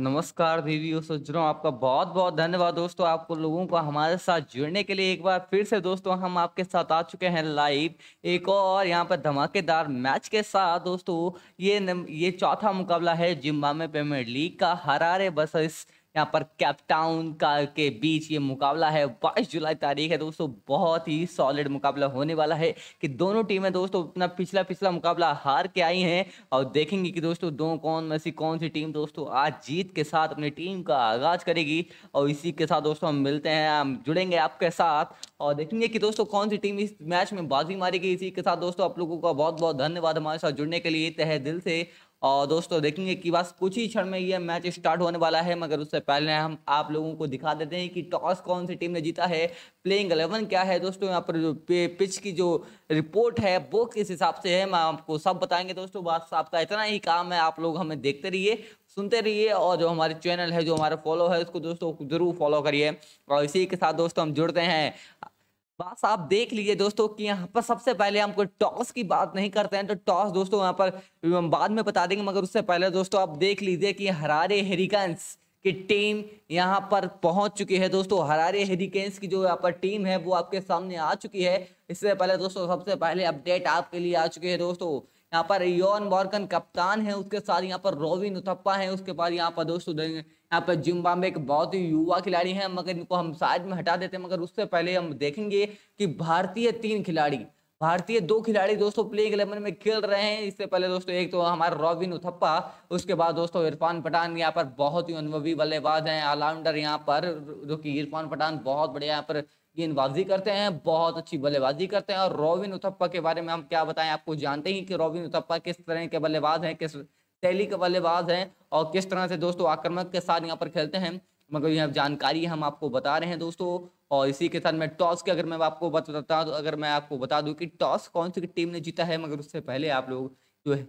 नमस्कार देवी सोच आपका बहुत बहुत धन्यवाद दोस्तों आपको लोगों को हमारे साथ जुड़ने के लिए एक बार फिर से दोस्तों हम आपके साथ आ चुके हैं लाइव एक और यहाँ पर धमाकेदार मैच के साथ दोस्तों ये ये चौथा मुकाबला है जिम्बाबे प्रीमियर लीग का हरारे बसर्स यहाँ पर कैपटाउन का के बीच ये मुकाबला है बाईस जुलाई तारीख है दोस्तों बहुत ही सॉलिड मुकाबला होने वाला है कि दोनों टीमें दोस्तों अपना पिछला पिछला मुकाबला हार के आई हैं और देखेंगे कि दोस्तों दो कौन में सी कौन सी टीम दोस्तों आज जीत के साथ अपनी टीम का आगाज करेगी और इसी के साथ दोस्तों हम मिलते हैं हम जुड़ेंगे आपके साथ और देखेंगे कि दोस्तों कौन सी टीम इस मैच में बाजी मारेगी इसी के साथ दोस्तों आप लोगों का बहुत बहुत धन्यवाद हमारे साथ जुड़ने के लिए तहे दिल से और दोस्तों देखेंगे कि बस कुछ ही क्षण में यह मैच स्टार्ट होने वाला है मगर उससे पहले हम आप लोगों को दिखा देते हैं कि टॉस कौन सी टीम ने जीता है प्लेइंग एलेवन क्या है दोस्तों यहाँ पर जो पिच की जो रिपोर्ट है वो किस हिसाब से है मैं आपको सब बताएंगे दोस्तों बस आपका इतना ही काम है आप लोग हमें देखते रहिए सुनते रहिए और जो हमारे चैनल है जो हमारा फॉलो है उसको दोस्तों जरूर फॉलो करिए और इसी के साथ दोस्तों हम जुड़ते हैं बस आप देख लीजिए दोस्तों कि यहाँ पर सबसे पहले हम कोई टॉस की बात नहीं करते हैं तो टॉस दोस्तों यहाँ पर बाद में बता देंगे मगर उससे पहले दोस्तों आप देख लीजिए कि हरारे हेरिकन्स की टीम यहाँ पर पहुंच चुकी है दोस्तों हरारे हेरिकन्स की जो यहाँ पर टीम है वो आपके सामने आ चुकी है इससे पहले दोस्तों सबसे पहले अपडेट आपके लिए आ चुकी है दोस्तों यहाँ पर योन बॉर्कन कप्तान है उसके साथ यहाँ पर रोविन उथप्पा है उसके बाद यहाँ पर दोस्तों यहाँ पर जिम्बाबे एक बहुत ही युवा खिलाड़ी हैं मगर इनको हम साइड में हटा देते हैं मगर उससे पहले हम देखेंगे कि भारतीय तीन खिलाड़ी भारतीय दो खिलाड़ी दोस्तों प्लेइंग इलेवन में खेल रहे हैं इससे पहले दोस्तों एक तो हमारा रॉबिन उथप्पा उसके बाद दोस्तों इरफान पठान यहाँ पर बहुत ही अनुभवी बल्लेबाज हैं ऑलराउंडर यहाँ पर जो कि इरफान पठान बहुत बढ़िया यहाँ पर गेंदबाजी करते हैं बहुत अच्छी बल्लेबाजी करते हैं और रॉबिन उथप्पा के बारे में हम क्या बताएं आपको जानते ही कि रॉबिन उथप्पा किस तरह के बल्लेबाज हैं किस शैली के बल्लेबाज हैं और किस तरह से दोस्तों आक्रमक के साथ यहाँ पर खेलते हैं मगर यह जानकारी हम आपको बता रहे हैं दोस्तों और इसी के साथ मैं टॉस की अगर मैं आपको बताता हूँ तो अगर मैं आपको बता दूँ कि टॉस कौन सी टीम ने जीता है मगर उससे पहले आप लोग जो है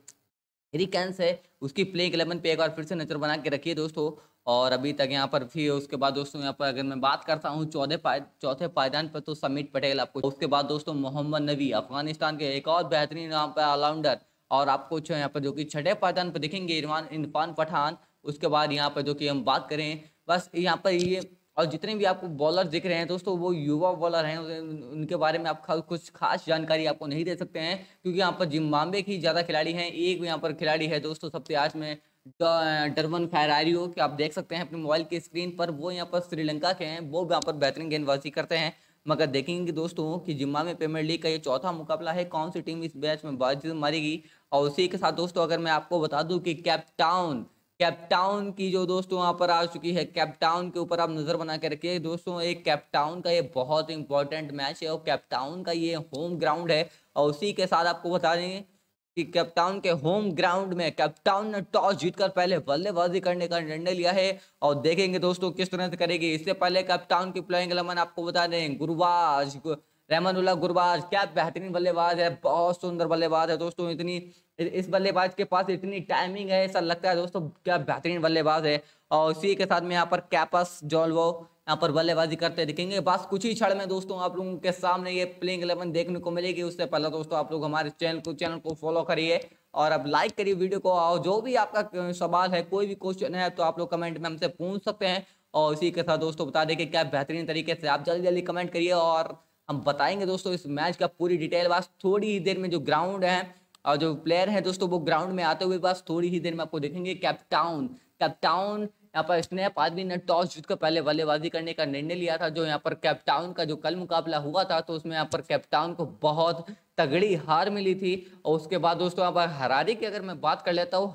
रिकैंस है उसकी प्लेइंग इलेवन पे एक बार फिर से नज़र बना के रखिए दोस्तों और अभी तक यहाँ पर फिर उसके बाद दोस्तों यहाँ पर अगर मैं बात करता हूँ चौथे पाय चौथे पायदान पर तो समित पटेल आपको उसके बाद दोस्तों मोहम्मद नबी अफगानिस्तान के एक और बेहतरीन यहाँ पर ऑलराउंडर और आपको जो यहाँ पर जो कि छठे पायदान पर देखेंगे इरफान इरफान पठान उसके बाद यहाँ पर जो कि हम बात करें बस यहाँ पर ये और जितने भी आपको बॉलर दिख रहे हैं दोस्तों वो युवा बॉलर हैं उनके बारे में आप कुछ खास जानकारी आपको नहीं दे सकते हैं क्योंकि यहाँ पर जिम्बाबे की ज़्यादा खिलाड़ी हैं एक भी यहाँ पर खिलाड़ी है दोस्तों सबसे आज में डरवन फैरारियो कि आप देख सकते हैं अपने मोबाइल की स्क्रीन पर वो यहाँ पर श्रीलंका के हैं वो यहाँ पर बेहतरीन गेंदबाजी करते हैं मगर देखेंगे दोस्तों कि जिम्मा में प्रीमियर लीग का ये चौथा मुकाबला है कौन सी टीम इस मैच में बाजी मारेगी और उसी के साथ दोस्तों अगर मैं आपको बता दूं कि कैपटाउन कैपटाउन की जो दोस्तों यहाँ पर आ चुकी है कैपटाउन के ऊपर आप नज़र बना के रखिए दोस्तों एक कैपटाउन का ये बहुत इंपॉर्टेंट मैच है और कैपटाउन का ये होम ग्राउंड है और उसी के साथ आपको बता देंगे कि कैप्टाउन के होम ग्राउंड में कैप्टाउन ने टॉस जीतकर पहले बल्लेबाजी करने का निर्णय लिया है और देखेंगे दोस्तों किस तरह से करेगी इससे पहले कैप्टाउन की प्लेइंग एलेवन आपको बता दें गुरुवाज उल्ला गुरबाज क्या बेहतरीन बल्लेबाज है बहुत सुंदर बल्लेबाज है दोस्तों इतनी इस बल्लेबाज के पास इतनी टाइमिंग है ऐसा लगता है दोस्तों क्या बेहतरीन बल्लेबाज है और इसी के साथ में यहाँ पर कैपस जो वो यहाँ पर बल्लेबाजी करते दिखेंगे बस कुछ ही क्षण में दोस्तों आप लोगों के सामने ये प्लेइंग इलेवन देखने को मिलेगी उससे पहले दोस्तों आप लोग हमारे चैनल को चैनल को फॉलो करिए और अब लाइक करिए वीडियो को और जो भी आपका सवाल है कोई भी क्वेश्चन है तो आप लोग कमेंट में हमसे पूछ सकते हैं और इसी के साथ दोस्तों बता दें कि क्या बेहतरीन तरीके से आप जल्दी जल्दी कमेंट करिए और हम बताएंगे दोस्तों इस मैच का पूरी डिटेल बस थोड़ी ही देर में जो ग्राउंड है और जो प्लेयर है दोस्तों वो ग्राउंड में आते हुए बस थोड़ी ही देर में आपको देखेंगे कैप्टाउन कैप्टाउन यहाँ पर स्नैप आदमी ने टॉस जीतकर पहले बल्लेबाजी करने का निर्णय लिया था जो यहाँ पर कैप्टाउन का जो कल मुकाबला हुआ था तो उसमें यहाँ पर कैप्टाउन को बहुत तगड़ी हार मिली थी और उसके बाद दोस्तों यहाँ पर हरारे की अगर मैं बात कर लेता हूँ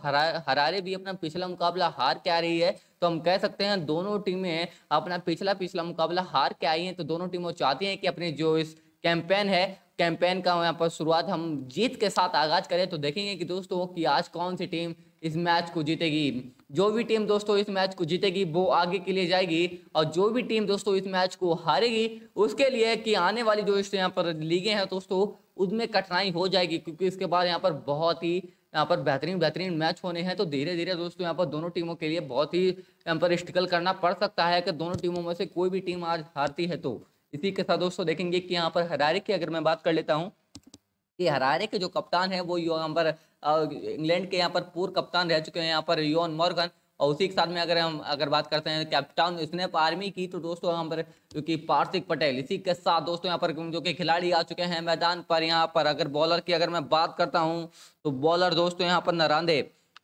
हरारे भी अपना पिछला मुकाबला हार के आ रही है तो हम कह सकते हैं दोनों टीमें अपना पिछला पिछला मुकाबला हार के आई हैं तो दोनों टीमों चाहती हैं कि अपने जो इस कैंपेन है कैंपेन का यहाँ पर शुरुआत हम जीत के साथ आगाज करें तो देखेंगे कि दोस्तों कि आज कौन सी टीम इस मैच को जीतेगी जो भी टीम दोस्तों इस मैच को जीतेगी वो आगे के लिए जाएगी और जो भी टीम दोस्तों इस मैच को हारेगी उसके लिए कि आने वाली जो इस यहाँ पर लीगें हैं दोस्तों उसमें कठिनाई हो जाएगी क्योंकि इसके बाद यहाँ पर बहुत ही यहाँ पर बेहतरीन बेहतरीन मैच होने हैं तो धीरे धीरे दोस्तों यहाँ पर दोनों टीमों के लिए बहुत ही यहाँ पर स्ट्रगल करना पड़ सकता है कि दोनों टीमों में से कोई भी टीम आज हारती है तो इसी के साथ दोस्तों देखेंगे कि यहाँ पर हरारे की अगर मैं बात कर लेता हूँ कि हरारे के जो कप्तान है वो यहाँ पर इंग्लैंड के यहाँ पर पूर्व कप्तान रह चुके हैं यहाँ पर योन मॉर्गन और उसी के साथ में अगर हम अगर बात करते हैं कैप्टन स्नैप आर्मी की तो दोस्तों यहाँ पर जो कि पार्थिक पटेल इसी के साथ दोस्तों यहाँ पर जो कि खिलाड़ी आ चुके हैं मैदान पर यहाँ पर अगर बॉलर की अगर मैं बात करता हूँ तो बॉलर दोस्तों यहाँ पर नरांदे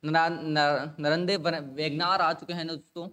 नरंदे वेगनार आ चुके हैं दोस्तों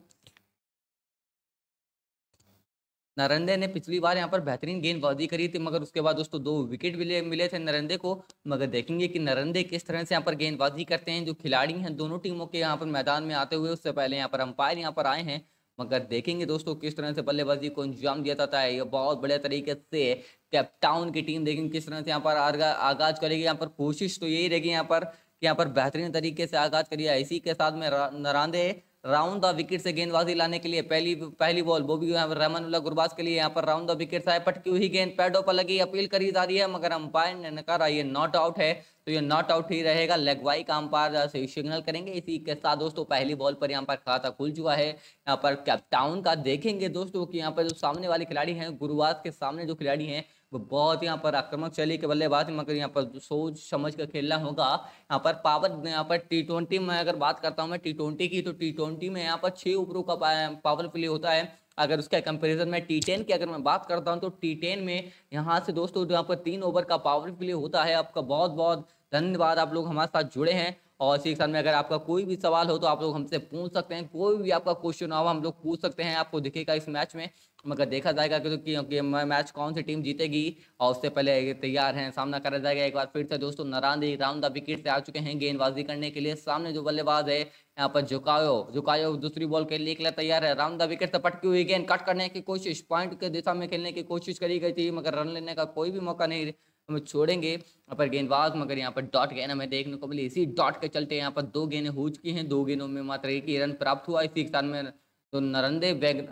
नरेंद्र ने पिछली बार यहाँ पर बेहतरीन गेंदबाजी करी थी मगर उसके बाद दोस्तों दो विकेट मिले मिले थे नरेंद्र को मगर देखेंगे कि नरेंद्र किस तरह से यहाँ पर गेंदबाजी करते हैं जो खिलाड़ी हैं दोनों टीमों के यहाँ पर मैदान में आते हुए उससे पहले यहाँ पर अंपायर यहाँ पर आए हैं मगर देखेंगे दोस्तों किस तरह से बल्लेबाजी को अंजाम दिया जाता है ये बहुत बढ़िया तरीके से कैप्टाउन की टीम देखेंगे किस तरह से यहाँ पर आगाज करेगी यहाँ पर कोशिश तो यही रहेगी यहाँ पर यहाँ पर बेहतरीन तरीके से आगाज करिए इसी के साथ में नरेंद्र राउंड द विकेट से गेंदबाजी लाने के लिए पहली पहली बॉल वो भी रहमानुल्ला गुरबाज के लिए यहाँ पर राउंड द विकेट आए पटकी हुई गेंद पैडों पर लगी अपील करी जा रही है मगर अंपायर ने नकारा ये नॉट आउट है तो ये नॉट आउट ही रहेगा लेगवाई का अंपायर से सिग्नल करेंगे इसी के साथ दोस्तों पहली बॉल पर यहाँ पर खाता खुल चुका है यहाँ पर कैप्टाउन का देखेंगे दोस्तों की यहाँ पर जो सामने वाले खिलाड़ी हैं गुरुवाज के सामने जो खिलाड़ी हैं वो बहुत यहाँ पर आक्रमक चली के बल्लेबाज मगर यहाँ पर सोच समझ कर खेलना होगा यहाँ पर पावर यहाँ पर टी ट्वेंटी में अगर बात करता हूँ मैं टी ट्वेंटी की तो टी ट्वेंटी में यहाँ पर छः ओवरों का पावर प्ले होता है अगर उसका कंपैरिजन में टी टेन की अगर मैं बात करता हूँ तो टी टेन में यहाँ से दोस्तों यहाँ पर तीन ओवर का पावर प्ले होता है आपका बहुत बहुत धन्यवाद आप लोग हमारे साथ जुड़े हैं और इसी के साथ में अगर आपका कोई भी सवाल हो तो आप लोग हमसे पूछ सकते हैं कोई भी आपका क्वेश्चन हो हम लोग पूछ सकते हैं आपको दिखेगा इस मैच में मगर देखा जाएगा क्योंकि तो मैच कौन सी टीम जीतेगी और उससे पहले तैयार हैं सामना करा जाएगा एक बार फिर से दोस्तों नरानदी राउंड द विकेट से आ चुके हैं गेंदबाजी करने के लिए सामने जो बल्लेबाज है यहाँ पर झुकायो झुकायो दूसरी बॉल खेलने के लिए तैयार है राउंड द विकेट से पटकी हुई गेंद कट करने की कोशिश पॉइंट के दिशा में खेलने की कोशिश करी गई थी मगर रन लेने का कोई भी मौका नहीं हमें छोड़ेंगे यहाँ पर गेंदबाज मगर यहाँ पर डॉट गेंद हमें देखने को मिली इसी डॉट के चलते यहाँ पर दो गेंदें हो चुकी हैं दो गेंदों में मात्र एक ही रन प्राप्त हुआ इसी के साथ में तो नरंदे वैग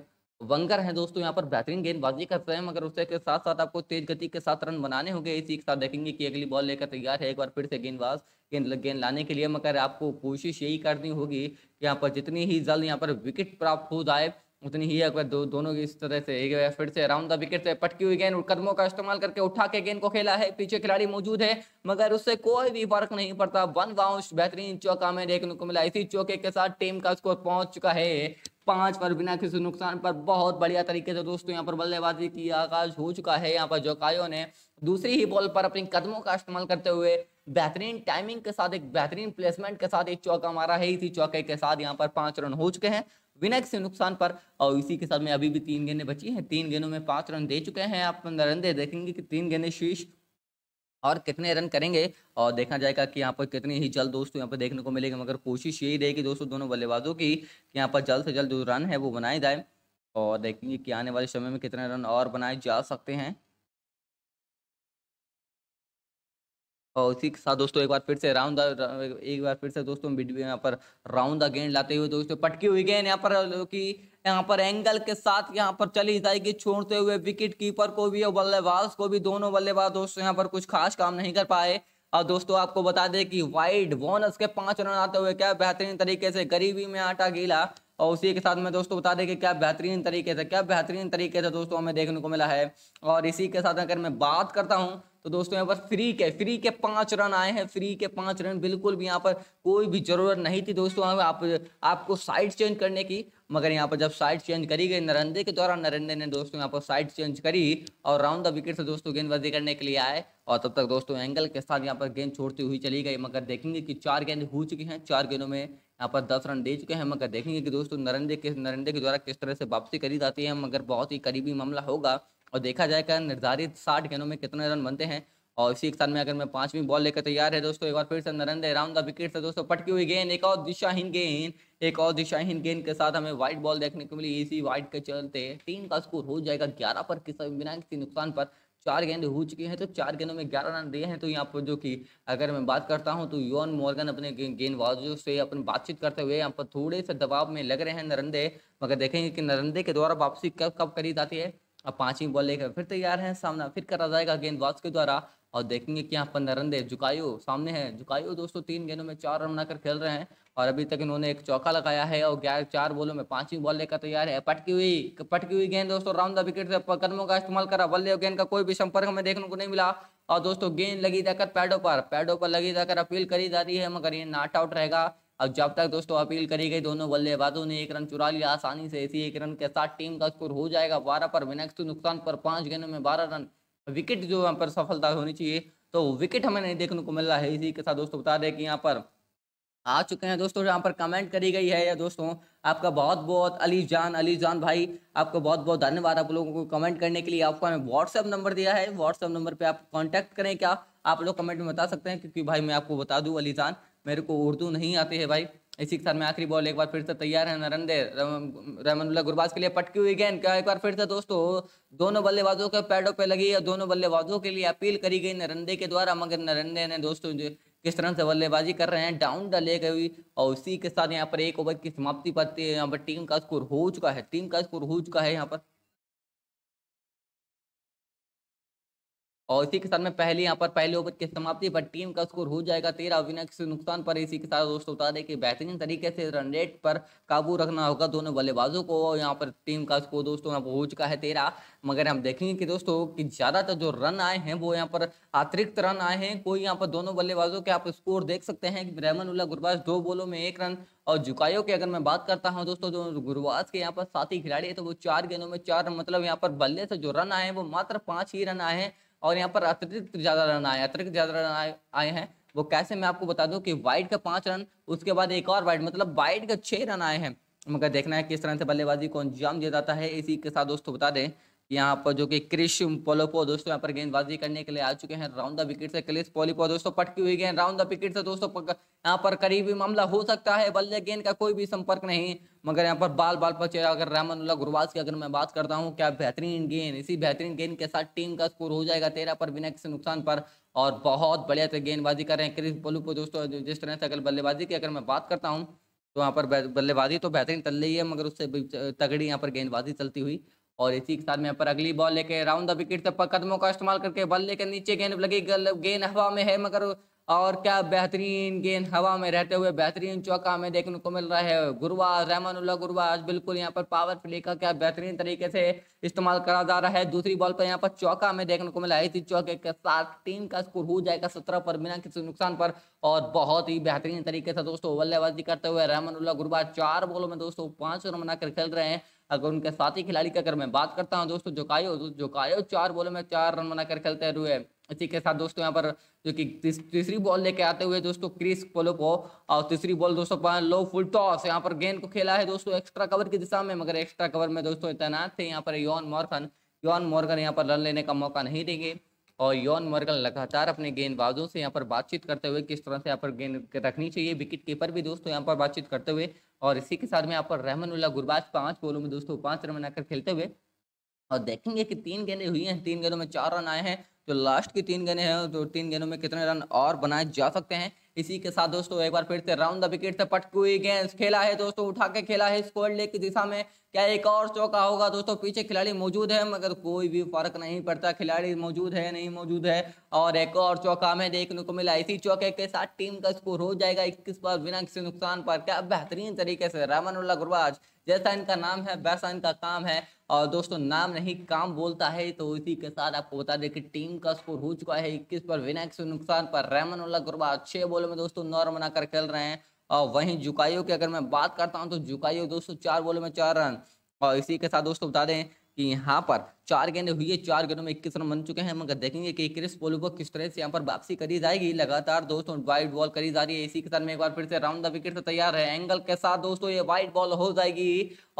वंगर हैं दोस्तों यहाँ पर बेहतरीन गेंदबाजी कर रहे हैं मगर उसके के साथ साथ आपको तेज गति के साथ रन बनाने होंगे इसी के साथ देखेंगे कि अगली बॉल लेकर तैयार है एक बार फिर से गेंदबाज गेंद गेंद लाने के लिए मगर आपको कोशिश यही करनी होगी कि यहाँ पर जितनी ही जल्द यहाँ पर विकेट प्राप्त हो जाए उतनी ही एक दो, दोनों की इस तरह से एक बार फिर से अराउंड द विकेट से पटकी हुई गेंद कदमों का इस्तेमाल करके उठा के गेंद को खेला है पीछे खिलाड़ी मौजूद है मगर उससे कोई भी फर्क नहीं पड़ता वन बाउंस बेहतरीन चौका में देखने को मिला इसी चौके के साथ टीम का स्कोर पहुंच चुका है पांच पर बिना किसी नुकसान पर बहुत बढ़िया तरीके से दोस्तों यहाँ पर बल्लेबाजी की आगाज हो चुका है यहाँ पर जोकायो ने दूसरी ही बॉल पर अपने कदमों का इस्तेमाल करते हुए बेहतरीन टाइमिंग के साथ एक बेहतरीन प्लेसमेंट के साथ एक चौका मारा है इसी चौके के साथ यहाँ पर पांच रन हो चुके हैं विनय से नुकसान पर और इसी के साथ में अभी भी तीन गेंदें बची हैं तीन गेंदों में पांच रन दे चुके हैं आप रन दे देखेंगे कि तीन गेंदें शीर्ष और कितने रन करेंगे और देखा जाएगा कि यहाँ पर कितने ही जल्द दोस्तों यहाँ पर देखने को मिलेगा मगर कोशिश यही रहेगी दोस्तों दोनों बल्लेबाजों की कि यहाँ पर जल्द से जल्द जो रन है वो बनाए जाए और देखेंगे कि आने वाले समय में कितने रन और बनाए जा सकते हैं और इसी के साथ दोस्तों एक बार फिर से राउंड एक बार फिर से दोस्तों मिड यहाँ पर राउंड द गेंद लाते हुए दोस्तों पटकी हुई गेंद यहाँ पर कि यहाँ पर एंगल के साथ यहाँ पर चली जाएगी छोड़ते हुए विकेट कीपर को भी और बल्लेबाज को भी दोनों बल्लेबाज दोस्तों यहाँ पर कुछ खास काम नहीं कर पाए और दोस्तों आपको बता दें कि वाइड बोनस के पांच रन आते हुए क्या बेहतरीन तरीके से गरीबी में आटा गीला और उसी के साथ में दोस्तों बता दें कि क्या बेहतरीन तरीके से क्या बेहतरीन तरीके से दोस्तों हमें देखने को मिला है और इसी के साथ अगर मैं बात करता हूँ तो दोस्तों यहाँ पर फ्री के फ्री के पांच रन आए हैं फ्री के पांच रन बिल्कुल भी यहाँ पर कोई भी ज़रूरत नहीं थी दोस्तों आप आपको साइड चेंज करने की मगर यहाँ पर जब साइड चेंज करी गई नरेंद्र के द्वारा नरेंद्र ने दोस्तों यहाँ पर साइड चेंज करी और राउंड द विकेट से दोस्तों गेंदबाजी करने के लिए आए और तब तक दोस्तों एंगल के साथ यहाँ पर गेंद छोड़ती हुई चली गई मगर देखेंगे कि चार गेंद हो चुकी हैं चार गेंदों में यहाँ पर दस रन दे चुके हैं मगर देखेंगे कि दोस्तों नरेंद्र के नरेंद्र के द्वारा किस तरह से वापसी करी जाती है मगर बहुत ही करीबी मामला होगा और देखा जाएगा निर्धारित साठ गेंदों में कितने रन बनते हैं और इसी साथ में अगर मैं पांचवी बॉल लेकर तैयार है दोस्तों एक बार फिर से नरेंद्र राउंड द विकेट से दोस्तों पटकी हुई गेंद एक और दिशाहीन गेंद एक और दिशाहीन गेंद के साथ हमें व्हाइट बॉल देखने को मिली इसी व्हाइट के चलते टीम का स्कोर हो जाएगा ग्यारह पर किसान बिना किसी नुकसान पर चार गेंद हो चुके हैं तो चार गेंदों में ग्यारह रन दिए हैं तो यहाँ पर जो कि अगर मैं बात करता हूँ तो योन मॉर्गन अपने गेंदबाजों से अपनी बातचीत करते हुए यहाँ पर थोड़े से दबाव में लग रहे हैं नरंदे मगर देखेंगे कि नरंदे के द्वारा वापसी कब कब करी जाती है अब पांचवी बॉल लेकर फिर तैयार है सामना फिर करा जाएगा गेंदबाज के द्वारा और देखेंगे कि यहाँ पंद्रह रन दे जुकायो सामने है जुकायो दोस्तों तीन गेंदों में चार रन बनाकर खेल रहे हैं और अभी तक इन्होंने एक चौका लगाया है और ग्यारह चार बॉलों में पांचवी बॉल लेकर तैयार है पटकी हुई पटकी हुई गेंद दोस्तों राउंड द विकेट से कदमों का इस्तेमाल करा बल्ले और गेंद का कोई भी संपर्क हमें देखने को नहीं मिला और दोस्तों गेंद लगी जाकर पैडों पर पैडों पर लगी जाकर अपील करी जा रही है मगर ये नॉट आउट रहेगा अब जब तक दोस्तों अपील करी गई दोनों बल्लेबाजों ने एक रन चुरा लिया आसानी से इसी एक रन के साथ टीम का स्कोर हो जाएगा बारह पर विनक्स नुकसान पर पांच गेंदों में बारह रन विकेट जो यहाँ पर सफलता होनी चाहिए तो विकेट हमें नहीं देखने को मिल रहा है इसी के साथ दोस्तों बता दें कि यहाँ पर आ चुके हैं दोस्तों यहाँ पर कमेंट करी गई है या दोस्तों आपका बहुत बहुत अली जान अली जान भाई आपको बहुत बहुत धन्यवाद आप लोगों को कमेंट करने के लिए आपको हमें व्हाट्सअप नंबर दिया है व्हाट्सअप नंबर पे आप कांटेक्ट करें क्या आप लोग कमेंट में बता सकते हैं क्योंकि भाई मैं आपको बता दूं अली जान मेरे को उर्दू नहीं आती है भाई इसी के साथ मैं आखिरी बॉल एक बार फिर से तैयार है नरंदे रहमानुल्ला गुरबाज के लिए पटकी हुई गेंद क्या एक बार फिर से दोस्तों दोनों बल्लेबाजों के पैडों पे लगी और दोनों बल्लेबाजों के लिए अपील करी गई नरंदे के द्वारा मगर नरंदे ने दोस्तों किस तरह से बल्लेबाजी कर रहे हैं डाउन ले गई और उसी के साथ यहाँ पर एक ओवर की समाप्ति पर यहाँ पर टीम का स्कोर हो चुका है टीम का स्कोर हो चुका है यहाँ पर और इसी के साथ में पहले यहाँ पर पहले ओवर की समाप्ति पर टीम का स्कोर हो जाएगा तेरह विनक से नुकसान पर इसी के साथ दोस्तों बता दें कि बेहतरीन तरीके से रन रेट पर काबू रखना होगा दोनों बल्लेबाजों को यहाँ पर टीम का स्कोर दोस्तों यहाँ पर हो चुका है तेरह मगर हम देखेंगे कि दोस्तों कि ज़्यादातर जो रन आए हैं वो यहाँ पर अतिरिक्त रन आए हैं कोई यहाँ पर दोनों बल्लेबाजों के आप स्कोर देख सकते हैं कि रहमन उल्ला गुरबाज दो बोलों में एक रन और झुकायों की अगर मैं बात करता हूँ दोस्तों जो गुरुवास के यहाँ पर साथी खिलाड़ी है तो वो चार गेंदों में चार मतलब यहाँ पर बल्ले से जो रन आए हैं वो मात्र पाँच ही रन आए हैं और यहाँ पर अतिरिक्त ज़्यादा रन आए अतिरिक्त ज़्यादा रन आए हैं वो कैसे मैं आपको बता दूं कि वाइट का पांच रन उसके बाद एक और वाइट मतलब वाइट का छह रन आए हैं मगर देखना है किस तरह से बल्लेबाजी को अंजाम दिया जाता है इसी के साथ दोस्तों बता दें यहाँ पर जो कि क्रिश पोलोपो दोस्तों यहाँ पर गेंदबाजी करने के लिए आ चुके हैं राउंड द विकेट से क्लिस पोलिपो दोस्तों पटकी हुई गेंद राउंड द विकेट से दोस्तों यहाँ पर करीबी मामला हो सकता है बल्ले गेंद का कोई भी संपर्क नहीं मगर यहाँ पर बाल बाल पर चेहरा अगर उल्ला गुरुवास की अगर मैं बात करता हूँ क्या बेहतरीन गेंद इसी बेहतरीन गेंद के साथ टीम का स्कोर हो जाएगा तेरह पर बिना किसी नुकसान पर और बहुत बढ़िया से गेंदबाजी कर रहे हैं क्रिस पोलोपो दोस्तों जिस तरह से अगर बल्लेबाजी की अगर मैं बात करता हूँ तो यहाँ पर बल्लेबाजी तो बेहतरीन चल रही है मगर उससे तगड़ी यहाँ पर गेंदबाजी चलती हुई और इसी के साथ में यहाँ पर अगली बॉल लेके राउंड द विकेट से कदमों का इस्तेमाल करके बल्ले लेकर नीचे गेंद लगी गेंद हवा में है मगर और क्या बेहतरीन गेंद हवा में रहते हुए बेहतरीन चौका हमें देखने को मिल रहा है गुरुवार रहमानुल्ला गुरुवार बिल्कुल यहाँ पर पावर प्ले का क्या बेहतरीन तरीके से इस्तेमाल करा जा रहा है दूसरी बॉल पर यहाँ पर चौका हमें देखने को मिला है इसी चौके के साथ टीम का स्कोर हो जाएगा सत्रह पर बिना किसी नुकसान पर और बहुत ही बेहतरीन तरीके से दोस्तों बल्लेबाजी करते हुए रहमान गुरुवार चार बॉलों में दोस्तों पांच रन बनाकर खेल रहे हैं अगर उनके साथी खिलाड़ी की अगर मैं बात करता हूँ दोस्तों जोकायो जोकायो चार बॉलों में चार रन बनाकर खेलते हुए इसी के साथ दोस्तों यहाँ पर जो कि तीसरी बॉल लेके आते हुए दोस्तों क्रिस पोलो को और तीसरी बॉल दोस्तों लो फुल टॉस यहाँ पर गेंद को खेला है दोस्तों एक्स्ट्रा कवर की दिशा में मगर एक्स्ट्रा कवर में दोस्तों तैनात थे यहाँ पर योन मॉर्गन योन मॉर्गन यहाँ पर रन लेने का मौका नहीं देंगे और योन मॉर्गन लगातार अपने गेंदबाजों से यहाँ पर बातचीत करते हुए किस तरह से यहाँ पर गेंद रखनी चाहिए विकेट कीपर भी दोस्तों यहाँ पर बातचीत करते हुए और इसी के साथ में यहाँ पर रहमानुल्ला गुरबाज पांच बोलों में दोस्तों पांच रन बनाकर खेलते हुए और देखेंगे कि तीन गेंदे हुई हैं तीन गेंदों में चार रन आए हैं तो लास्ट के तीन गेंदे हैं तो तीन गेंदों में कितने रन और बनाए जा सकते हैं इसी के साथ दोस्तों एक बार फिर से राउंड द विकेट से पटकुई गेंद खेला है दोस्तों उठा के खेला है स्कोर लेग की दिशा में क्या एक और चौका होगा दोस्तों पीछे खिलाड़ी मौजूद है मगर कोई भी फर्क नहीं पड़ता खिलाड़ी मौजूद है नहीं मौजूद है और एक और चौका हमें देखने को मिला इसी चौके के साथ टीम का स्कोर हो जाएगा इक्कीस पर बिना किसी नुकसान पर क्या बेहतरीन तरीके से रामन उल्ला गुरबाज जैसा इनका नाम है वैसा इनका काम है और दोस्तों नाम नहीं काम बोलता है तो इसी के साथ आपको बता दें कि टीम का स्कोर हो चुका है इक्कीस पर विनायक से नुकसान पर रहमन उल्ला गुरबा छह बॉल में दोस्तों नौ रन बनाकर खेल रहे हैं और वहीं जुकाइयों की अगर मैं बात करता हूँ तो जुकाइयों दोस्तों चार बॉल में चार रन और इसी के साथ दोस्तों बता दें कि यहाँ पर चार गेंद हुई है चार गेंदों में इक्कीस रन बन चुके हैं मगर देखेंगे कि क्रिस पोलू को किस तरह से यहाँ पर वापसी करी जाएगी लगातार दोस्तों वाइट बॉल करी जा रही है इसी के साथ में एक बार फिर से राउंड द विकेट से तैयार है एंगल के साथ दोस्तों ये वाइट बॉल हो जाएगी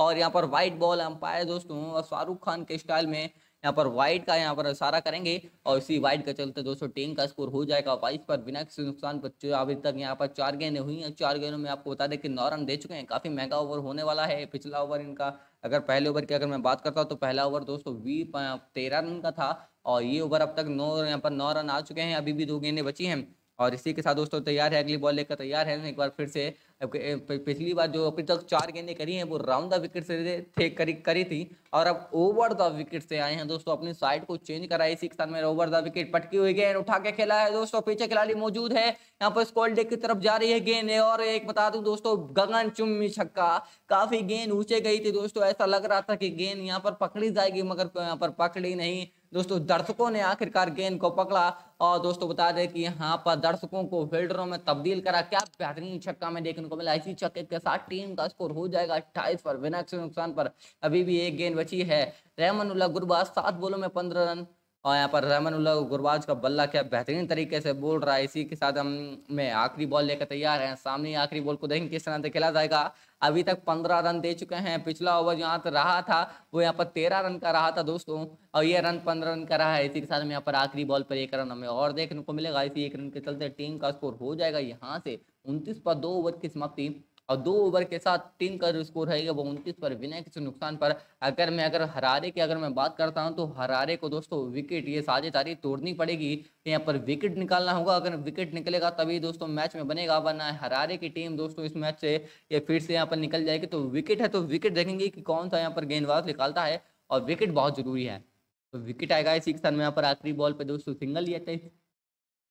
और यहाँ पर वाइट बॉल अंपायर दोस्तों शाहरुख खान के स्टाइल में यहाँ पर व्हाइट का यहाँ पर इशारा करेंगे और इसी व्हाइट का चलते दोस्तों टीम का स्कोर हो जाएगा बाईस पर बिना किसी नुकसान पर अभी तक यहाँ पर चार गेंदें हुई हैं चार गेंदों में आपको बता दें कि नौ रन दे चुके हैं काफी महंगा ओवर होने वाला है पिछला ओवर इनका अगर पहले ओवर की अगर मैं बात करता हूँ तो पहला ओवर दोस्तों वी तेरह रन का था और ये ओवर अब तक नौ यहाँ पर नौ रन आ चुके हैं अभी भी दो गेंदें बची हैं और इसी के साथ दोस्तों तैयार है अगली बॉल लेकर तैयार है एक बार फिर से पिछली बार जो अभी तक चार गेंदें करी हैं वो राउंड द विकेट से थे करी करी थी और अब ओवर द विकेट से आए हैं दोस्तों अपनी साइड को चेंज कराई इसी के साथ में ओवर द विकेट पटकी हुई गेंद उठा के खेला है दोस्तों पीछे खिलाड़ी मौजूद है यहाँ पर स्कोल डेक की तरफ जा रही है गेंद और एक बता दू दोस्तों गगन चुम्बी छक्का काफी गेंद ऊंचे गई थी दोस्तों ऐसा लग रहा था कि गेंद यहाँ पर पकड़ी जाएगी मगर यहाँ पर पकड़ी नहीं दोस्तों दर्शकों ने आखिरकार गेंद को पकड़ा और दोस्तों बता दें कि यहाँ पर दर्शकों को फील्डरों में तब्दील करा क्या बेहतरीन छक्का में देखने को मिला इसी छक्के के साथ टीम का स्कोर हो जाएगा अट्ठाईस पर बिना नुकसान पर अभी भी एक गेंद बची है रेहमन उल्ला गुरबाज सात बोलों में पंद्रह रन और यहाँ पर रहमानुल्ला गुरबाज का बल्ला क्या बेहतरीन तरीके से बोल रहा है इसी के साथ हम में आखिरी बॉल लेकर तैयार हैं सामने आखिरी बॉल को देखेंगे किस तरह से खेला जाएगा अभी तक पंद्रह रन दे चुके हैं पिछला ओवर जहाँ तक रहा था वो यहाँ पर तेरह रन का रहा था दोस्तों और ये रन पंद्रह रन का रहा है इसी के साथ हम यहाँ पर आखिरी बॉल पर एक रन हमें और देखने को मिलेगा इसी एक रन के चलते टीम का स्कोर हो जाएगा यहाँ से उनतीस पर दो ओवर की समाप्ति और दो ओवर के साथ टीम का जो स्कोर रहेगा वो उनतीस पर बिना किसी नुकसान पर अगर मैं अगर हरारे की अगर मैं बात करता हूँ तो हरारे को दोस्तों विकेट ये साझेदारी तोड़नी पड़ेगी यहाँ पर विकेट निकालना होगा अगर विकेट निकलेगा तभी दोस्तों मैच में बनेगा वरना हरारे की टीम दोस्तों इस मैच से ये फिर से यहाँ पर निकल जाएगी तो विकेट है तो विकेट देखेंगे कि कौन सा यहाँ पर गेंदबाज निकालता है और विकेट बहुत जरूरी है तो विकेट आएगा इसी के साथ में यहाँ पर आखिरी बॉल पर दोस्तों सिंगल लिया था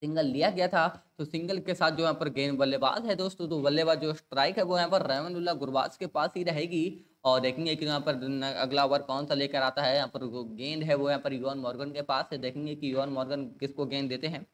सिंगल लिया गया था तो सिंगल के साथ जो यहाँ पर गेंद बल्लेबाज है दोस्तों तो बल्लेबाज जो स्ट्राइक है वो यहाँ पर रहमन गुरबाज के पास ही रहेगी और देखेंगे कि यहाँ पर अगला ओवर कौन सा लेकर आता है यहाँ पर गेंद है वो यहाँ पर योन मॉर्गन के पास है देखेंगे कि योन मॉर्गन किसको गेंद देते हैं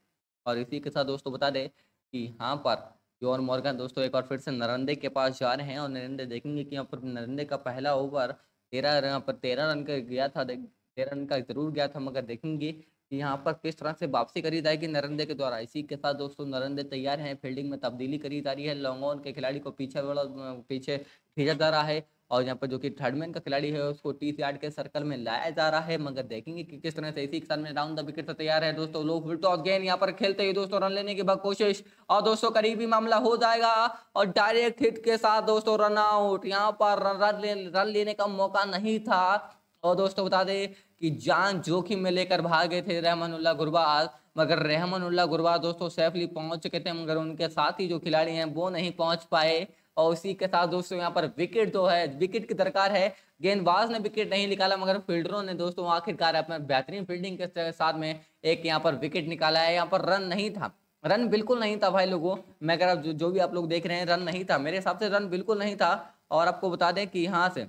और इसी के साथ दोस्तों बता दें कि यहाँ पर योन मॉर्गन दोस्तों एक बार फिर से नरेंद्र के पास जा रहे हैं और नरेंद्र देखेंगे कि यहाँ पर नरेंद्र का पहला ओवर तेरह यहाँ पर तेरह रन का गया था तेरह रन का जरूर गया था मगर देखेंगे यहाँ पर किस तरह से वापसी करी जाएगी नरेंद्र के द्वारा इसी के साथ दोस्तों नरेंद्र तैयार हैं फील्डिंग में तब्दीली करी जा रही है लॉन्गोन के खिलाड़ी को पीछे पीछे भेजा जा रहा है और यहाँ पर जो कि थर्डमैन का खिलाड़ी है उसको टीस यार्ड के सर्कल में लाया जा रहा है मगर देखेंगे कि किस तरह से इसी के साथ में राउंड द विकेट से तैयार है दोस्तों लोग फिर तो गेंद यहाँ पर खेलते ही दोस्तों रन लेने की बहुत कोशिश और दोस्तों करीबी मामला हो जाएगा और डायरेक्ट हिट के साथ दोस्तों रन आउट यहाँ पर रन रन लेने का मौका नहीं था और दोस्तों बता दें कि जान जोखिम में लेकर भाग गए थे रहमानुल्ला गुरबा आज मगर रहमानुल्ला गुरबा दोस्तों सेफली पहुंच चुके थे मगर उनके साथ ही जो खिलाड़ी हैं वो नहीं पहुंच पाए और उसी के साथ दोस्तों यहाँ पर विकेट जो तो है विकेट की दरकार है गेंदबाज ने विकेट नहीं निकाला मगर फील्डरों ने दोस्तों आखिरकार अपने बेहतरीन फील्डिंग के साथ में एक यहाँ पर विकेट निकाला है यहाँ पर रन नहीं था रन बिल्कुल नहीं था भाई लोगों मैं अगर जो, जो भी आप लोग देख रहे हैं रन नहीं था मेरे हिसाब से रन बिल्कुल नहीं था और आपको बता दें कि यहाँ से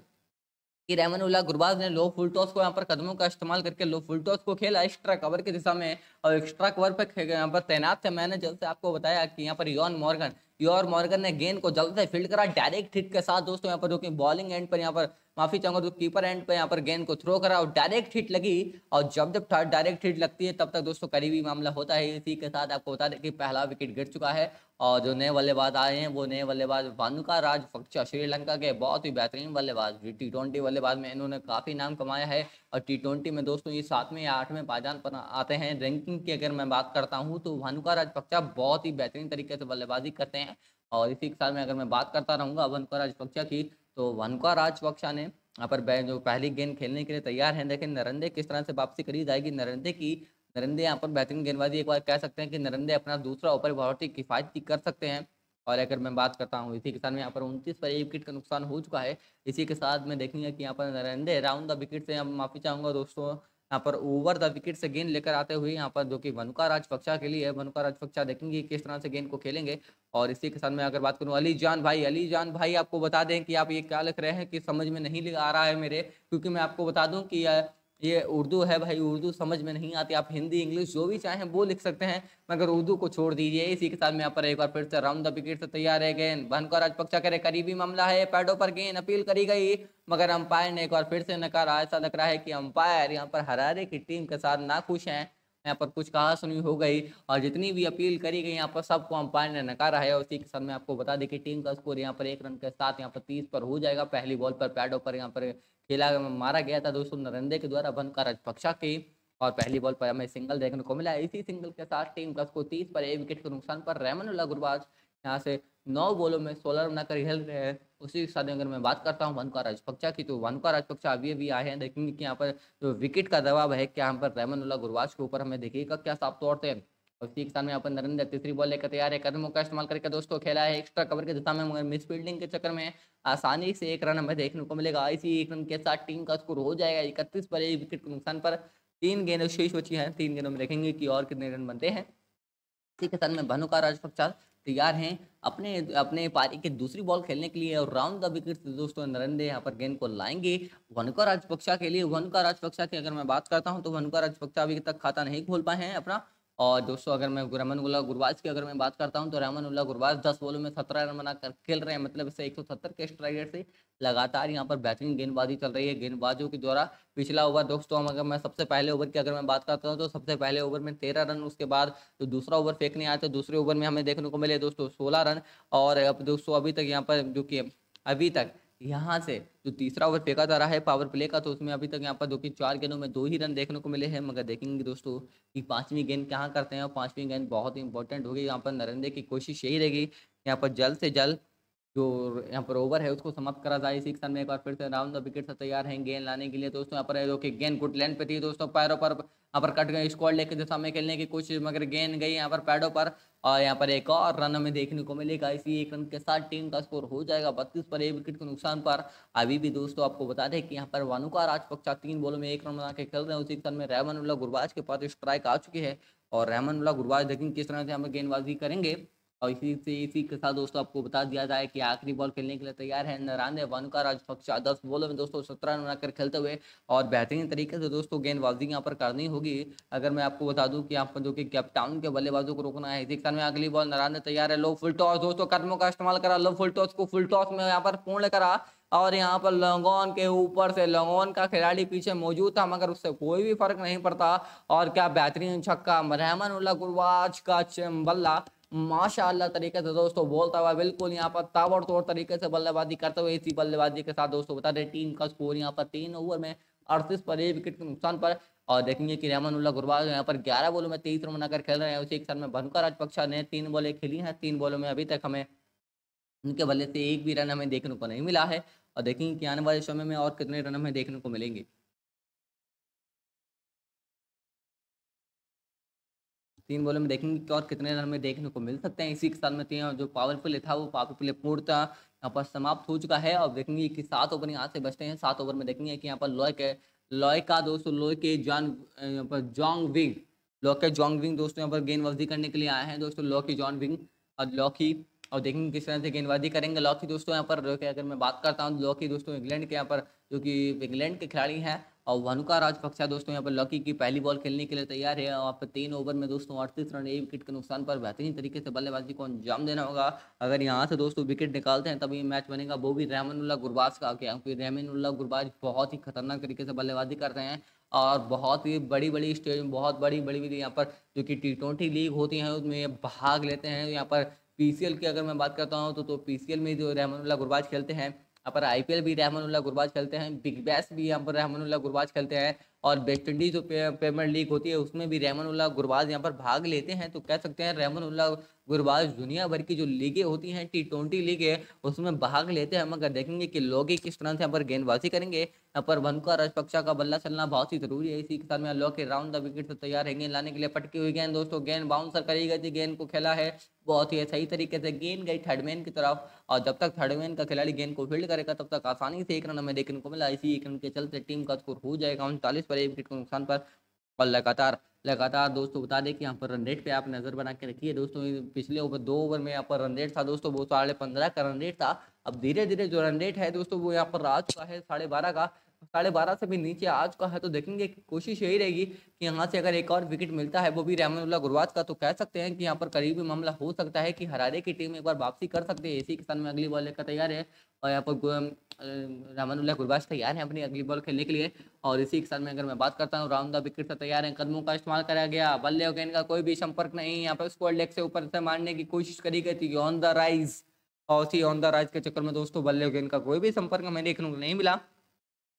कि रेमन उल्ला गुरबाज ने लो फुल टॉस को यहाँ पर कदमों का इस्तेमाल करके लो फुल टॉस को खेला एक्स्ट्रा कवर की दिशा में और एक्स्ट्रा कवर पर यहाँ पर तैनात थे मैंने जल्द से आपको बताया कि यहाँ पर यौन मॉर्गन योर मॉर्गन ने गेंद को जल्द से फील्ड करा डायरेक्ट हिट के साथ दोस्तों यहाँ पर जो कि बॉलिंग एंड पर यहाँ पर माफी चाहूंगा तो कीपर एंड पे यहाँ पर गेंद को थ्रो करा और डायरेक्ट हिट लगी और जब जब डायरेक्ट हिट लगती है तब तक दोस्तों करीबी मामला होता है इसी के साथ आपको बता दें कि पहला विकेट गिर चुका है और जो नए बल्लेबाज आए हैं वो नए बल्लेबाज वानुका राजपक्षा श्रीलंका के बहुत ही बेहतरीन बल्लेबाज टी ट्वेंटी बल्लेबाज में इन्होंने काफ़ी नाम कमाया है और टी ट्वेंटी में दोस्तों ये सातवें या आठवें पायदान पर आते हैं रैंकिंग की अगर मैं बात करता हूँ तो भानुका राजपक्षा बहुत ही बेहतरीन तरीके से बल्लेबाजी करते हैं और इसी के साथ में अगर मैं बात करता रहूंगा भानुका राजपक्षा की तो वनकार राजपक्षा ने यहाँ पर जो पहली गेंद खेलने के लिए तैयार हैं लेकिन नरेंद्र किस तरह से वापसी करी जाएगी नरेंदे की नरेंदे यहाँ पर बेहतरीन गेंदबाजी एक बार कह सकते हैं कि नरेंदे अपना दूसरा ओवर बहुत ही किफायती कर सकते हैं और अगर मैं बात करता हूँ इसी के साथ में यहाँ पर उनतीस पर एक विकेट का नुकसान हो चुका है इसी के साथ में देखेंगे कि यहाँ पर नरेंदे राउंड द विकेट से माफी चाहूँगा दोस्तों यहाँ पर ओवर द विकेट से गेंद लेकर आते हुए यहाँ पर जो कि वनुका राजपक्षा के लिए है वनुका राजपक्षा देखेंगे किस तरह से गेंद को खेलेंगे और इसी के साथ मैं अगर बात करूँ अली जान भाई अली जान भाई आपको बता दें कि आप ये क्या लिख रहे हैं कि समझ में नहीं आ रहा है मेरे क्योंकि मैं आपको बता दूँ कि ये उर्दू है भाई उर्दू समझ में नहीं आती आप हिंदी इंग्लिश जो भी चाहें वो लिख सकते हैं मगर उर्दू को छोड़ दीजिए इसी के साथ में यहाँ पर एक बार फिर से राउंड द विकेट से तैयार है गेंद भनकर राजपक्षा करे करीबी मामला है पैडों पर गेंद अपील करी गई मगर अंपायर ने एक बार फिर से नकारा ऐसा लग रहा है कि अंपायर यहाँ पर हरारे की टीम के साथ ना खुश हैं यहाँ पर कुछ कहा सुनी हो गई और जितनी भी अपील करी गई यहाँ पर सबको अंपायर ने नकारा है उसी के साथ मैं आपको बता दें कि टीम का स्कोर यहाँ पर एक रन के साथ यहाँ पर तीस पर हो जाएगा पहली बॉल पर पैडों पर यहाँ पर खेला मारा गया था दोस्तों नरेंद्र के द्वारा बनकर राजपक्षा की और पहली बॉल पर हमें सिंगल देखने को मिला इसी सिंगल के साथ टीम प्लस को तीस पर एक विकेट के नुकसान पर रेमन गुरबाज यहाँ से नौ बॉलों में सोलह रन बनाकर खेल रहे हैं उसी के साथ अगर मैं बात करता हूँ वनका राजपक्षा की तो वनका राजपक्षा अभी अभी आए हैं देखेंगे कि यहाँ पर जो विकेट का दबाव है क्या यहाँ पर रहमानुल्लाह गुरबाज के ऊपर हमें देखिएगा क्या साफ तोड़ते हैं उसी के साथ में पर नरेंद्र तीसरी बॉल लेकर तैयार है कदमों का इस्तेमाल करके दोस्तों खेला है एक्स्ट्रा कवर के दिशा में मगर मिस फील्डिंग के चक्कर में आसानी से एक रन हमें देखने को मिलेगा इसी एक रन के साथ टीम का स्कोर हो जाएगा इकतीस पर एक विकेट के नुकसान पर तीन गेंद शेष बची हैं तीन गेंदों में देखेंगे कि और कितने रन बनते हैं इसी के साथ में भानुका राजपक्षा तैयार हैं अपने अपने पारी के दूसरी बॉल खेलने के लिए और राउंड द विकेट दोस्तों नरेंद्र यहाँ पर गेंद को लाएंगे वनका राजपक्षा के लिए वनका राजपक्षा की अगर मैं बात करता हूँ तो वनका राजपक्षा अभी तक खाता नहीं खोल पाए हैं अपना और दोस्तों अगर मैं रमन उल्ला गुरबाज की अगर मैं बात करता हूँ तो रमन उल्ला गुरबाज दस बॉलों में सत्रह रन बनाकर खेल रहे हैं मतलब इसे एक सौ सत्तर के स्ट्राइक रेट से लगातार यहाँ पर बेहतरीन गेंदबाजी चल रही है गेंदबाजों के द्वारा पिछला ओवर दोस्तों हम अगर मैं सबसे पहले ओवर की अगर मैं बात करता हूँ तो सबसे पहले ओवर में तेरह रन उसके बाद जो तो दूसरा ओवर फेंकने आया तो दूसरे ओवर में हमें देखने को मिले दोस्तों सोलह रन और अब दोस्तों अभी तक यहाँ पर जो कि अभी तक यहाँ से जो तीसरा ओवर फेंका जा रहा है पावर प्ले का तो उसमें अभी तक यहाँ पर दो की चार गेंदों में दो ही रन देखने को मिले हैं मगर देखेंगे दोस्तों कि पांचवी गेंद कहाँ करते हैं और पांचवी गेंद बहुत ही इंपॉर्टेंट होगी यहाँ पर नरेंद्र की कोशिश यही रहेगी यहाँ पर जल्द से जल्द जो यहाँ पर ओवर है उसको समाप्त करा जाए इसी क्षण में एक बार फिर से राउंड द विकेट से तैयार हैं गेंद लाने के लिए दोस्तों यहाँ पर है जो कि गेंद गुड लेंथ पे थी दोस्तों पैरों पर यहाँ पर कट गए स्क्वाड लेके जो में खेलने की कोशिश मगर गेंद गई यहाँ पर पैडों पर और यहाँ पर एक और रन हमें देखने को मिलेगा इसी एक रन के साथ टीम का स्कोर हो जाएगा बत्तीस पर एक विकेट के नुकसान पर अभी भी दोस्तों आपको बता दें कि यहाँ पर वानुका राजपक्षा तीन बॉलों में एक रन बना के खेल रहे हैं उसी क्षण में रहमान उल्ला गुरबाज के पास स्ट्राइक आ चुकी है और रहमान उल्ला गुरबाज देखेंगे किस तरह से हम गेंदबाजी करेंगे और इसी से इसी के साथ दोस्तों आपको बता दिया जाए कि आखिरी बॉल खेलने के लिए तैयार है नारायण वनका राजपक्षा दस बॉलों में दोस्तों सत्रह रन बनाकर खेलते हुए और बेहतरीन तरीके से दोस्तों गेंदबाजी यहाँ पर करनी होगी अगर मैं आपको बता दूं कि यहाँ पर जो कि कैप्टाउन के बल्लेबाजों को रोकना है इसी में अगली बॉल नारायण तैयार है लो फुल टॉस दोस्तों कदमों का इस्तेमाल करा लो फुल टॉस को फुल टॉस में यहाँ पर पूर्ण करा और यहाँ पर लंगोन के ऊपर से लंगोन का खिलाड़ी पीछे मौजूद था मगर उससे कोई भी फर्क नहीं पड़ता और क्या बेहतरीन छक्का मरहमन उल्ला गुरवाज का चम्बल्ला माशाला तरीके से दोस्तों बोलता हुआ बिल्कुल यहाँ पर ताबड़ तोड़ तरीके से बल्लेबाजी करते हुए इसी बल्लेबाजी के साथ दोस्तों बता दें टीम का स्कोर यहाँ पर तीन ओवर में अड़तीस पर एक विकेट के नुकसान पर और देखेंगे कि रहमान उल्ला गुरबाज यहाँ पर ग्यारह बॉलों में तेईस रन बनाकर खेल रहे हैं उसी एक साल में भनकर राजपक्षा ने तीन बॉलें खेली हैं तीन बॉलों में अभी तक हमें उनके बल्ले से एक भी रन हमें देखने को नहीं मिला है और देखेंगे कि आने वाले समय में और कितने रन हमें देखने को मिलेंगे तीन बॉलों में देखेंगे कि और कितने रन में देखने को मिल सकते हैं इसी के साथ में तीन जो पावर प्ले था वो पावर प्ले पूर्णतः यहाँ पर समाप्त हो चुका है और देखेंगे कि सात ओवर यहाँ से बचते हैं सात ओवर में देखेंगे कि यहाँ पर लॉय के लॉय का दोस्तों लॉय के जॉन यहाँ पर Jongwe Luke Jongwe दोस्तों यहाँ पर गेंदबाजी करने के लिए आए हैं दोस्तों लॉकी जॉन विंग और लॉकी और देखेंगे किस तरह से गेंदबाजी करेंगे लॉकी दोस्तों यहाँ पर अगर मैं बात करता हूँ लॉकी दोस्तों इंग्लैंड के यहाँ पर जो कि इंग्लैंड के खिलाड़ी हैं और वनुका राजपक्षा दोस्तों यहाँ पर लकी की पहली बॉल खेलने के लिए तैयार है और पर तीन ओवर में दोस्तों अड़तीस रन एक विकेट के नुकसान पर बेहतरीन तरीके से बल्लेबाजी को अंजाम देना होगा अगर यहाँ से दोस्तों विकेट निकालते हैं तभी मैच बनेगा वो भी रहमानुल्ला गुरबाज का क्योंकि रहमानुल्ला गुरबाज बहुत ही खतरनाक तरीके से बल्लेबाजी करते हैं और बहुत ही बड़ी बड़ी स्टेज में बहुत बड़ी बड़ी बड़ी यहाँ पर जो कि टी ट्वेंटी लीग होती हैं उसमें भाग लेते हैं यहाँ पर पी की अगर मैं बात करता हूँ तो, तो पी में जो रहमानुल्ला गुरबाज खेलते हैं यहाँ पर आई भी रहमानुल्ला गुरबाज खेलते हैं बिग बैस भी यहाँ पर रहमानुल्ला गुरबाज खेलते हैं और वेस्ट इंडीज जो प्रीमियर लीग होती है उसमें भी रहमानुल्ला गुरबाज यहाँ पर भाग लेते हैं तो कह सकते हैं रहमानुल्ला गुरबाज दुनिया भर की जो लीगें होती हैं टी ट्वेंटी है उसमें भाग लेते हैं मगर देखेंगे कि लोग किस तरह से यहाँ पर गेंदबाजी करेंगे यहाँ पर वन राजपक्षा का बल्ला चलना बहुत ही जरूरी है इसी के साथ में लोग के राउंड द विकेट से तैयार तो है गेंद लाने के लिए पटकी हुई गेंद दोस्तों गेंद बाउंसर करी गई थी गेंद को खेला है बहुत ही सही तरीके से गेंद गई थर्डमैन की तरफ और जब तक थर्डमैन का खिलाड़ी गेंद को फील्ड करेगा तब तक आसानी से एक रन हमें देखने को मिला इसी एक रन के चलते टीम का स्कोर हो जाएगा उनतालीस पर एक विकेट के नुकसान पर और लगातार लगातार दोस्तों बता दें कि यहाँ पर रन रेट पे आप नज़र बना के रखिए दोस्तों पिछले ओवर दो ओवर में यहाँ पर रन रेट था दोस्तों वो साढ़े पंद्रह का रन रेट था अब धीरे धीरे जो रन रेट है दोस्तों वो यहाँ पर आ चुका है साढ़े बारह का साढ़े बारह से भी नीचे आ चुका है तो देखेंगे कोशिश यही रहेगी कि यहाँ से अगर एक और विकेट मिलता है वो भी रहमानुल्ला गुरवाज का तो कह सकते हैं कि यहाँ पर करीबी मामला हो सकता है कि हरारे की टीम एक बार वापसी कर सकते हैं इसी के साथ में अगली बॉल लेकर तैयार है और यहाँ पर रामानुल्लाह गुरबाज तैयार हैं अपनी अगली बॉल खेलने के लिए और इसी के साथ में अगर मैं बात करता हूँ राउंड द विकेट से तैयार हैं कदमों का इस्तेमाल कराया गया बल्ले और गेंद का कोई भी संपर्क नहीं यहाँ पर स्कोर लेग से ऊपर से मारने की कोशिश करी गई थी ऑन द राइज और उसी ऑन द राइज के चक्कर में दोस्तों बल्ले और गेंद का कोई भी संपर्क हमें देखने को नहीं मिला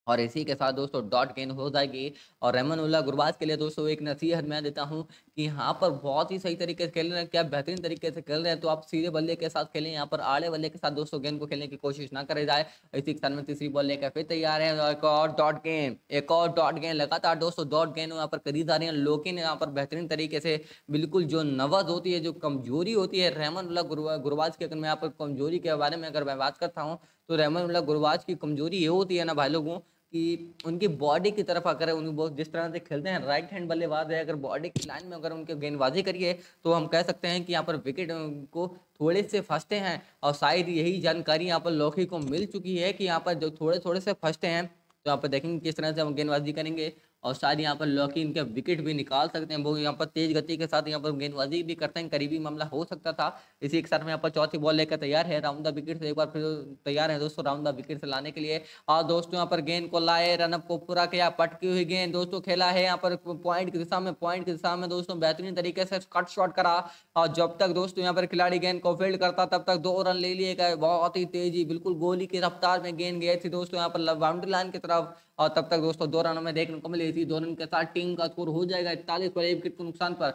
और इसी के साथ दोस्तों डॉट गेन हो जाएगी और रहमन उल्ला गुरबाज के लिए दोस्तों एक नसीहत मैं देता हूँ कि यहाँ पर बहुत ही सही तरीके से खेल रहे हैं क्या बेहतरीन तरीके से खेल रहे हैं तो आप सीधे बल्ले के साथ खेलें यहाँ पर आड़े बल्ले के साथ दोस्तों गेंद को खेलने की कोशिश ना करे जाए इसी के साथ में तीसरी बॉल लेकर फिर तैयार है एक और डॉट गेंद एक और डॉट गेंद लगातार दोस्तों डॉट गेंद यहाँ पर करी जा रही है लेकिन यहाँ पर बेहतरीन तरीके से बिल्कुल जो नवज होती है जो कमजोरी होती है उल्ला गुरबाज की अगर मैं यहाँ पर कमजोरी के बारे में अगर मैं बात करता हूँ तो रहमन उल्ला गुरबाज की कमजोरी ये होती है ना भाई लोगों कि उनकी बॉडी की तरफ अगर उन वो जिस तरह से खेलते हैं राइट हैंड बल्लेबाज है अगर बॉडी की लाइन में अगर उनके गेंदबाजी करिए तो हम कह सकते हैं कि यहाँ पर विकेट को थोड़े से फंसते हैं और शायद यही जानकारी यहाँ पर लौकी को मिल चुकी है कि यहाँ पर जो थोड़े थोड़े से फंसते हैं तो यहाँ पर देखेंगे किस तरह से हम गेंदबाजी करेंगे और शायद यहाँ पर लॉकी इनके विकेट भी निकाल सकते हैं वो यहाँ पर तेज गति के साथ यहाँ पर गेंदबाजी भी करते हैं करीबी मामला हो सकता था इसी के साथ में यहाँ पर चौथी बॉल लेकर तैयार है राउंड द विकेट से एक बार फिर तैयार है दोस्तों राउंड द विकेट से लाने के लिए और दोस्तों यहाँ पर गेंद को लाए रनअप को पूरा किया पटकी हुई गेंद दोस्तों खेला है यहाँ पर पॉइंट की दिशा में पॉइंट की दिशा में दोस्तों बेहतरीन तरीके से कट शॉट करा और जब तक दोस्तों यहाँ पर खिलाड़ी गेंद को फील्ड करता तब तक दो रन ले लिए गए बहुत ही तेजी बिल्कुल गोली की रफ्तार में गेंद गए थे दोस्तों यहाँ पर बाउंड्री लाइन की तरफ और तब तक दोस्तों दो रनों में देखने को मिली इसी दौरान के साथ टीम का स्कोर हो जाएगा इकतालीस पर एक विकेट के नुकसान पर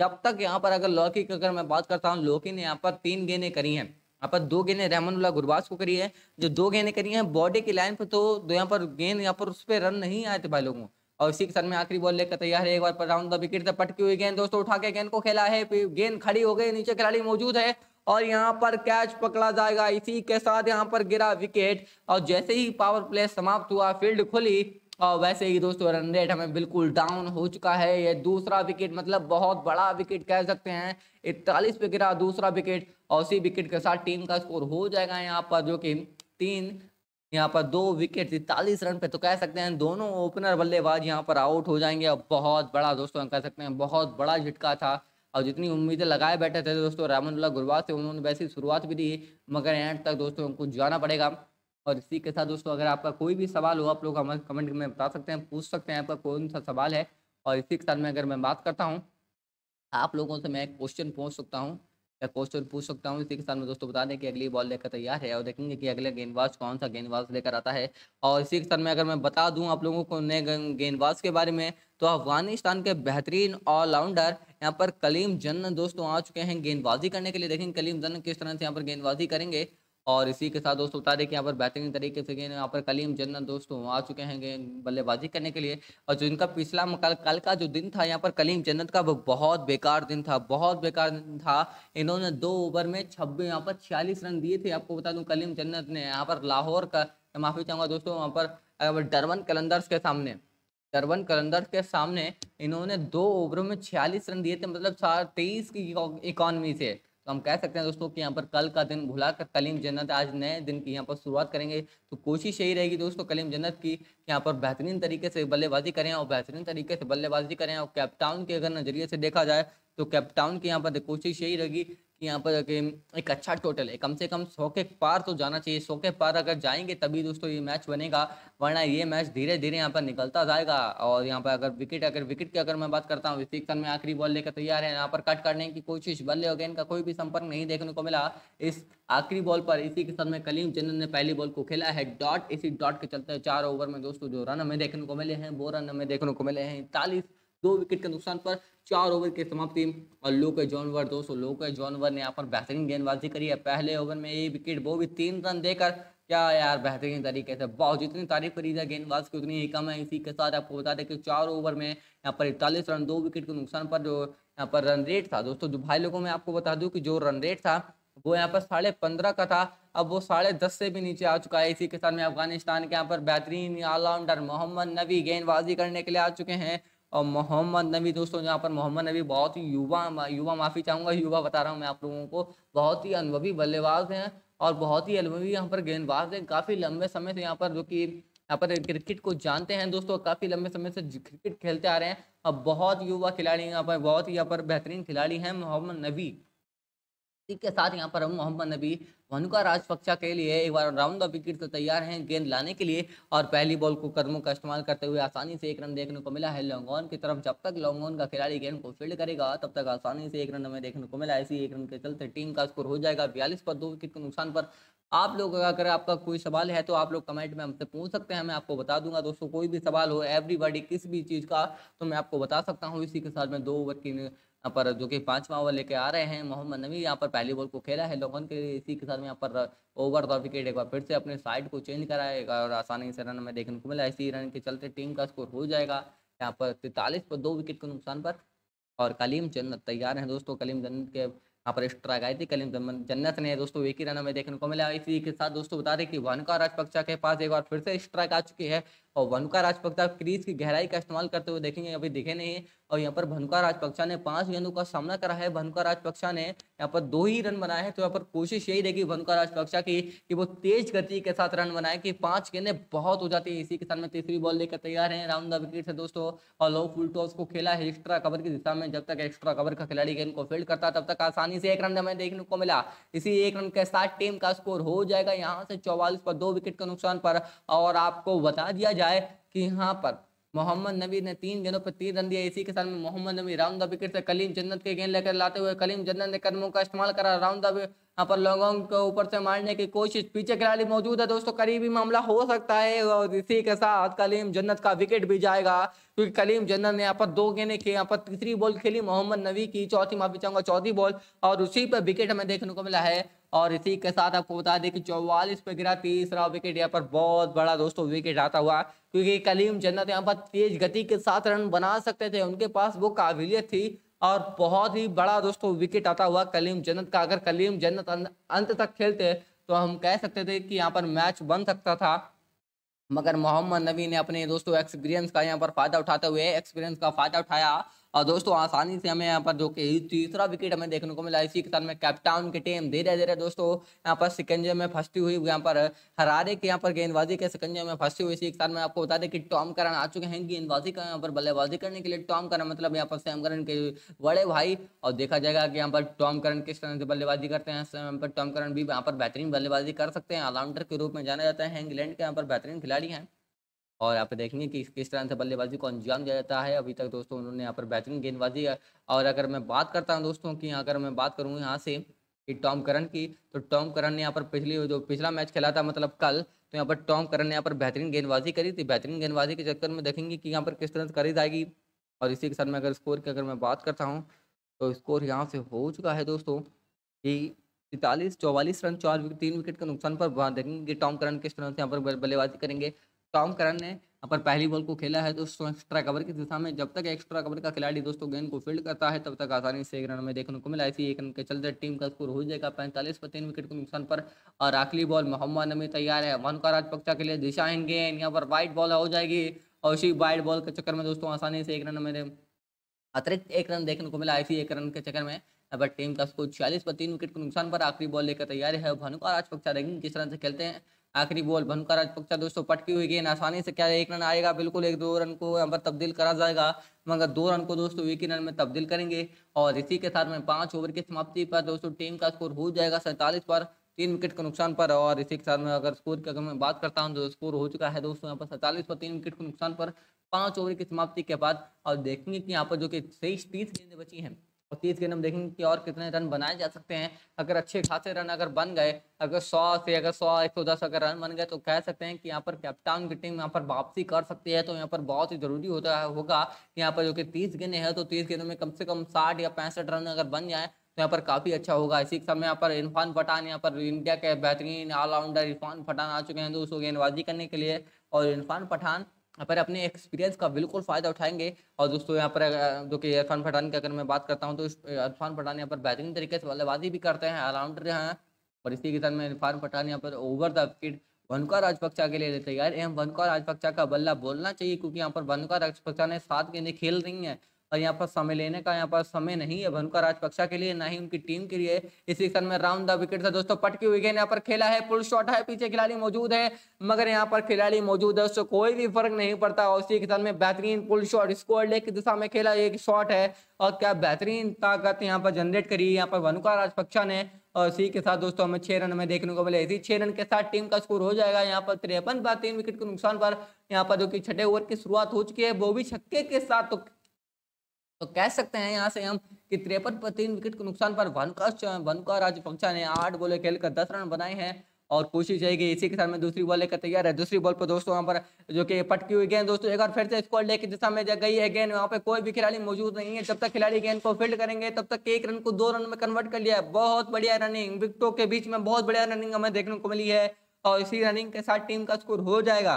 जब तक यहाँ पर अगर लौकी की अगर मैं बात करता हूँ लौकी ने यहाँ पर तीन गेंदें करी हैं यहाँ पर दो गेंदें रहमानुल्ला गुरबाज को करी है जो दो गेंदें करी हैं बॉडी की लाइन पर तो यहाँ पर गेंद यहाँ पर उस पर रन नहीं आए थे भाई लोगों और इसी के साथ में आखिरी बॉल लेकर तैयार है एक बार पर राउंड द विकेट से पटकी हुई गेंद दोस्तों उठा के गेंद को खेला है गेंद खड़ी हो गई नीचे खिलाड़ी मौजूद है और यहाँ पर कैच पकड़ा जाएगा इसी के साथ यहाँ पर गिरा विकेट और जैसे ही पावर प्ले समाप्त हुआ फील्ड खुली और वैसे ही दोस्तों रन रेट हमें बिल्कुल डाउन हो चुका है ये दूसरा विकेट मतलब बहुत बड़ा विकेट कह सकते हैं इकतालीस पे गिरा दूसरा विकेट और उसी विकेट के साथ टीम का स्कोर हो जाएगा यहाँ पर जो कि तीन यहाँ पर दो विकेट इकतालीस रन पे तो कह सकते हैं दोनों ओपनर बल्लेबाज यहाँ पर आउट हो जाएंगे और बहुत बड़ा दोस्तों कह सकते हैं बहुत बड़ा झटका था और जितनी उम्मीदें लगाए बैठे थे दोस्तों रामनला गुरुवार से उन्होंने वैसी शुरुआत भी दी मगर एंड तक दोस्तों कुछ जाना पड़ेगा और इसी के साथ दोस्तों अगर आपका कोई भी सवाल हो आप लोग हमें कमेंट में बता सकते हैं पूछ सकते हैं आपका कौन सा सवाल है और इसी के साथ में अगर मैं बात करता हूँ आप लोगों से मैं क्वेश्चन पूछ सकता हूँ या क्वेश्चन पूछ सकता हूँ इसी के साथ में दोस्तों बता दें कि अगली बॉल लेकर तैयार है और देखेंगे कि अगले गेंदबाज कौन सा गेंदबाज लेकर आता है और इसी के साथ में अगर मैं बता दूँ आप लोगों को नए गेंदबाज के बारे में तो अफगानिस्तान के बेहतरीन ऑलराउंडर यहाँ पर कलीम जन्न दोस्तों आ चुके हैं गेंदबाजी करने के लिए देखेंगे कलीम जन्न किस तरह से यहाँ पर गेंदबाजी करेंगे और इसी के साथ दोस्तों बता दें कि यहाँ पर बेहतरीन तरीके से गेंद यहाँ पर कलीम जन्नत दोस्तों आ चुके हैं गेंद बल्लेबाजी करने के लिए और जो इनका पिछला कल कल का जो दिन था यहाँ पर कलीम जन्नत का वो बहुत बेकार दिन था बहुत बेकार दिन था इन्होंने दो ओवर में छब्बीस यहाँ पर छियालीस रन दिए थे आपको बता दूँ कलीम जन्नत ने यहाँ पर लाहौर का माफ़ी चाहूँगा दोस्तों वहाँ पर डरवन कलंदर्स के सामने डरवन कलंदर्स के सामने इन्होंने दो ओवरों में छियालीस रन दिए थे मतलब तेईस की इकॉनमी से तो हम कह सकते हैं दोस्तों कि यहाँ पर कल का दिन भुला कर कलीम जन्नत आज नए दिन की यहाँ पर शुरुआत करेंगे तो कोशिश यही रहेगी दोस्तों कलीम जन्नत की यहाँ पर बेहतरीन तरीके से बल्लेबाजी करें और बेहतरीन तरीके से बल्लेबाजी करें और कैप्टाउन के अगर नज़रिए से देखा जाए तो कैप्टाउन की यहाँ पर कोशिश यही रहेगी यहाँ पर एक अच्छा टोटल है कम से कम सौ के पार तो जाना चाहिए सौ के पार अगर जाएंगे तभी दोस्तों ये मैच बनेगा वरना ये मैच धीरे धीरे यहाँ पर निकलता जाएगा और यहाँ पर अगर विकेट अगर विकेट की अगर मैं बात करता हूँ इस में आखिरी बॉल लेकर तैयार है यहाँ पर कट करने की कोशिश बल्ले और इनका कोई भी संपर्क नहीं देखने को मिला इस आखिरी बॉल पर इसी के साथ में कलीम जिन्होंने ने पहली बॉल को खेला है डॉट इसी डॉट के चलते चार ओवर में दोस्तों जो रन हमें देखने को मिले हैं वो रन हमें देखने को मिले हैं इकतालीस दो विकेट के नुकसान पर चार ओवर की समाप्ति और लोके जॉनवर दोस्तों लोके जॉनवर ने यहाँ पर बेहतरीन गेंदबाजी करी है पहले ओवर में ये विकेट वो भी तीन रन देकर क्या यार बेहतरीन तरीके से बहुत जितनी तारीफ करी जाए गेंदबाज की उतनी ही कम है इसी के साथ आपको बता दें कि चार ओवर में यहाँ पर इकतालीस रन दो विकेट के नुकसान पर जो यहाँ पर रन रेट था दोस्तों जो भाई लोगों में आपको बता दूँ कि जो रन रेट था वो यहाँ पर साढ़े पंद्रह का था अब वो साढ़े दस से भी नीचे आ चुका है इसी के साथ में अफगानिस्तान के यहाँ पर बेहतरीन ऑलराउंडर मोहम्मद नबी गेंदबाजी करने के लिए आ चुके हैं और मोहम्मद नबी दोस्तों यहाँ पर मोहम्मद नबी बहुत ही युवा युवा माफ़ी चाहूँगा युवा बता रहा हूँ मैं आप लोगों को बहुत ही अनुभवी बल्लेबाज हैं और बहुत ही अनुभवी यहाँ पर गेंदबाज हैं काफ़ी लंबे समय से यहाँ पर जो कि यहाँ पर क्रिकेट को जानते हैं दोस्तों काफ़ी लंबे समय से क्रिकेट खेलते आ रहे हैं और बहुत युवा खिलाड़ी यहाँ पर बहुत ही यहाँ पर बेहतरीन खिलाड़ी हैं मोहम्मद नबी इसी के साथ यहाँ पर मोहम्मद नबी मनुका राजपक्षा के लिए एक बार राउंड ऑफ विकेट तो तैयार हैं गेंद लाने के लिए और पहली बॉल को कदमों का इस्तेमाल करते हुए आसानी से एक रन देखने को मिला है लॉन्गॉन की तरफ जब तक लॉन्गॉन का खिलाड़ी गेंद को फील्ड करेगा तब तक आसानी से एक रन हमें देखने को मिला ऐसी एक रन के चलते टीम का स्कोर हो जाएगा बयालीस पर दो विकेट के नुकसान पर आप लोग अगर आपका कोई सवाल है तो आप लोग कमेंट में हमसे पूछ सकते हैं मैं आपको बता दूंगा दोस्तों कोई भी सवाल हो एवरीबॉडी किसी भी चीज़ का तो मैं आपको बता सकता हूँ इसी के साथ मैं दो ओवर की यहाँ पर जो कि पांचवा ओवर लेके आ रहे हैं मोहम्मद नबी यहाँ पर पहली बॉल को खेला है लोगों के इसी के साथ में यहाँ पर ओवर का विकेट एक बार फिर से अपने साइड को चेंज कराएगा और आसानी से रन में देखने को मिला इसी रन के चलते टीम का स्कोर हो जाएगा यहाँ पर तैतालीस पर दो विकेट के नुकसान पर और कलीम जन्नत तैयार हैं दोस्तों कलीम जन्नत के यहाँ पर स्ट्राइक आई थी कलीम जन्नत ने दोस्तों एक ही रन में देखने को मिला इसी के साथ दोस्तों बता दें कि वनका राजपक्षा के पास एक बार फिर से स्ट्राइक आ चुकी है और भनुका राजपक्षा क्रीज की गहराई का इस्तेमाल करते हुए देखेंगे अभी दिखे नहीं और यहाँ पर भनुका राजपक्षा ने पांच गेंदों का सामना करा है भनुका राजपक्षा ने यहाँ पर दो ही रन बनाए हैं तो यहाँ पर कोशिश यही रहेगी भनुका राजपक्षा की कि वो तेज गति के साथ रन बनाए कि पांच गेंदें बहुत हो जाती है इसी के साथ में तीसरी बॉल लेकर तैयार है राउंड द विकेट से दोस्तों और लो फुल टॉस को खेला है एक्स्ट्रा कवर की दिशा में जब तक एक्स्ट्रा कवर का खिलाड़ी गेंद को फील्ड करता तब तक आसानी से एक रन हमें देखने को मिला इसी एक रन के साथ टीम का स्कोर हो जाएगा यहाँ से चौवालीस पर दो विकेट के नुकसान पर और आपको बता दिया जाए कि यहाँ पर मोहम्मद नबी ने तीन गेंदों पर तीन रन दिया इसी के साथ में मोहम्मद नबी राउंड द विकेट से कलीम जन्नत के गेंद लेकर लाते हुए कलीम जन्नत ने कदमों का इस्तेमाल करा राउंड द यहाँ पर लोगों को ऊपर से मारने की कोशिश पीछे खिलाड़ी मौजूद है दोस्तों करीबी मामला हो सकता है और इसी के साथ कलीम जन्नत का विकेट भी जाएगा क्योंकि कलीम जन्नत ने यहाँ पर दो गेंदे खेली यहाँ पर तीसरी बॉल खेली मोहम्मद नबी की चौथी माफी चाहूंगा चौथी बॉल और उसी पर विकेट हमें देखने को मिला है और इसी के साथ आपको बता दें कि चौवालीस पे गिरा तीसरा विकेट यहाँ पर बहुत बड़ा दोस्तों विकेट आता हुआ क्योंकि कलीम जन्नत यहाँ पर तेज गति के साथ रन बना सकते थे उनके पास वो काबिलियत थी और बहुत ही बड़ा दोस्तों विकेट आता हुआ कलीम जन्नत का अगर कलीम जन्नत अं-, अंत तक खेलते तो हम कह सकते थे कि यहाँ पर मैच बन सकता था मगर मोहम्मद नबी ने अपने दोस्तों एक्सपीरियंस का यहाँ पर फायदा उठाते हुए एक्सपीरियंस का फायदा उठाया और दोस्तों आसानी से हमें यहाँ पर जो कि तीसरा विकेट हमें देखने को मिला इसी के साथ में कैप्टाउन की टीम धीरे धीरे दोस्तों यहाँ पर सिकंजे में फंसती हुई यहाँ पर हरारे के यहाँ पर गेंदबाजी के सिकंजे में फंसती हुई इसी के साथ में आपको बता दें कि टॉम करन आ चुके हैं गेंदबाजी का यहाँ पर बल्लेबाजी करने के लिए टॉम करन मतलब यहाँ पर सैम करण के बड़े भाई और देखा जाएगा कि यहाँ पर टॉम करन किस तरह से बल्लेबाजी करते हैं यहाँ पर टॉम करन भी यहाँ पर बेहतरीन बल्लेबाजी कर सकते हैं ऑलराउंडर के रूप में जाना जाता है इंग्लैंड के यहाँ पर बेहतरीन खिलाड़ी हैं और यहाँ पे देखेंगे कि किस तरह से बल्लेबाजी को अंजाम दिया जाता है अभी तक दोस्तों उन्होंने यहाँ पर बेहतरीन गेंदबाजी और अगर मैं बात करता हूँ दोस्तों की अगर मैं बात करूँ यहाँ से कि टॉम करन की तो टॉम करन ने यहाँ पर पिछली जो पिछला मैच खेला था मतलब कल तो यहाँ पर टॉम करन ने यहाँ पर बेहतरीन गेंदबाजी करी थी बेहतरीन गेंदबाजी के चक्कर में देखेंगे कि यहाँ पर किस तरह से करी जाएगी और इसी के साथ में अगर स्कोर की अगर मैं बात करता हूँ तो स्कोर यहाँ से हो चुका है दोस्तों कि तैतालीस चौवालीस रन चार विकेट तीन विकेट के नुकसान पर देखेंगे कि टॉम करन किस तरह से यहाँ पर बल्लेबाजी करेंगे टॉम करन ने अपन पहली बॉल को खेला है दोस्तों एक्स्ट्रा कवर की दिशा में जब तक एक्स्ट्रा कवर का खिलाड़ी दोस्तों गेंद को फील्ड करता है तब तक आसानी से एक रन में देखने को मिला इसी एक रन के चलते टीम का स्कोर हो जाएगा पैंतालीस पर तीन विकेट के नुकसान पर और आखिरी बॉल मोहम्मद नमी तैयार है वन का राजपक्षा के लिए दिशा इन गेंद यहाँ पर वाइट बॉल हो जाएगी और उसी वाइट बॉल के चक्कर में दोस्तों आसानी से एक रन में अतिरिक्त एक रन देखने को मिला इसी एक रन के चक्कर में अब टीम का स्कोर छियालीस पर तीन विकेट के नुकसान पर आखिरी बॉल लेकर तैयार है भानुका राजपक्षा देखेंगे किस तरह से खेलते हैं आखिरी बॉल बनकर राजपक्षा दोस्तों पटकी हुई गेंद आसानी से क्या एक रन आएगा बिल्कुल एक दो रन को यहाँ पर तब्दील करा जाएगा मगर दो रन को दोस्तों एक ही रन में तब्दील करेंगे और इसी के साथ में पाँच ओवर की समाप्ति पर दोस्तों टीम का स्कोर हो जाएगा सैंतालीस पर तीन विकेट के नुकसान पर और इसी के साथ में अगर स्कोर की अगर मैं बात करता हूँ तो स्कोर हो चुका है दोस्तों यहाँ पर सैंतालीस पर तीन विकेट के नुकसान पर पाँच ओवर की समाप्ति के बाद और देखेंगे कि यहाँ पर जो कि तेईस तीस गेंदें बची हैं और तीस गेंद हम देखेंगे कि और कितने रन बनाए जा सकते हैं अगर अच्छे खासे रन अगर बन गए अगर सौ से अगर सौ एक सौ दस अगर रन बन गए तो कह सकते हैं कि यहाँ पर कैप्टन की टीम यहाँ पर वापसी कर सकती है तो यहाँ पर बहुत ही जरूरी होता है होगा यहाँ पर जो कि तीस गेंद है तो तीस गेंदों में कम से कम साठ या पैंसठ रन अगर बन जाए तो यहाँ पर काफ़ी अच्छा होगा इसी समय यहाँ पर इरफान पठान यहाँ पर इंडिया के बेहतरीन ऑलराउंडर इरफान पठान आ चुके हैं दोस्तों गेंदबाजी करने के लिए और इरफान पठान पर अपने एक्सपीरियंस का बिल्कुल फ़ायदा उठाएंगे और दोस्तों यहाँ पर जो कि इरफान पठान की अगर मैं बात करता हूँ तो इरफान पठान यहाँ पर बेहतरीन तरीके से बल्लेबाजी भी करते हैं ऑलराउंडर हैं और इसी के साथ में इरफान पठान यहाँ पर over the wicket Bhanuka Rajapaksa के लिए तैयार एम वनुका राजपक्षा का बल्ला बोलना चाहिए क्योंकि यहाँ पर वनका राजपक्षा ने सात गेंदें खेल रही हैं और यहाँ पर समय लेने का यहाँ पर समय नहीं है भनुका राजपक्षा के लिए ना ही उनकी टीम के लिए इसी क्षण में राउंड द विकेट था दोस्तों पटकी हुई गेंद यहाँ पर खेला है पुल शॉट है पीछे खिलाड़ी मौजूद है मगर यहाँ पर खिलाड़ी मौजूद है उससे कोई भी फर्क नहीं पड़ता उसी के में बेहतरीन पुल शॉट स्कोर लेग की दिशा में खेला एक शॉट है और क्या बेहतरीन ताकत यहाँ पर जनरेट करी यहाँ पर वनुका राजपक्षा ने और इसी के साथ दोस्तों हमें छह रन में देखने को मिले इसी छह रन के साथ टीम का स्कोर हो जाएगा यहाँ पर तिरपन बार तीन विकेट के नुकसान पर यहाँ पर जो कि छठे ओवर की शुरुआत हो चुकी है वो भी छक्के के साथ तो तो कह सकते हैं यहाँ से हम कि त्रेपन पर तीन विकेट के नुकसान पर वनका वनका राजपक्षा ने आठ बोले खेलकर दस रन बनाए हैं और कोशिश है कि इसी के साथ में दूसरी बॉल लेकर तैयार है दूसरी बॉल पर दोस्तों वहाँ पर जो कि पटकी हुई गेंद दोस्तों एक बार फिर से स्कोर लेकर दिशा में गई है गेंद वहाँ पे कोई भी खिलाड़ी मौजूद नहीं है जब तक खिलाड़ी गेंद को फील्ड करेंगे तब तक एक रन को दो रन में कन्वर्ट कर लिया है बहुत बढ़िया रनिंग विकटों के बीच में बहुत बढ़िया रनिंग हमें देखने को मिली है और इसी रनिंग के साथ टीम का स्कोर हो जाएगा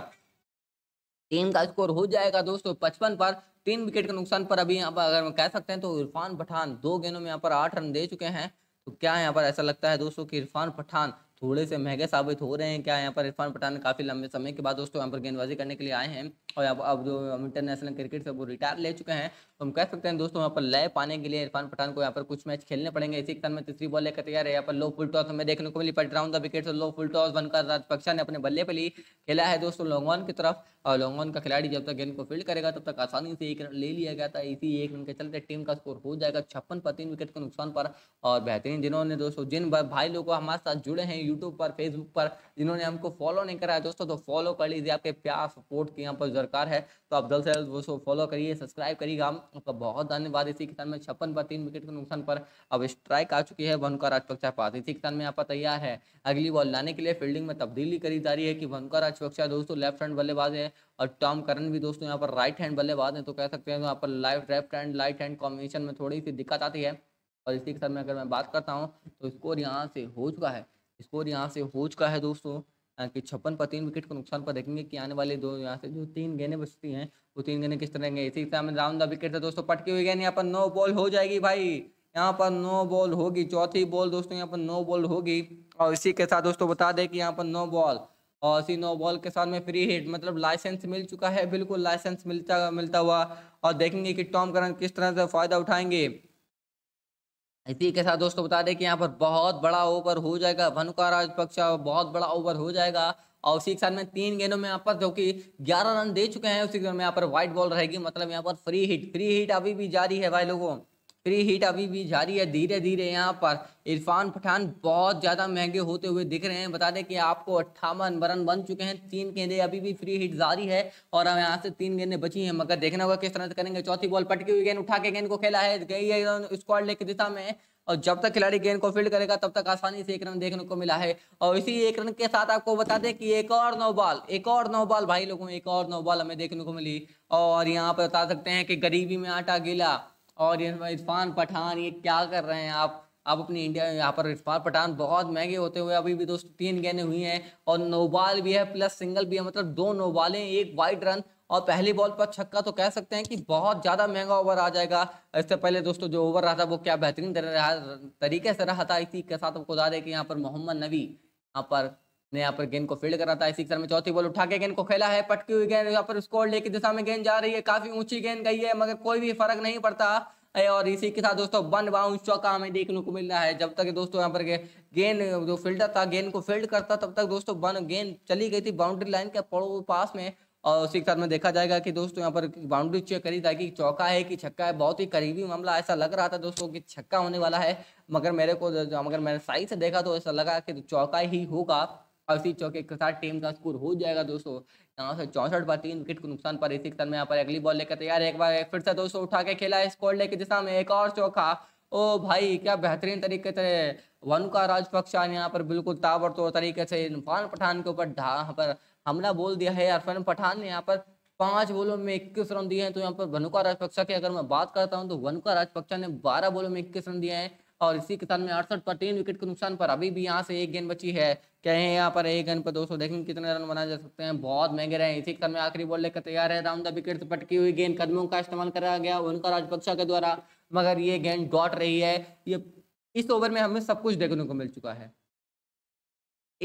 टीम का स्कोर हो जाएगा दोस्तों पचपन पर तीन विकेट के नुकसान पर अभी यहाँ पर अगर कह सकते हैं तो इरफान पठान दो गेंदों में यहाँ पर आठ रन दे चुके हैं तो क्या यहाँ पर ऐसा लगता है दोस्तों कि इरफान पठान थोड़े से महंगे साबित हो रहे हैं क्या यहाँ पर इरफान पठान काफ़ी लंबे समय के बाद दोस्तों यहाँ पर गेंदबाजी करने के लिए आए हैं और अब अब जो इंटरनेशनल क्रिकेट से वो रिटायर ले चुके हैं तो हम कह सकते हैं दोस्तों यहाँ पर लय पाने के लिए इरफान पठान को यहाँ पर कुछ मैच खेलने पड़ेंगे इसी कारण में तीसरी बॉल लेकर तैयार है यहाँ पर लो फुल टॉस हमें देखने को मिली but the wicket low full toss बनकर राजपक्षा ने अपने बल्ले पर ली खेला है दोस्तों लॉन्गवान की तरफ और लॉन्गवान का खिलाड़ी जब तक गेंद को फील्ड करेगा तब तक आसानी से एक रन ले लिया गया था इसी एक रन के चलते टीम का स्कोर हो जाएगा छप्पन पर तीन विकेट के नुकसान पर और बेहतरीन जिन्होंने दोस्तों जिन भाई लोग हमारे साथ जुड़े हैं यूट्यूब पर फेसबुक पर जिन्होंने हमको फॉलो नहीं कराया दोस्तों तो फॉलो कर लीजिए आपके प्यार सपोर्ट के यहाँ पर सरकार है तो आप जल्द से जल्द उसको फॉलो करिए सब्सक्राइब करिएगा आपका बहुत धन्यवाद इसी किसान में छप्पन पर तीन विकेट के नुकसान पर अब स्ट्राइक आ चुकी है भनुका राजपक्षा पास इसी किसान में यहाँ पर तैयार है अगली बॉल लाने के लिए फील्डिंग में तब्दीली करी जा रही है कि भनुका राजपक्षा दोस्तों लेफ्ट हैंड बल्लेबाज है और टॉम करन भी दोस्तों यहाँ पर राइट हैंड बल्लेबाज है तो कह सकते हैं यहाँ पर life left hand right hand combination में थोड़ी सी दिक्कत आती है और इसी के साथ में अगर मैं बात करता हूँ तो स्कोर यहाँ से हो चुका है स्कोर यहाँ से हो चुका है दोस्तों कि छप्पन पर तीन विकेट को नुकसान पर देखेंगे कि आने वाले दो यहाँ से जो तीन गेंदें बचती हैं वो तीन गेंदें किस तरह इसी तरह में राउंड द विकेट दोस्तों पटकी हुई गेंद यहाँ पर नो बॉल हो जाएगी भाई यहाँ पर नो बॉल होगी चौथी बॉल दोस्तों यहाँ पर नो बॉल होगी और इसी के साथ दोस्तों बता दें कि यहाँ पर नो बॉल और इसी नो बॉल के साथ में फ्री हिट मतलब लाइसेंस मिल चुका है बिल्कुल लाइसेंस मिलता मिलता हुआ और देखेंगे कि टॉम करन किस तरह से फ़ायदा उठाएंगे इसी के साथ दोस्तों बता दें कि यहाँ पर बहुत बड़ा ओवर हो जाएगा भनुका राजपक्ष बहुत बड़ा ओवर हो जाएगा और उसी के साथ में तीन गेंदों में यहाँ पर जो कि 11 रन दे चुके हैं उसी के साथ में यहाँ पर व्हाइट बॉल रहेगी मतलब यहाँ पर फ्री हिट फ्री हिट अभी भी जारी है भाई लोगों प्री हीट अभी भी जारी है धीरे धीरे यहाँ पर इरफान पठान बहुत ज़्यादा महंगे होते हुए दिख रहे हैं बता दें कि आपको अट्ठावन रन बन चुके हैं तीन गेंदे अभी भी फ्री हिट जारी है और अब यहाँ से तीन गेंदे बची हैं मगर देखना होगा किस तरह से करेंगे चौथी बॉल पटकी हुई गेंद उठा के गेंद को खेला है गई है स्क्वाड लेके की दिशा में और जब तक खिलाड़ी गेंद को फील्ड करेगा तब तक आसानी से एक रन देखने को मिला है और इसी एक रन के साथ आपको बता दें कि एक और नौ बॉल एक और नौ बॉल भाई लोगों एक और नौ बॉल हमें देखने को मिली और यहाँ पर बता सकते हैं कि गरीबी में आटा गीला और इरफान पठान ये क्या कर रहे हैं आप आप अपनी इंडिया यहाँ पर इरफान पठान बहुत महंगे होते हुए अभी भी दोस्तों तीन गेंदे हुई हैं और नोबाल भी है प्लस सिंगल भी है मतलब दो नोबालें एक वाइड रन और पहली बॉल पर छक्का तो कह सकते हैं कि बहुत ज़्यादा महंगा ओवर आ जाएगा इससे पहले दोस्तों जो ओवर रहा था वो क्या बेहतरीन तरीके से रहा था इसी के साथ आपको बता दें कि यहाँ पर मोहम्मद नबी यहाँ पर ने यहाँ पर गेंद को फील्ड करा था इसी तरह में चौथी बॉल उठा के गेंद को खेला है पटकी हुई गेंद यहाँ पर स्कोर लेके दिशा में गेंद जा रही है काफी ऊंची गेंद गई है मगर कोई भी फर्क नहीं पड़ता और इसी के साथ दोस्तों वन बाउंस चौका हमें देखने को मिल रहा है जब तक दोस्तों यहाँ पर गेंद जो फील्डर था गेंद को फील्ड करता तब तक दोस्तों वन गेंद चली गई थी बाउंड्री लाइन के पास में और उसी के साथ में देखा जाएगा कि दोस्तों यहाँ पर बाउंड्री चेक करी था कि चौका है कि छक्का है बहुत ही करीबी मामला ऐसा लग रहा था दोस्तों कि छक्का होने वाला है मगर मेरे को मगर मैंने साइड से देखा तो ऐसा लगा कि चौका ही होगा उसी चौके के साथ टीम का स्कोर हो जाएगा दोस्तों यहाँ से चौंसठ पर तीन विकेट को नुकसान पर इसी में यहाँ पर अगली बॉल लेकर तैयार एक बार फिर से दोस्तों उठा के खेला स्कोर लेके दिशा में एक और चौका ओ भाई क्या बेहतरीन तरीके से वनुका राजपक्षा ने यहाँ पर बिल्कुल ताबड़तोड़ तरीके से इरफान पठान के ऊपर पर हमला बोल दिया है इरफान पठान ने यहाँ पर पांच बोलों में इक्कीस रन दिए हैं तो यहाँ पर वनुका राजपक्षा की अगर मैं बात करता हूँ तो वनुका राजपक्षा ने बारह बोलों में इक्कीस रन दिए हैं और इसी के साथ में अड़सठ पर तीन विकेट के नुकसान पर अभी भी यहाँ से एक गेंद बची है कहें यहाँ पर एक गेंद पर दो सौ देखेंगे कितने रन बनाए जा सकते हैं बहुत महंगे रहे इसी के साथ में आखिरी बॉल लेकर तैयार है राउंड द विकेट से पटकी हुई गेंद कदमों का इस्तेमाल कराया गया उनका राजपक्षा के द्वारा मगर ये गेंद डॉट रही है ये इस ओवर में हमें सब कुछ देखने को मिल चुका है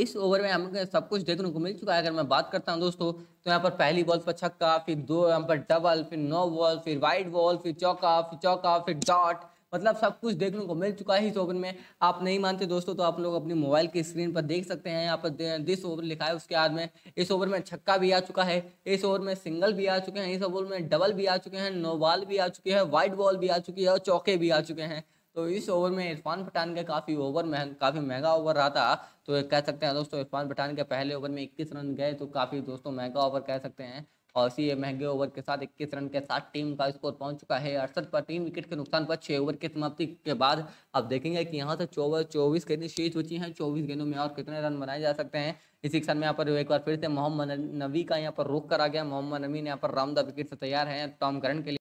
इस ओवर में हमें सब कुछ देखने को मिल चुका है अगर मैं बात करता हूं दोस्तों तो यहाँ पर पहली बॉल पर छक्का फिर दो यहाँ पर डबल फिर नौ बॉल फिर वाइड बॉल फिर चौका फिर चौका फिर डॉट मतलब सब कुछ देखने को मिल चुका है इस ओवन में आप नहीं मानते दोस्तों तो आप लोग अपनी मोबाइल की स्क्रीन पर देख सकते हैं यहाँ पर दिस ओवर लिखा है उसके बाद में इस ओवर में छक्का भी आ चुका है इस ओवर में सिंगल भी आ चुके हैं इस ओवर में डबल भी आ चुके हैं नो बॉल भी आ चुकी है वाइट बॉल भी आ चुकी है और चौके भी आ चुके हैं तो इस ओवर में इरफान पठान का काफ़ी ओवर महंग काफ़ी महंगा ओवर रहा था तो कह सकते हैं दोस्तों इरफान पठान के पहले ओवर में 21 रन गए तो काफ़ी दोस्तों महंगा ओवर कह सकते हैं और इसी महंगे ओवर के साथ इक्कीस रन के साथ टीम का स्कोर पहुंच चुका है अड़सठ पर तीन विकेट के नुकसान पर छः ओवर की समाप्ति के बाद अब देखेंगे कि यहाँ से चौवर चौबीस गेंदें शेष बची हैं चौबीस गेंदों में और कितने रन बनाए जा सकते हैं इसी क्षण में यहाँ पर एक बार फिर से मोहम्मद नबी का यहाँ पर कर करा गया मोहम्मद नबी ने यहाँ पर रामदा विकेट से तैयार है टॉम करण के लिए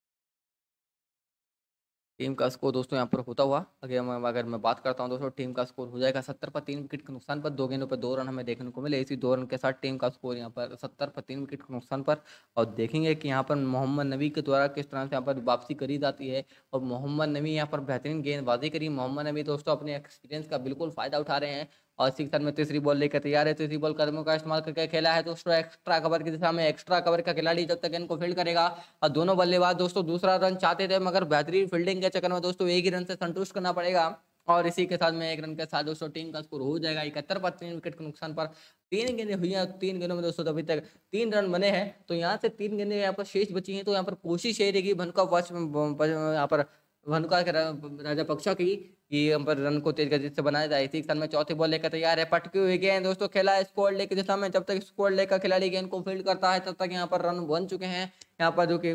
टीम का स्कोर दोस्तों यहाँ पर होता हुआ अगर मैं अगर मैं बात करता हूँ दोस्तों टीम का स्कोर हो जाएगा सत्तर पर तीन विकेट के नुकसान पर दो गेंदों पर दो रन हमें देखने को मिले इसी दो रन के साथ टीम का स्कोर यहाँ पर सत्तर पर तीन विकेट के नुकसान पर और देखेंगे कि यहाँ पर मोहम्मद नबी के द्वारा किस तरह से यहाँ पर वापसी करी जाती है और मोहम्मद नबी यहाँ पर बेहतरीन गेंदबाजी करी मोहम्मद नबी दोस्तों अपने एक्सपीरियंस का बिल्कुल फ़ायदा उठा रहे हैं और सिक्स में तीसरी बॉल लेकर तैयार है तीसरी बॉल कदमों का इस्तेमाल करके खेला है दोस्तों एक्स्ट्रा कवर की दिशा में एक्स्ट्रा कवर का खिलाड़ी जब तक इनको फील्ड करेगा और दोनों बल्लेबाज दोस्तों दूसरा रन चाहते थे मगर बेहतरीन फील्डिंग के चक्कर में दोस्तों एक ही रन से संतुष्ट करना पड़ेगा और इसी के साथ में एक रन के साथ दोस्तों टीम का स्कोर हो जाएगा इकहत्तर पर तीन विकेट के नुकसान पर तीन गेंदे हुई हैं तीन गेंदों में दोस्तों अभी तक तीन रन बने हैं तो यहाँ से तीन गेंदे यहाँ पर शेष बची हैं तो यहाँ पर कोशिश यही रहेगी भनका वॉच यहाँ पर वन का राजा पक्षा की कि हम पर रन को तेज गति से बनाया जाए इसी स्थान में चौथे बॉल लेकर तैयार है पटके हुए गेंद दोस्तों खेला है स्कोर लेकर जिस समय जब तक स्कोर लेकर खिलाड़ी गेंद को फील्ड करता है तब तक यहाँ पर रन बन चुके हैं यहाँ पर जो कि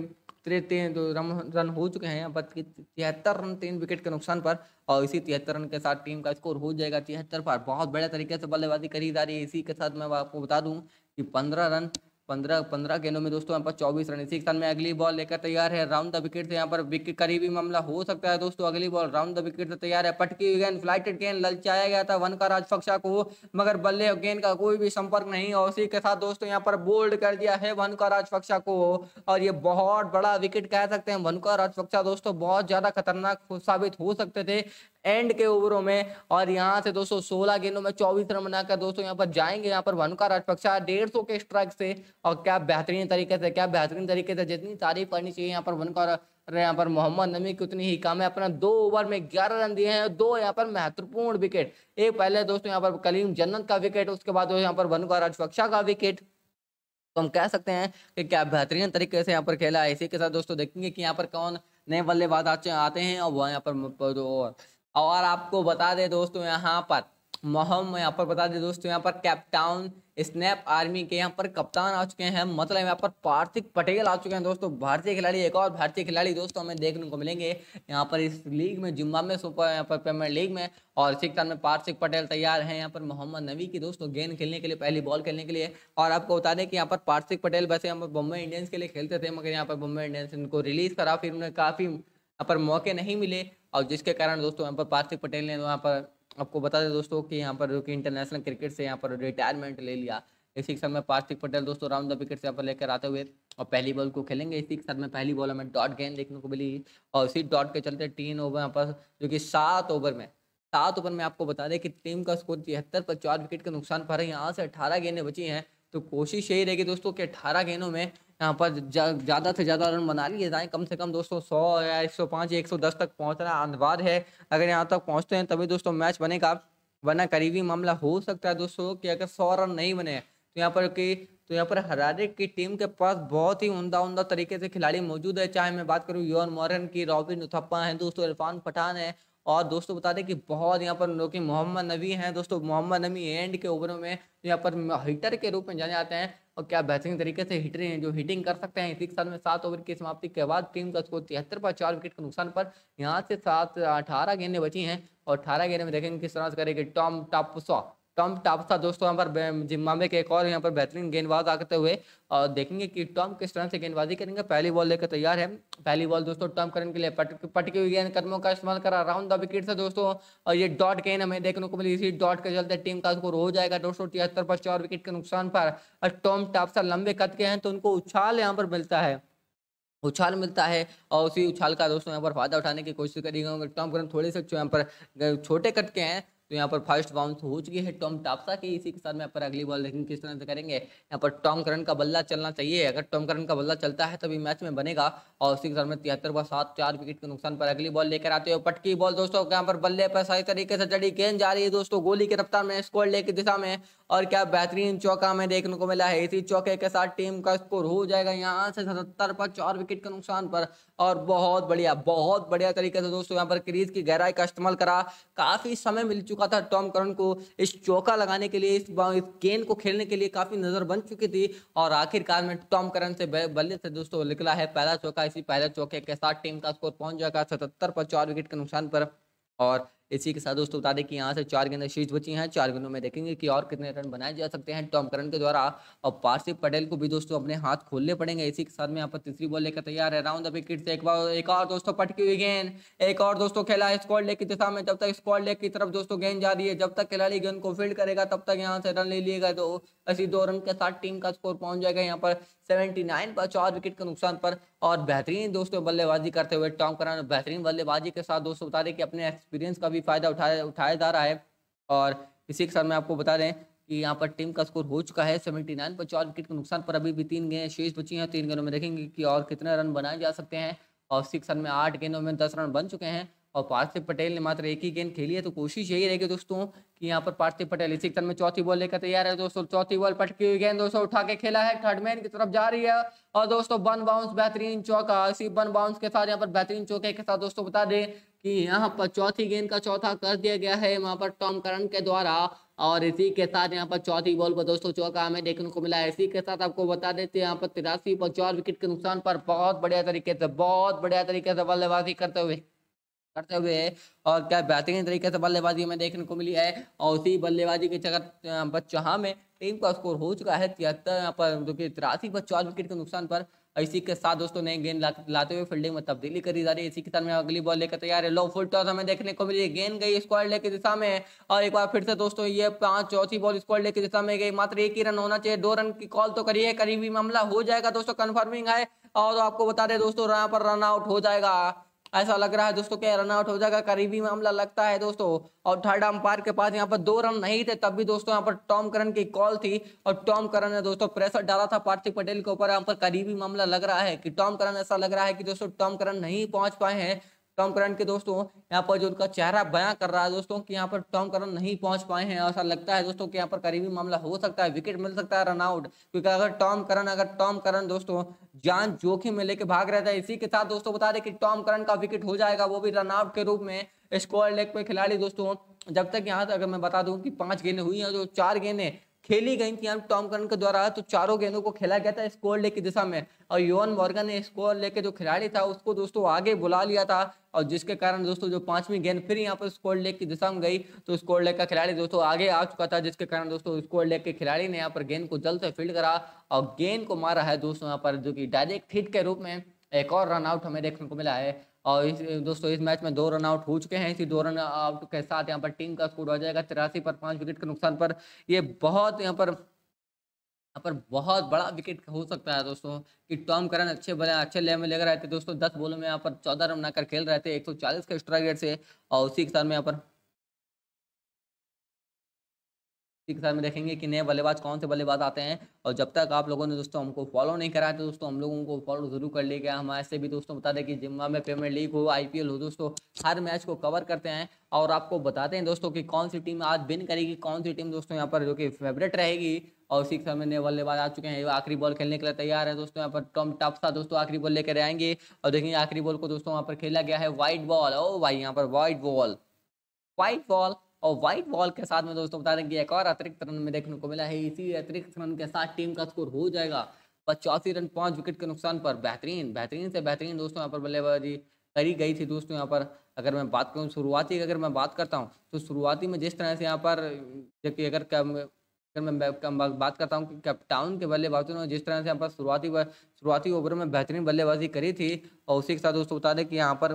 तीन जो रन रन हो चुके हैं यहाँ पर तिहत्तर रन तीन विकेट के नुकसान पर और इसी तिहत्तर रन के साथ टीम का स्कोर हो जाएगा तिहत्तर पर बहुत बढ़िया तरीके से बल्लेबाजी करी जा रही है इसी के साथ मैं आपको बता दूँ कि पंद्रह रन पंद्रह पंद्रह गेंदों में दोस्तों यहाँ पर चौबीस रन इसी स्थान में अगली बॉल लेकर तैयार है राउंड द विकेट से यहाँ पर विकेट करीबी मामला हो सकता है दोस्तों अगली बॉल राउंड द विकेट से तैयार है पटकी हुई गेंद फ्लाइटेड गेंद ललचाया गया था वन का राजपक्षा को मगर बल्ले और गेंद का कोई भी संपर्क नहीं और उसी के साथ दोस्तों यहाँ पर बोल्ड कर दिया है वन का राजपक्षा को और ये बहुत बड़ा विकेट कह सकते हैं वन का राजपक्षा दोस्तों बहुत ज्यादा खतरनाक साबित हो सकते थे एंड के ओवरों में और यहाँ से दोस्तों सोलह गेंदों में चौबीस रन बनाकर दोस्तों यहाँ पर जाएंगे यहाँ पर वनुका राजपक्षा डेढ़ सौ के स्ट्राइक से और क्या बेहतरीन तरीके से क्या बेहतरीन तरीके से जितनी तारीफ करनी चाहिए यहाँ पर वनुका यहाँ पर मोहम्मद नमी की उतनी ही काम है अपना दो ओवर में ग्यारह रन दिए हैं दो यहाँ पर महत्वपूर्ण विकेट एक पहले दोस्तों यहाँ पर कलीम जन्नत का विकेट उसके बाद यहाँ पर वनुका राजपक्षा का विकेट तो हम कह सकते हैं कि क्या बेहतरीन तरीके से यहाँ पर खेला है इसी के साथ दोस्तों देखेंगे कि यहाँ पर कौन नए बल्लेबाज आते हैं और वह यहाँ पर और आपको बता दें दोस्तों यहाँ पर मोहम यहाँ पर बता दें दोस्तों यहाँ पर कैप्टाउन स्नैप आर्मी के यहाँ पर कप्तान आ चुके हैं मतलब यहाँ पर पार्थिव पटेल आ चुके हैं दोस्तों भारतीय खिलाड़ी एक और भारतीय खिलाड़ी दोस्तों हमें देखने को मिलेंगे यहाँ पर इस लीग में में सुपर यहाँ पर प्रीमियर लीग में और इसी तरह में पार्थिव पटेल तैयार हैं यहाँ पर मोहम्मद नबी की दोस्तों गेंद खेलने के लिए पहली बॉल खेलने के लिए और आपको बता दें कि यहाँ पर पार्थिव पटेल वैसे यहाँ पर बम्बई इंडियंस के लिए खेलते थे मगर यहाँ पर बम्बई इंडियंस इनको रिलीज करा फिर उन्हें काफ़ी यहाँ पर मौके नहीं मिले और जिसके कारण दोस्तों यहाँ पर पार्थिव पटेल ने वहाँ पर आपको बता दें दोस्तों कि यहाँ पर जो कि इंटरनेशनल क्रिकेट से यहाँ पर रिटायरमेंट ले लिया इसी के साथ में पार्थिव पटेल दोस्तों राउंड द विकेट से यहाँ पर लेकर आते हुए और पहली बॉल को खेलेंगे इसी के साथ में पहली बॉल हमें डॉट गेंद देखने को मिली और इसी डॉट के चलते तीन ओवर यहाँ पर जो कि सात ओवर में सात ओवर में आपको बता दें कि टीम का स्कोर तिहत्तर पर चार विकेट के नुकसान पर है यहाँ से अठारह गेंदें बची हैं तो कोशिश यही रहेगी दोस्तों कि अठारह गेंदों में यहाँ पर ज़्यादा से ज़्यादा रन बना लिए जाएँ कम से कम दोस्तों सौ या एक सौ पाँच एक सौ दस तक पहुँचना अनिवार्य है अगर यहाँ तक पहुँचते हैं तभी दोस्तों मैच बनेगा वरना करीबी मामला हो सकता है दोस्तों कि अगर सौ रन नहीं बने तो यहाँ पर कि तो यहाँ पर हरारे की टीम के पास बहुत ही उमदा उमदा तरीके से खिलाड़ी मौजूद है चाहे मैं बात करूँ योन मोरन की रॉबिन उथप्पा हैं दोस्तों इरफान पठान है और दोस्तों बता दें कि बहुत यहाँ पर लोग मोहम्मद नबी हैं दोस्तों मोहम्मद नबी एंड के ओवरों में यहाँ पर हिटर के रूप में जाने जाते हैं और क्या बेहतरीन तरीके से रहे हैं जो हिटिंग कर सकते हैं इसी साल में सात ओवर की समाप्ति के बाद टीम का स्कोर तिहत्तर पर चार विकेट के नुकसान पर यहाँ से सात अठारह गेंदें बची हैं और अठारह गेंदें में देखेंगे किस तरह से करेगी टॉम टॉप टॉम था दोस्तों यहाँ पर जिम्बाबे के एक और यहाँ पर बेहतरीन गेंदबाज आते तो हुए और देखेंगे कि टॉम किस तरह से गेंदबाजी करेंगे पहली बॉल लेकर तैयार है पहली बॉल दोस्तों टॉम करने के लिए पटकी हुई गेंद कदमों का इस्तेमाल करा राउंड द विकेट से दोस्तों और ये डॉट गेंद हमें देखने को मिली इसी डॉट के चलते टीम का स्कोर हो जाएगा दो सौ तिहत्तर पर चार विकेट के नुकसान पर और टॉम टापसा लंबे कद के हैं तो उनको उछाल यहाँ पर मिलता है उछाल मिलता है और उसी उछाल का दोस्तों यहाँ पर फायदा उठाने की कोशिश करेगा टॉम करन थोड़े से यहाँ पर छोटे कट के हैं तो यहाँ पर फर्स्ट बाउंस हो चुकी है टॉम टापसा की इसी के साथ में यहाँ पर अगली बॉल देखेंगे किस तरह से करेंगे यहाँ पर टॉम करन का बल्ला चलना चाहिए अगर टॉम करन का बल्ला चलता है तभी मैच में बनेगा और उसी के साथ में तिहत्तर व सात चार विकेट के नुकसान पर अगली बॉल लेकर आते हो पटकी बॉल दोस्तों यहाँ पर बल्ले पर सही तरीके से जड़ी गेंद जा रही है दोस्तों गोली की रफ्तार में स्कोर लेकर दिशा में और क्या बेहतरीन चौका हमें देखने को मिला है इसी चौके के साथ टीम का स्कोर हो जाएगा यहाँ से सतहत्तर पर चार विकेट के नुकसान पर और बहुत बढ़िया बहुत बढ़िया तरीके से दोस्तों यहाँ पर क्रीज की गहराई का इस्तेमाल करा काफ़ी समय मिल चुका था टॉम करन को इस चौका लगाने के लिए इस गेंद को खेलने के लिए काफ़ी नज़र बन चुकी थी और आखिरकार में टॉम करन से बल्ले से दोस्तों निकला है पहला चौका इसी पहले चौके के साथ टीम का स्कोर पहुंच जाएगा सतहत्तर पर चार विकेट के नुकसान पर और इसी के साथ दोस्तों बता दें कि यहाँ से चार गेंदें शीर्ष बची हैं चार गेंदों में देखेंगे कि और कितने रन बनाए जा सकते हैं टॉम करन के द्वारा और पार्सिव पटेल को भी दोस्तों अपने हाथ खोलने पड़ेंगे इसी के साथ में यहाँ पर तीसरी बॉल लेकर तैयार है राउंड द विकेट से एक बार एक और दोस्तों पटकी हुई गेंद एक और दोस्तों खेला स्कॉट लेग की दिशा में जब तक स्कॉट लेग की तरफ दोस्तों गेंद जा रही है जब तक खिलाड़ी गेंद को फील्ड करेगा तब तक यहाँ से रन ले लिएगा तो अस्सी दो रन के साथ टीम का स्कोर पहुंच जाएगा यहाँ पर सेवेंटी नाइन पर चार विकेट के नुकसान पर और बेहतरीन दोस्तों बल्लेबाजी करते हुए टॉम करान बेहतरीन बल्लेबाजी के साथ दोस्तों बता दें कि अपने एक्सपीरियंस का भी फायदा उठाया उठाया जा रहा है और इसी के साथ मैं आपको बता दें कि यहाँ पर टीम का स्कोर हो चुका है सेवेंटी नाइन पर चार विकेट के नुकसान पर अभी भी तीन गेंद शेष बची हैं तीन गेंदों में देखेंगे कि और कितने रन बनाए जा सकते हैं और सिक्स रन में आठ गेंदों में दस रन बन चुके हैं और पार्थिव पटेल ने मात्र एक ही गेंद खेली है तो कोशिश यही रहेगी दोस्तों कि यहाँ पर पार्थिव पटेल इसी तरह में चौथी बॉल लेकर तैयार है दोस्तों चौथी बॉल पटकी हुई गेंद दोस्तों उठा के खेला है थर्डमैन की तरफ जा रही है और दोस्तों वन बाउंस बेहतरीन चौका इसी वन बाउंस के साथ यहाँ पर बेहतरीन चौके के साथ दोस्तों बता दें कि यहाँ पर चौथी गेंद का चौथा कर दिया गया है वहाँ पर टॉम करण के द्वारा और इसी के साथ यहाँ पर चौथी बॉल पर दोस्तों चौका हमें देखने को मिला है इसी के साथ आपको बता देते हैं तो यहाँ पर तिरासी पर चार विकेट के नुकसान पर बहुत बढ़िया तरीके से बहुत बढ़िया तरीके से बल्लेबाजी करते हुए करते हुए और क्या बेहतरीन तरीके से बल्लेबाजी हमें देखने को मिली है और उसी बल्लेबाजी के चक्कर पर हाँ, में टीम का स्कोर हो चुका है तिहत्तर पर जो कि तिरासी पर चार विकेट के नुकसान पर इसी के साथ दोस्तों नए गेंद लाते हुए फील्डिंग में तब्दीली करी जा रही है इसी के साथ में अगली बॉल लेकर तैयार है लो फुल टॉस हमें देखने को मिली गेंद गई स्क्वाड लेके दिशा में और एक बार फिर से दोस्तों ये पांच चौथी बॉल स्क्वाड लेके दिशा में गई मात्र एक ही रन होना चाहिए दो रन की कॉल तो करिए करीबी मामला हो जाएगा दोस्तों कन्फर्मिंग है और आपको बता दें दोस्तों यहाँ पर रन आउट हो जाएगा ऐसा लग रहा है दोस्तों क्या रन आउट हो जाएगा करीबी मामला लगता है दोस्तों और थर्ड अंपायर के पास यहाँ पर दो रन नहीं थे तब भी दोस्तों यहाँ पर टॉम करन की कॉल थी और टॉम करन ने दोस्तों प्रेशर डाला था पार्थिव पटेल के ऊपर यहाँ पर करीबी मामला लग रहा है कि टॉम करन ऐसा लग रहा है कि दोस्तों टॉम करन नहीं पहुंच पाए हैं टॉम करन के दोस्तों यहाँ पर जो उनका चेहरा बयां कर रहा है दोस्तों कि यहाँ पर टॉम करन नहीं पहुंच पाए हैं ऐसा लगता है दोस्तों कि यहाँ पर करीबी मामला हो सकता है विकेट मिल सकता है रनआउट क्योंकि अगर टॉम करन अगर टॉम करन दोस्तों जान जोखिम में लेके भाग रहता है इसी के साथ दोस्तों बता दें कि टॉम करन का विकेट हो जाएगा वो भी रनआउट के रूप में स्कोर लेग पे खिलाड़ी दोस्तों जब तक यहाँ से अगर मैं बता दूं कि पांच गेंदें हुई हैं जो चार गेंदें खेली गई थी टॉम करन के द्वारा तो चारों गेंदों को खेला गया था स्कोर लेके की दिशा में और योन मॉर्गन ने स्कोर लेके जो खिलाड़ी था उसको दोस्तों आगे बुला लिया था और जिसके कारण दोस्तों जो पांचवी गेंद फिर यहाँ पर स्कोर लेग की दिशा में गई तो स्कोर लेक का खिलाड़ी दोस्तों आगे आ चुका था जिसके कारण दोस्तों स्कोर लेग के खिलाड़ी ने यहाँ पर गेंद को जल्द से फील्ड करा और गेंद को मारा है दोस्तों यहाँ पर जो कि डायरेक्ट हिट के रूप में एक और रन आउट हमें देखने को मिला है और इस दोस्तों इस मैच में दो रन आउट हो चुके हैं इसी दो रन आउट के साथ यहाँ पर टीम का स्कोर हो जाएगा तिरासी पर पाँच विकेट के नुकसान पर ये बहुत यहाँ पर यहाँ पर बहुत बड़ा विकेट हो सकता है दोस्तों कि टॉम करन अच्छे बने अच्छे लेवल में लेकर रहे थे दोस्तों दस बॉलों में यहाँ पर चौदह रन बनाकर खेल रहे थे एक चालीस के स्ट्राइक रेट से और उसी के साथ में यहाँ पर इसी के साथ में देखेंगे कि नए बल्लेबाज कौन से बल्लेबाज आते हैं और जब तक आप लोगों ने दोस्तों हमको फॉलो नहीं कराया तो दोस्तों हम लोगों को फॉलो जरूर कर गया हमारे से भी दोस्तों बता दें कि जिम्मा में पेमेंट लीग हो आईपीएल हो दोस्तों हर मैच को कवर करते हैं और आपको बताते हैं दोस्तों कि कौन सी टीम आज विन करेगी कौन सी टीम दोस्तों यहाँ पर जो कि फेवरेट रहेगी और उसी के साथ में नए बल्लेबाज आ चुके हैं आखिरी बॉल खेलने के लिए तैयार है दोस्तों यहाँ पर टॉम टॉपसा दोस्तों आखिरी बॉल लेकर आएंगे और देखेंगे आखिरी बॉल को दोस्तों यहाँ पर खेला गया है व्हाइट बॉल ओ भाई यहाँ पर व्हाइट बॉल व्हाइट बॉल और व्हाइट बॉल के साथ में दोस्तों बता दें कि एक और अतिरिक्त रन में देखने को मिला है इसी अतिरिक्त रन के साथ टीम का स्कोर हो जाएगा पचासी रन पाँच विकेट के नुकसान पर बेहतरीन बेहतरीन से बेहतरीन दोस्तों यहाँ पर बल्लेबाजी करी गई थी दोस्तों यहाँ पर अगर मैं बात करूँ शुरुआती अगर मैं बात करता हूँ तो शुरुआती में जिस तरह से यहाँ पर जबकि अगर अगर मैं बात करता हूँ कि कैप्टाउन के बल्लेबाजों ने जिस तरह से यहाँ पर शुरुआती शुरुआती ओवर में बेहतरीन बल्लेबाजी करी थी और उसी के साथ दोस्तों बता दें कि यहाँ पर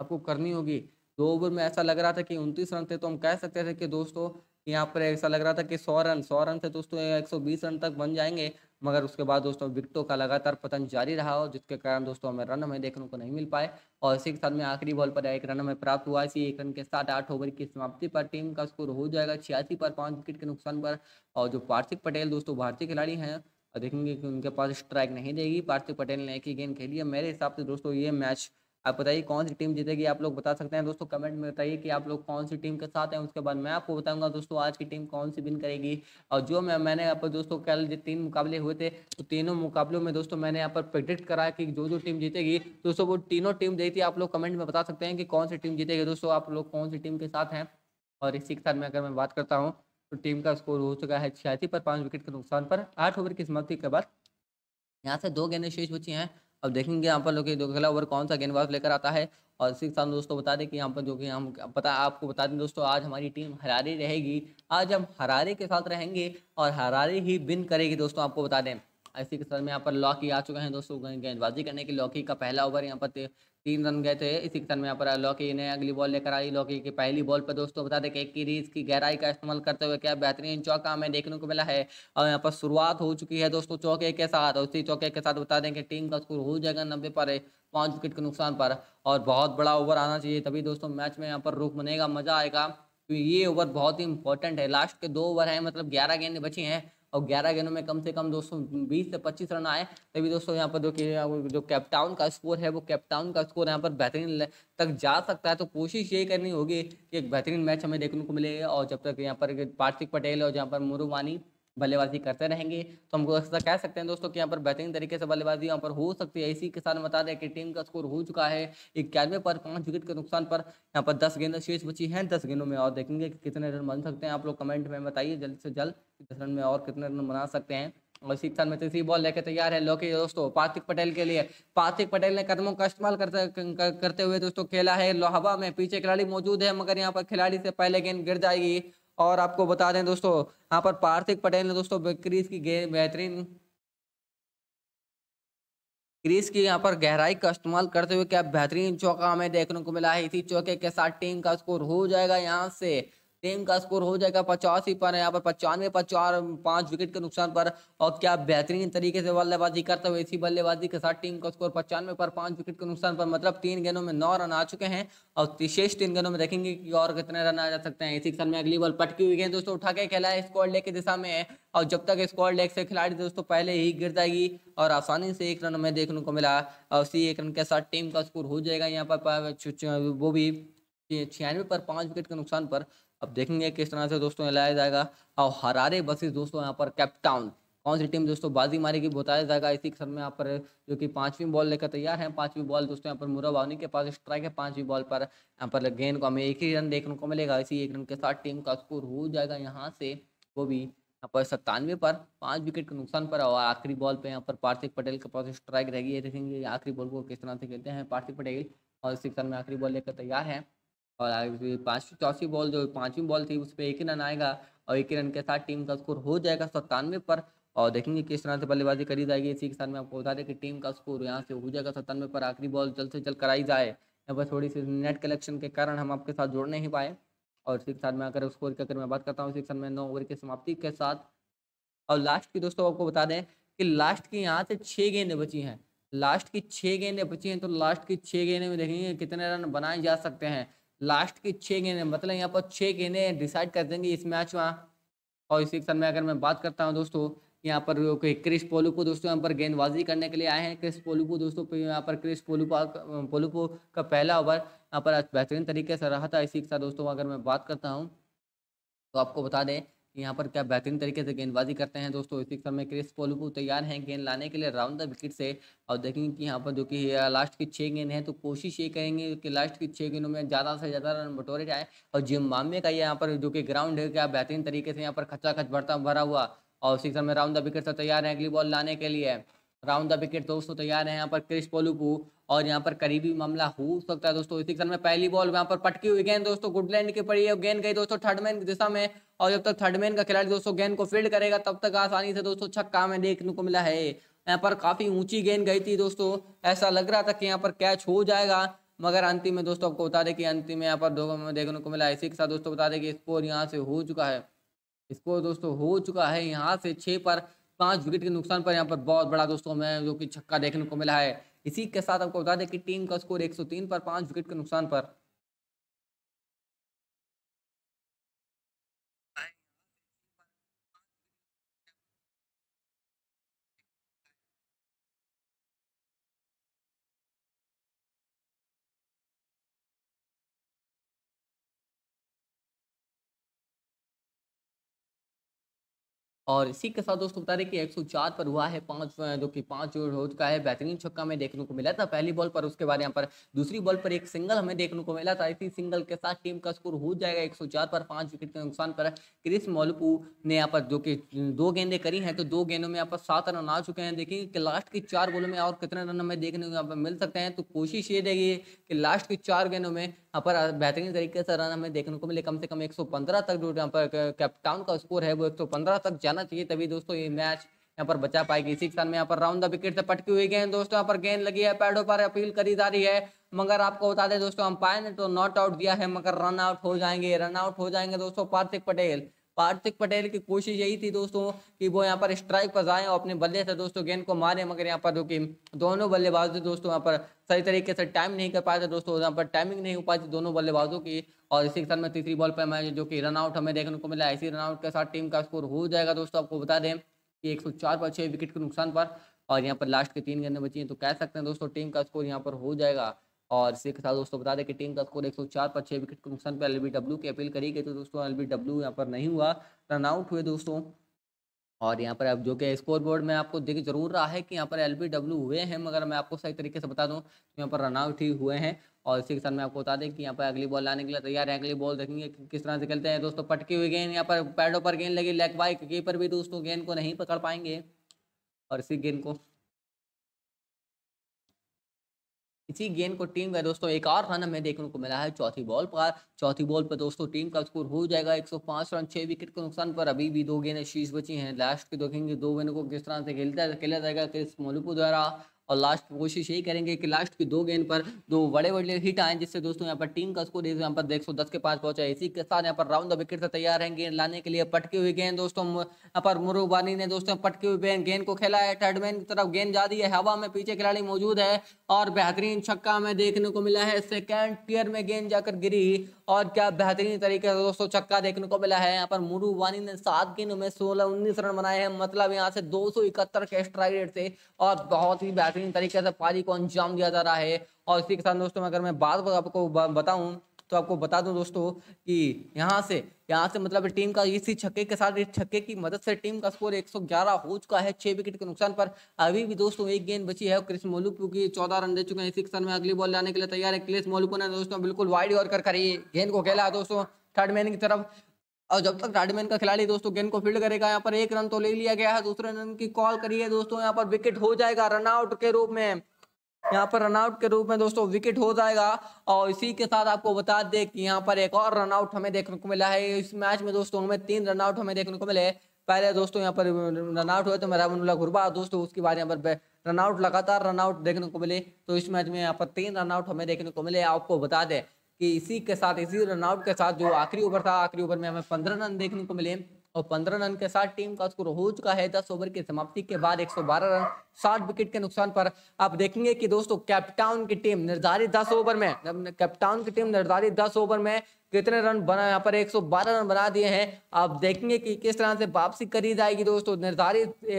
आपको करनी होगी दो ओवर में ऐसा लग रहा था कि उनतीस रन थे तो हम कह सकते थे कि दोस्तों यहाँ पर ऐसा लग रहा था कि सौ रन सौ रन थे दोस्तों एक सौ बीस रन तक बन जाएंगे मगर उसके बाद दोस्तों विकटों का लगातार पतन जारी रहा और जिसके कारण दोस्तों हमें रन हमें देखने को नहीं मिल पाए और इसी के साथ में आखिरी बॉल पर एक रन हमें प्राप्त हुआ इसी एक रन के साथ आठ ओवर की समाप्ति पर टीम का स्कोर हो जाएगा छियासी पर पाँच विकेट के नुकसान पर और जो पार्थिव पटेल दोस्तों भारतीय खिलाड़ी हैं देखेंगे कि उनके पास स्ट्राइक नहीं देगी पार्थिव पटेल ने एक ही गेंद खेली है मेरे हिसाब से दोस्तों ये मैच आप बताइए कौन सी टीम जीतेगी आप लोग बता सकते हैं दोस्तों कमेंट में बताइए कि आप लोग कौन सी टीम के साथ हैं उसके बाद मैं आपको बताऊंगा दोस्तों आज की टीम कौन सी विन करेगी और जो मैं मैंने यहाँ पर दोस्तों कल जो तीन मुकाबले हुए थे तो तीनों मुकाबलों में दोस्तों मैंने यहाँ पर प्रिडिक्ट करा कि जो जो टीम जीतेगी दोस्तों वो तीनों टीम देखिए आप लोग कमेंट में बता सकते हैं कि कौन सी टीम जीतेगी दोस्तों आप लोग कौन सी टीम के साथ हैं और इसी के साथ मैं अगर मैं बात करता हूँ तो टीम का स्कोर हो चुका है छियासी पर पाँच विकेट के नुकसान पर आठ ओवर की समाप्ति के बाद यहाँ से दो गेंदें शेष बची हैं अब देखेंगे यहाँ पर लोग खेला ओवर कौन सा गेंदबाज लेकर आता है और इसी के साथ दोस्तों बता दें कि यहाँ पर जो कि हम पता आपको बता दें दोस्तों आज हमारी टीम हरारी रहेगी आज हम हरारी के साथ रहेंगे और हरारी ही विन करेगी दोस्तों आपको बता दें इसी के साथ में यहाँ पर लॉकी आ चुके हैं दोस्तों गेंदबाजी करने की लॉकी का पहला ओवर यहाँ पर तीन रन गए थे इसी के साथ में यहाँ पर लॉकी ने अगली बॉल लेकर आई लॉकी की पहली बॉल पर दोस्तों बता दें कि एक रीज की गहराई का इस्तेमाल करते हुए क्या बेहतरीन चौका हमें देखने को मिला है और यहाँ पर शुरुआत हो चुकी है दोस्तों चौके के साथ उसी चौके के साथ बता दें कि टीम का स्कोर हो जाएगा नब्बे पर पाँच विकेट के नुकसान पर और बहुत बड़ा ओवर आना चाहिए तभी दोस्तों मैच में यहाँ पर रुख बनेगा मजा आएगा तो ये ओवर बहुत ही इंपॉर्टेंट है लास्ट के दो ओवर हैं मतलब ग्यारह गेंदें बची हैं और ग्यारह गेंदों में कम से कम दोस्तों बीस से पच्चीस रन आए तभी दोस्तों यहाँ पर जो कि जो कैप्टाउन का स्कोर है वो कैप्टाउन का स्कोर यहाँ पर बेहतरीन तक जा सकता है तो कोशिश यही करनी होगी कि एक बेहतरीन मैच हमें देखने को मिलेगा और जब तक यहाँ पर पार्थिक पटेल और जहाँ पर मुरुवानी बल्लेबाजी करते रहेंगे तो हम ऐसा कह सकते हैं दोस्तों कि यहाँ पर बेहतरीन तरीके से बल्लेबाजी यहाँ पर हो सकती है इसी के साथ बता दें कि टीम का स्कोर हो चुका है इक्यानवे पर पाँच विकेट के नुकसान पर यहाँ पर दस गेंद शेष बची हैं दस गेंदों में और देखेंगे कि कितने रन बन सकते हैं आप लोग कमेंट में बताइए जल्द से जल्द दस रन में और कितने रन बना सकते हैं और इसी में तीसरी बॉल लेकर तैयार है लोके दोस्तों पार्थिक पटेल के लिए पार्थिक पटेल ने कदमों का इस्तेमाल करते करते हुए दोस्तों खेला है लोहावा में पीछे खिलाड़ी मौजूद है मगर यहाँ पर खिलाड़ी से पहले गेंद गिर जाएगी और आपको बता दें दोस्तों यहाँ पर पार्थिक पटेल ने दोस्तों क्रीज की बेहतरीन क्रीज की यहाँ पर गहराई का इस्तेमाल करते हुए क्या बेहतरीन चौका हमें देखने को मिला है इसी चौके के साथ टीम का स्कोर हो जाएगा यहाँ से टीम का स्कोर हो जाएगा पचासी पर यहाँ पर पचानवे पर चार पांच विकेट के नुकसान पर और क्या बेहतरीन तरीके से बल्लेबाजी करते हुए इसी बल्लेबाजी के साथ टीम का स्कोर पचानवे पर पांच विकेट के नुकसान पर मतलब तीन गेंदों में नौ रन आ चुके हैं और शेष तीन गेंदों में देखेंगे कि और कितने रन आ जा सकते हैं इसी के समय अगली बॉल पटकी हुई है दोस्तों उठा के खेला है स्कोर लेग की दिशा में है और जब तक स्कोर लेग से खिलाड़ी दोस्तों पहले ही गिर जाएगी और आसानी से एक रन हमें देखने को मिला और उसी एक रन के साथ टीम का स्कोर हो जाएगा यहाँ पर वो भी छियानवे पर पांच विकेट के नुकसान पर अब देखेंगे किस तरह से दोस्तों लाया जाएगा और हरारे बसेस दोस्तों यहाँ पर कैप्टाउन कौन सी टीम दोस्तों बाजी मारेगी बताया जाएगा इसी क्रम में यहाँ पर जो कि पांचवी बॉल लेकर तैयार है पांचवी बॉल दोस्तों यहाँ पर मुरा के पास स्ट्राइक है पांचवी बॉल पर यहाँ पर गेंद को हमें एक ही रन देखने को मिलेगा इसी एक रन के साथ टीम का स्कोर हो जाएगा यहाँ से वो भी यहाँ पर सत्तानवे पर पाँच विकेट के नुकसान पर और आखिरी बॉल पर यहाँ पर पार्थिव पटेल के पास स्ट्राइक रहेगी देखेंगे आखिरी बॉल को किस तरह से खेलते हैं पार्थिव पटेल और इसी क्षण में आखिरी बॉल लेकर तैयार है और आगे पाँचवीं चौथी बॉल जो पांचवी बॉल थी उस पर एक ही रन आएगा और एक ही रन के साथ टीम का स्कोर हो जाएगा सत्तानवे पर और देखेंगे किस तरह से बल्लेबाजी करी जाएगी इसी के साथ में आपको बता दें कि टीम का स्कोर यहाँ से हो जाएगा सत्तानवे पर आखिरी बॉल जल्द से जल्द कराई जाए यहाँ पर थोड़ी सी नेट कलेक्शन के कारण हम आपके साथ जोड़ नहीं पाए और इसी के साथ में अगर स्कोर की अगर मैं बात करता हूँ इसी के साथ में नौ ओवर की समाप्ति के साथ और लास्ट की दोस्तों आपको बता दें कि लास्ट की यहाँ से छः गेंदें बची हैं लास्ट की छः गेंदें बची हैं तो लास्ट की छः गेंदें में देखेंगे कितने रन बनाए जा सकते हैं लास्ट के छः गेने मतलब यहाँ पर छः गेने डिसाइड कर देंगे इस मैच में और इसी के में अगर मैं बात करता हूँ दोस्तों यहाँ पर क्रिस पोलू को दोस्तों यहाँ पर गेंदबाजी करने के लिए आए हैं क्रिस पोलू को दोस्तों यहाँ पर क्रिस पोलू पोलूपो का पहला ओवर यहाँ पर बेहतरीन तरीके से रहा था इसी के साथ दोस्तों अगर मैं बात करता हूँ तो आपको बता दें यहाँ पर क्या बेहतरीन तरीके से गेंदबाजी करते हैं दोस्तों इसी समय क्रिस को तैयार हैं गेंद लाने के लिए राउंड द विकेट से और देखेंगे कि यहाँ पर जो कि लास्ट की छः गेंद है तो कोशिश ये करेंगे कि लास्ट की छः गेंदों में ज़्यादा से ज़्यादा रन बटोरे जाए और जिम मामे का यहाँ पर जो कि ग्राउंड है क्या बेहतरीन तरीके से यहाँ पर खच भरता भरा हुआ और उसी समय राउंड द विकेट से तैयार हैं अगली बॉल लाने के लिए राउंड द विकेट दोस्तों तैयार है यहाँ पर क्रिस पोलूपू और यहाँ पर करीबी मामला हो सकता है दोस्तों इसी क्रम में पहली बॉल यहाँ पर पटकी हुई गेंद दोस्तों गुडलैंड की पड़ी है गेंद गई दोस्तों थर्ड मैन दिशा में और जब तक थर्ड मैन का खिलाड़ी दोस्तों गेंद को फील्ड करेगा तब तक आसानी से दोस्तों छक्का में देखने को मिला है यहाँ पर काफ़ी ऊंची गेंद गई थी दोस्तों ऐसा लग रहा था कि यहाँ पर कैच हो जाएगा मगर अंतिम में दोस्तों आपको बता दें कि अंतिम में यहाँ पर दो देखने को मिला इसी के साथ दोस्तों बता दें कि स्कोर यहाँ से हो चुका है स्कोर दोस्तों हो चुका है यहाँ से छः पर पाँच विकेट के नुकसान पर यहाँ पर बहुत बड़ा दोस्तों में जो कि छक्का देखने को मिला है इसी के साथ आपको बता दें कि टीम का स्कोर एक पर पाँच विकेट के नुकसान पर और इसी के साथ दोस्तों बता दें कि 104 पर हुआ है पाँच जो कि पाँच हो चुका है बेहतरीन छक्का हमें देखने को मिला था पहली बॉल पर उसके बाद यहाँ पर दूसरी बॉल पर एक सिंगल हमें देखने को मिला था इसी सिंगल के साथ टीम का स्कोर हो जाएगा 104 पर पाँच विकेट के नुकसान पर क्रिस मोलपू ने यहाँ पर जो कि दो गेंदे करी हैं तो दो गेंदों में यहाँ पर सात रन आ चुके हैं देखिए कि लास्ट के चार बॉलों में और कितने रन हमें देखने को यहाँ पर मिल सकते हैं तो कोशिश ये रहेगी कि लास्ट के चार गेंदों में यहाँ पर बेहतरीन तरीके से रन हमें देखने को मिले कम से कम 115 तक जो यहाँ पर कैप्टाउन का स्कोर है वो 115 तक जाना चाहिए तभी दोस्तों ये मैच यहाँ पर बचा पाएगी इसी के में यहाँ पर राउंड द विकेट से पटकी हुई गेंद दोस्तों यहाँ पर गेंद लगी है पैडों पर अपील करी जा रही है मगर आपको बता दें दोस्तों अंपायर ने तो नॉट आउट दिया है मगर रन आउट हो जाएंगे रन आउट हो जाएंगे दोस्तों पार्थिक पटेल पार्थिक पटेल की कोशिश यही थी दोस्तों कि वो यहाँ पर स्ट्राइक पर जाएँ और अपने बल्ले से दोस्तों गेंद को मारें मगर यहाँ पर जो कि दोनों बल्लेबाज दोस्तों यहाँ पर सही तरीके से टाइम नहीं कर पाए थे दोस्तों यहाँ पर टाइमिंग नहीं हो पाई थी दोनों बल्लेबाजों की और इसी के साथ में तीसरी बॉल पर मैं जो कि रनआउट हमें देखने को मिला इसी रनआउट के साथ टीम का स्कोर हो जाएगा दोस्तों आपको बता दें कि एक पर छः विकेट के नुकसान पर और यहाँ पर लास्ट के तीन गेंदें बची हैं तो कह सकते हैं दोस्तों टीम का स्कोर यहाँ पर हो जाएगा और इसी के साथ दोस्तों बता दें कि टीम का स्कोर एक सौ चार पर छः विकेट के नुकसान पर एल की अपील करी गई तो दोस्तों एल बी डब्ल्यू यहाँ पर नहीं हुआ रन आउट हुए दोस्तों और यहाँ पर अब जो कि स्कोर बोर्ड में आपको दिख जरूर रहा है कि यहाँ पर एल बी हुए हैं मगर मैं आपको सही तरीके से बता दूँ तो यहाँ पर रनआउट ही हुए हैं और इसी के साथ मैं आपको बता दें कि यहाँ पर अगली बॉल लाने के लिए तैयार है अगली बॉल देखेंगे किस तरह से खेलते हैं दोस्तों पटकी हुई गेंद यहाँ पर पैडों पर गेंद लगी लेग बाइक कीपर भी दोस्तों गेंद को नहीं पकड़ पाएंगे और इसी गेंद को इसी गेंद को टीम का दोस्तों एक और रन हमें देखने को मिला है चौथी बॉल पर चौथी बॉल पर दोस्तों टीम का स्कोर हो जाएगा 105 रन छः विकेट के नुकसान पर अभी भी दो गेंदें शीश बची हैं लास्ट के देखेंगे दो गेंदों को किस तरह से खेलता है खेला जाएगा क्रिस मोलिपू द्वारा और लास्ट कोशिश यही करेंगे कि लास्ट की दो गेंद पर दो बड़े बड़े हिट आए जिससे दोस्तों यहाँ पर टीम का स्कोर यहाँ पर एक के पास पहुंचा इसी के साथ यहाँ पर राउंड द विकेट से तैयार है गेंद लाने के लिए पटकी हुई गेंद दोस्तों यहाँ पर मुरुबानी ने दोस्तों पटकी हुई गेंद को खेला है थर्डमैन की तरफ गेंद जा दी है हवा में पीछे खिलाड़ी मौजूद है और बेहतरीन छक्का में देखने को मिला है सेकेंड टीयर में गेंद जाकर गिरी और क्या बेहतरीन तरीके से दोस्तों छक्का देखने को मिला है यहाँ पर मुरू वानी ने सात गेंदों में सोलह उन्नीस रन बनाए हैं मतलब यहाँ से दो के स्ट्राइक रेट से और बहुत ही बेहतरीन तरीके से पारी को अंजाम दिया जा रहा है और इसी के साथ दोस्तों अगर मैं बात आपको बताऊँ तो आपको बता दूं दोस्तों कि यहाँ से यहाँ से मतलब टीम का इसी छक्के के साथ इस छक्के की मदद से टीम का स्कोर 111 हो चुका है छह विकेट के नुकसान पर अभी भी दोस्तों एक गेंद बची है क्रिस मोलू क्योंकि चौदह रन दे चुके हैं इसी क्षण में अगली बॉल लाने के लिए तैयार है क्रिस मोलू ने दोस्तों बिल्कुल वाइड ओवर कर कर गेंद को खेला दोस्तों थर्ड मैन की तरफ और जब तक राडमैन का खिलाड़ी दोस्तों गेंद को फील्ड करेगा यहाँ पर एक रन तो ले लिया गया है दूसरे रन की कॉल करी है दोस्तों यहाँ पर विकेट हो जाएगा रनआउट के रूप में यहाँ पर रनआउट के रूप में दोस्तों विकेट हो जाएगा और इसी के साथ आपको बता दें कि यहाँ पर एक और रनआउट हमें देखने को मिला है इस मैच में दोस्तों हमें तीन रनआउट हमें देखने को मिले पहले दोस्तों यहाँ पर रनआउट हुए तो मेरा मुला घुरबा दोस्तों उसके बाद यहाँ पर रनआउट लगातार रनआउट देखने को मिले तो इस मैच में यहाँ पर तीन रनआउट हमें देखने को मिले आपको बता दें कि इसी के साथ इसी रनआउट के साथ जो आखिरी ओवर था आखिरी ओवर में हमें पंद्रह रन देखने को मिले और पंद्रह रन के साथ टीम का स्कोर हो चुका है दस ओवर की समाप्ति के बाद एक सौ बारह रन साठ विकेट के नुकसान पर आप देखेंगे कि दोस्तों कैप्टाउन की टीम निर्धारित दस ओवर में कैप्टाउन की टीम निर्धारित दस ओवर में कितने रन बना यहाँ पर 112 रन बना दिए हैं आप देखेंगे कि किस तरह से वापसी करी जाएगी दोस्तों निर्धारित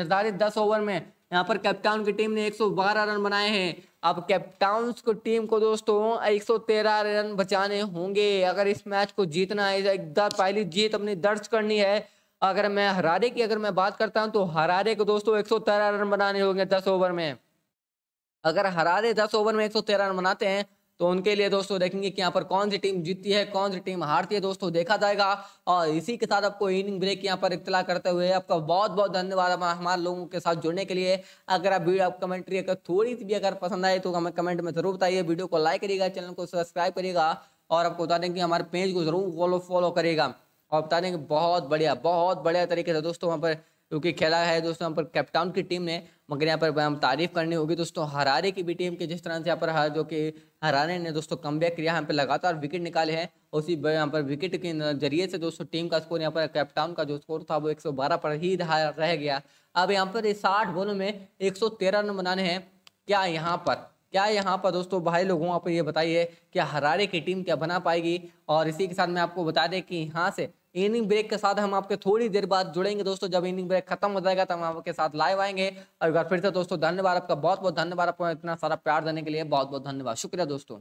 निर्धारित दस ओवर में यहाँ पर कैप्टाउन की टीम ने 112 रन बनाए हैं अब कैप्टाउंस को टीम को दोस्तों 113 रन बचाने होंगे अगर इस मैच को जीतना है एक पहली जीत अपनी दर्ज करनी है अगर मैं हरारे की अगर मैं बात करता हूं तो हरारे को दोस्तों 113 रन बनाने होंगे 10 ओवर में अगर हरारे 10 ओवर में 113 रन बनाते हैं तो उनके लिए दोस्तों देखेंगे कि यहाँ पर कौन सी टीम जीतती है कौन सी टीम हारती है दोस्तों देखा जाएगा और इसी के साथ आपको इनिंग ब्रेक यहाँ पर इतला करते हुए आपका बहुत बहुत धन्यवाद हमारे लोगों के साथ जुड़ने के लिए अगर आप वीडियो आप कमेंट्री अगर थोड़ी सी भी अगर पसंद आए तो हमें कमेंट में जरूर बताइए वीडियो को लाइक करिएगा चैनल को सब्सक्राइब करिएगा और आपको बता देंगे हमारे पेज को जरूर फॉलो फॉलो करेगा और बता देंगे बहुत बढ़िया बहुत बढ़िया तरीके से दोस्तों वहाँ पर क्योंकि खेला है दोस्तों यहाँ पर कैप्टाउन की टीम ने मगर यहाँ पर हम तारीफ करनी होगी दोस्तों हरारे की भी टीम के जिस तरह से यहाँ पर जो कि हरारे ने दोस्तों कम बैक किया यहाँ पर लगातार विकेट निकाले हैं उसी यहाँ पर विकेट के जरिए से दोस्तों टीम का स्कोर यहाँ पर कैप्टाउन का जो स्कोर था वो एक पर ही रह गया अब यहाँ पर साठ बोलों में एक रन बनाने हैं क्या यहाँ पर क्या यहाँ पर दोस्तों भाई लोगों आप ये बताइए क्या हरारे की टीम क्या बना पाएगी और इसी के साथ मैं आपको बता दें कि यहाँ से इनिंग ब्रेक के साथ हम आपके थोड़ी देर बाद जुड़ेंगे दोस्तों जब इनिंग ब्रेक खत्म हो जाएगा तो हम आपके साथ लाइव आएंगे और एक बार फिर से दोस्तों धन्यवाद आपका बहुत बहुत धन्यवाद आपको इतना सारा प्यार देने के लिए बहुत बहुत धन्यवाद शुक्रिया दोस्तों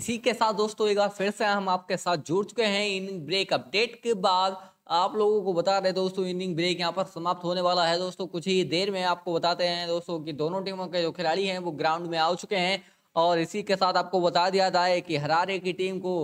इसी के साथ दोस्तों एक बार फिर से हम आपके साथ जुड़ चुके हैं इनिंग ब्रेक अपडेट के बाद आप लोगों को बता रहे दोस्तों इनिंग ब्रेक यहाँ पर समाप्त होने वाला है दोस्तों कुछ ही देर में आपको बताते हैं दोस्तों कि दोनों टीमों के जो खिलाड़ी हैं वो ग्राउंड में आ चुके हैं और इसी के साथ आपको बता दिया जाए कि हरारे की टीम को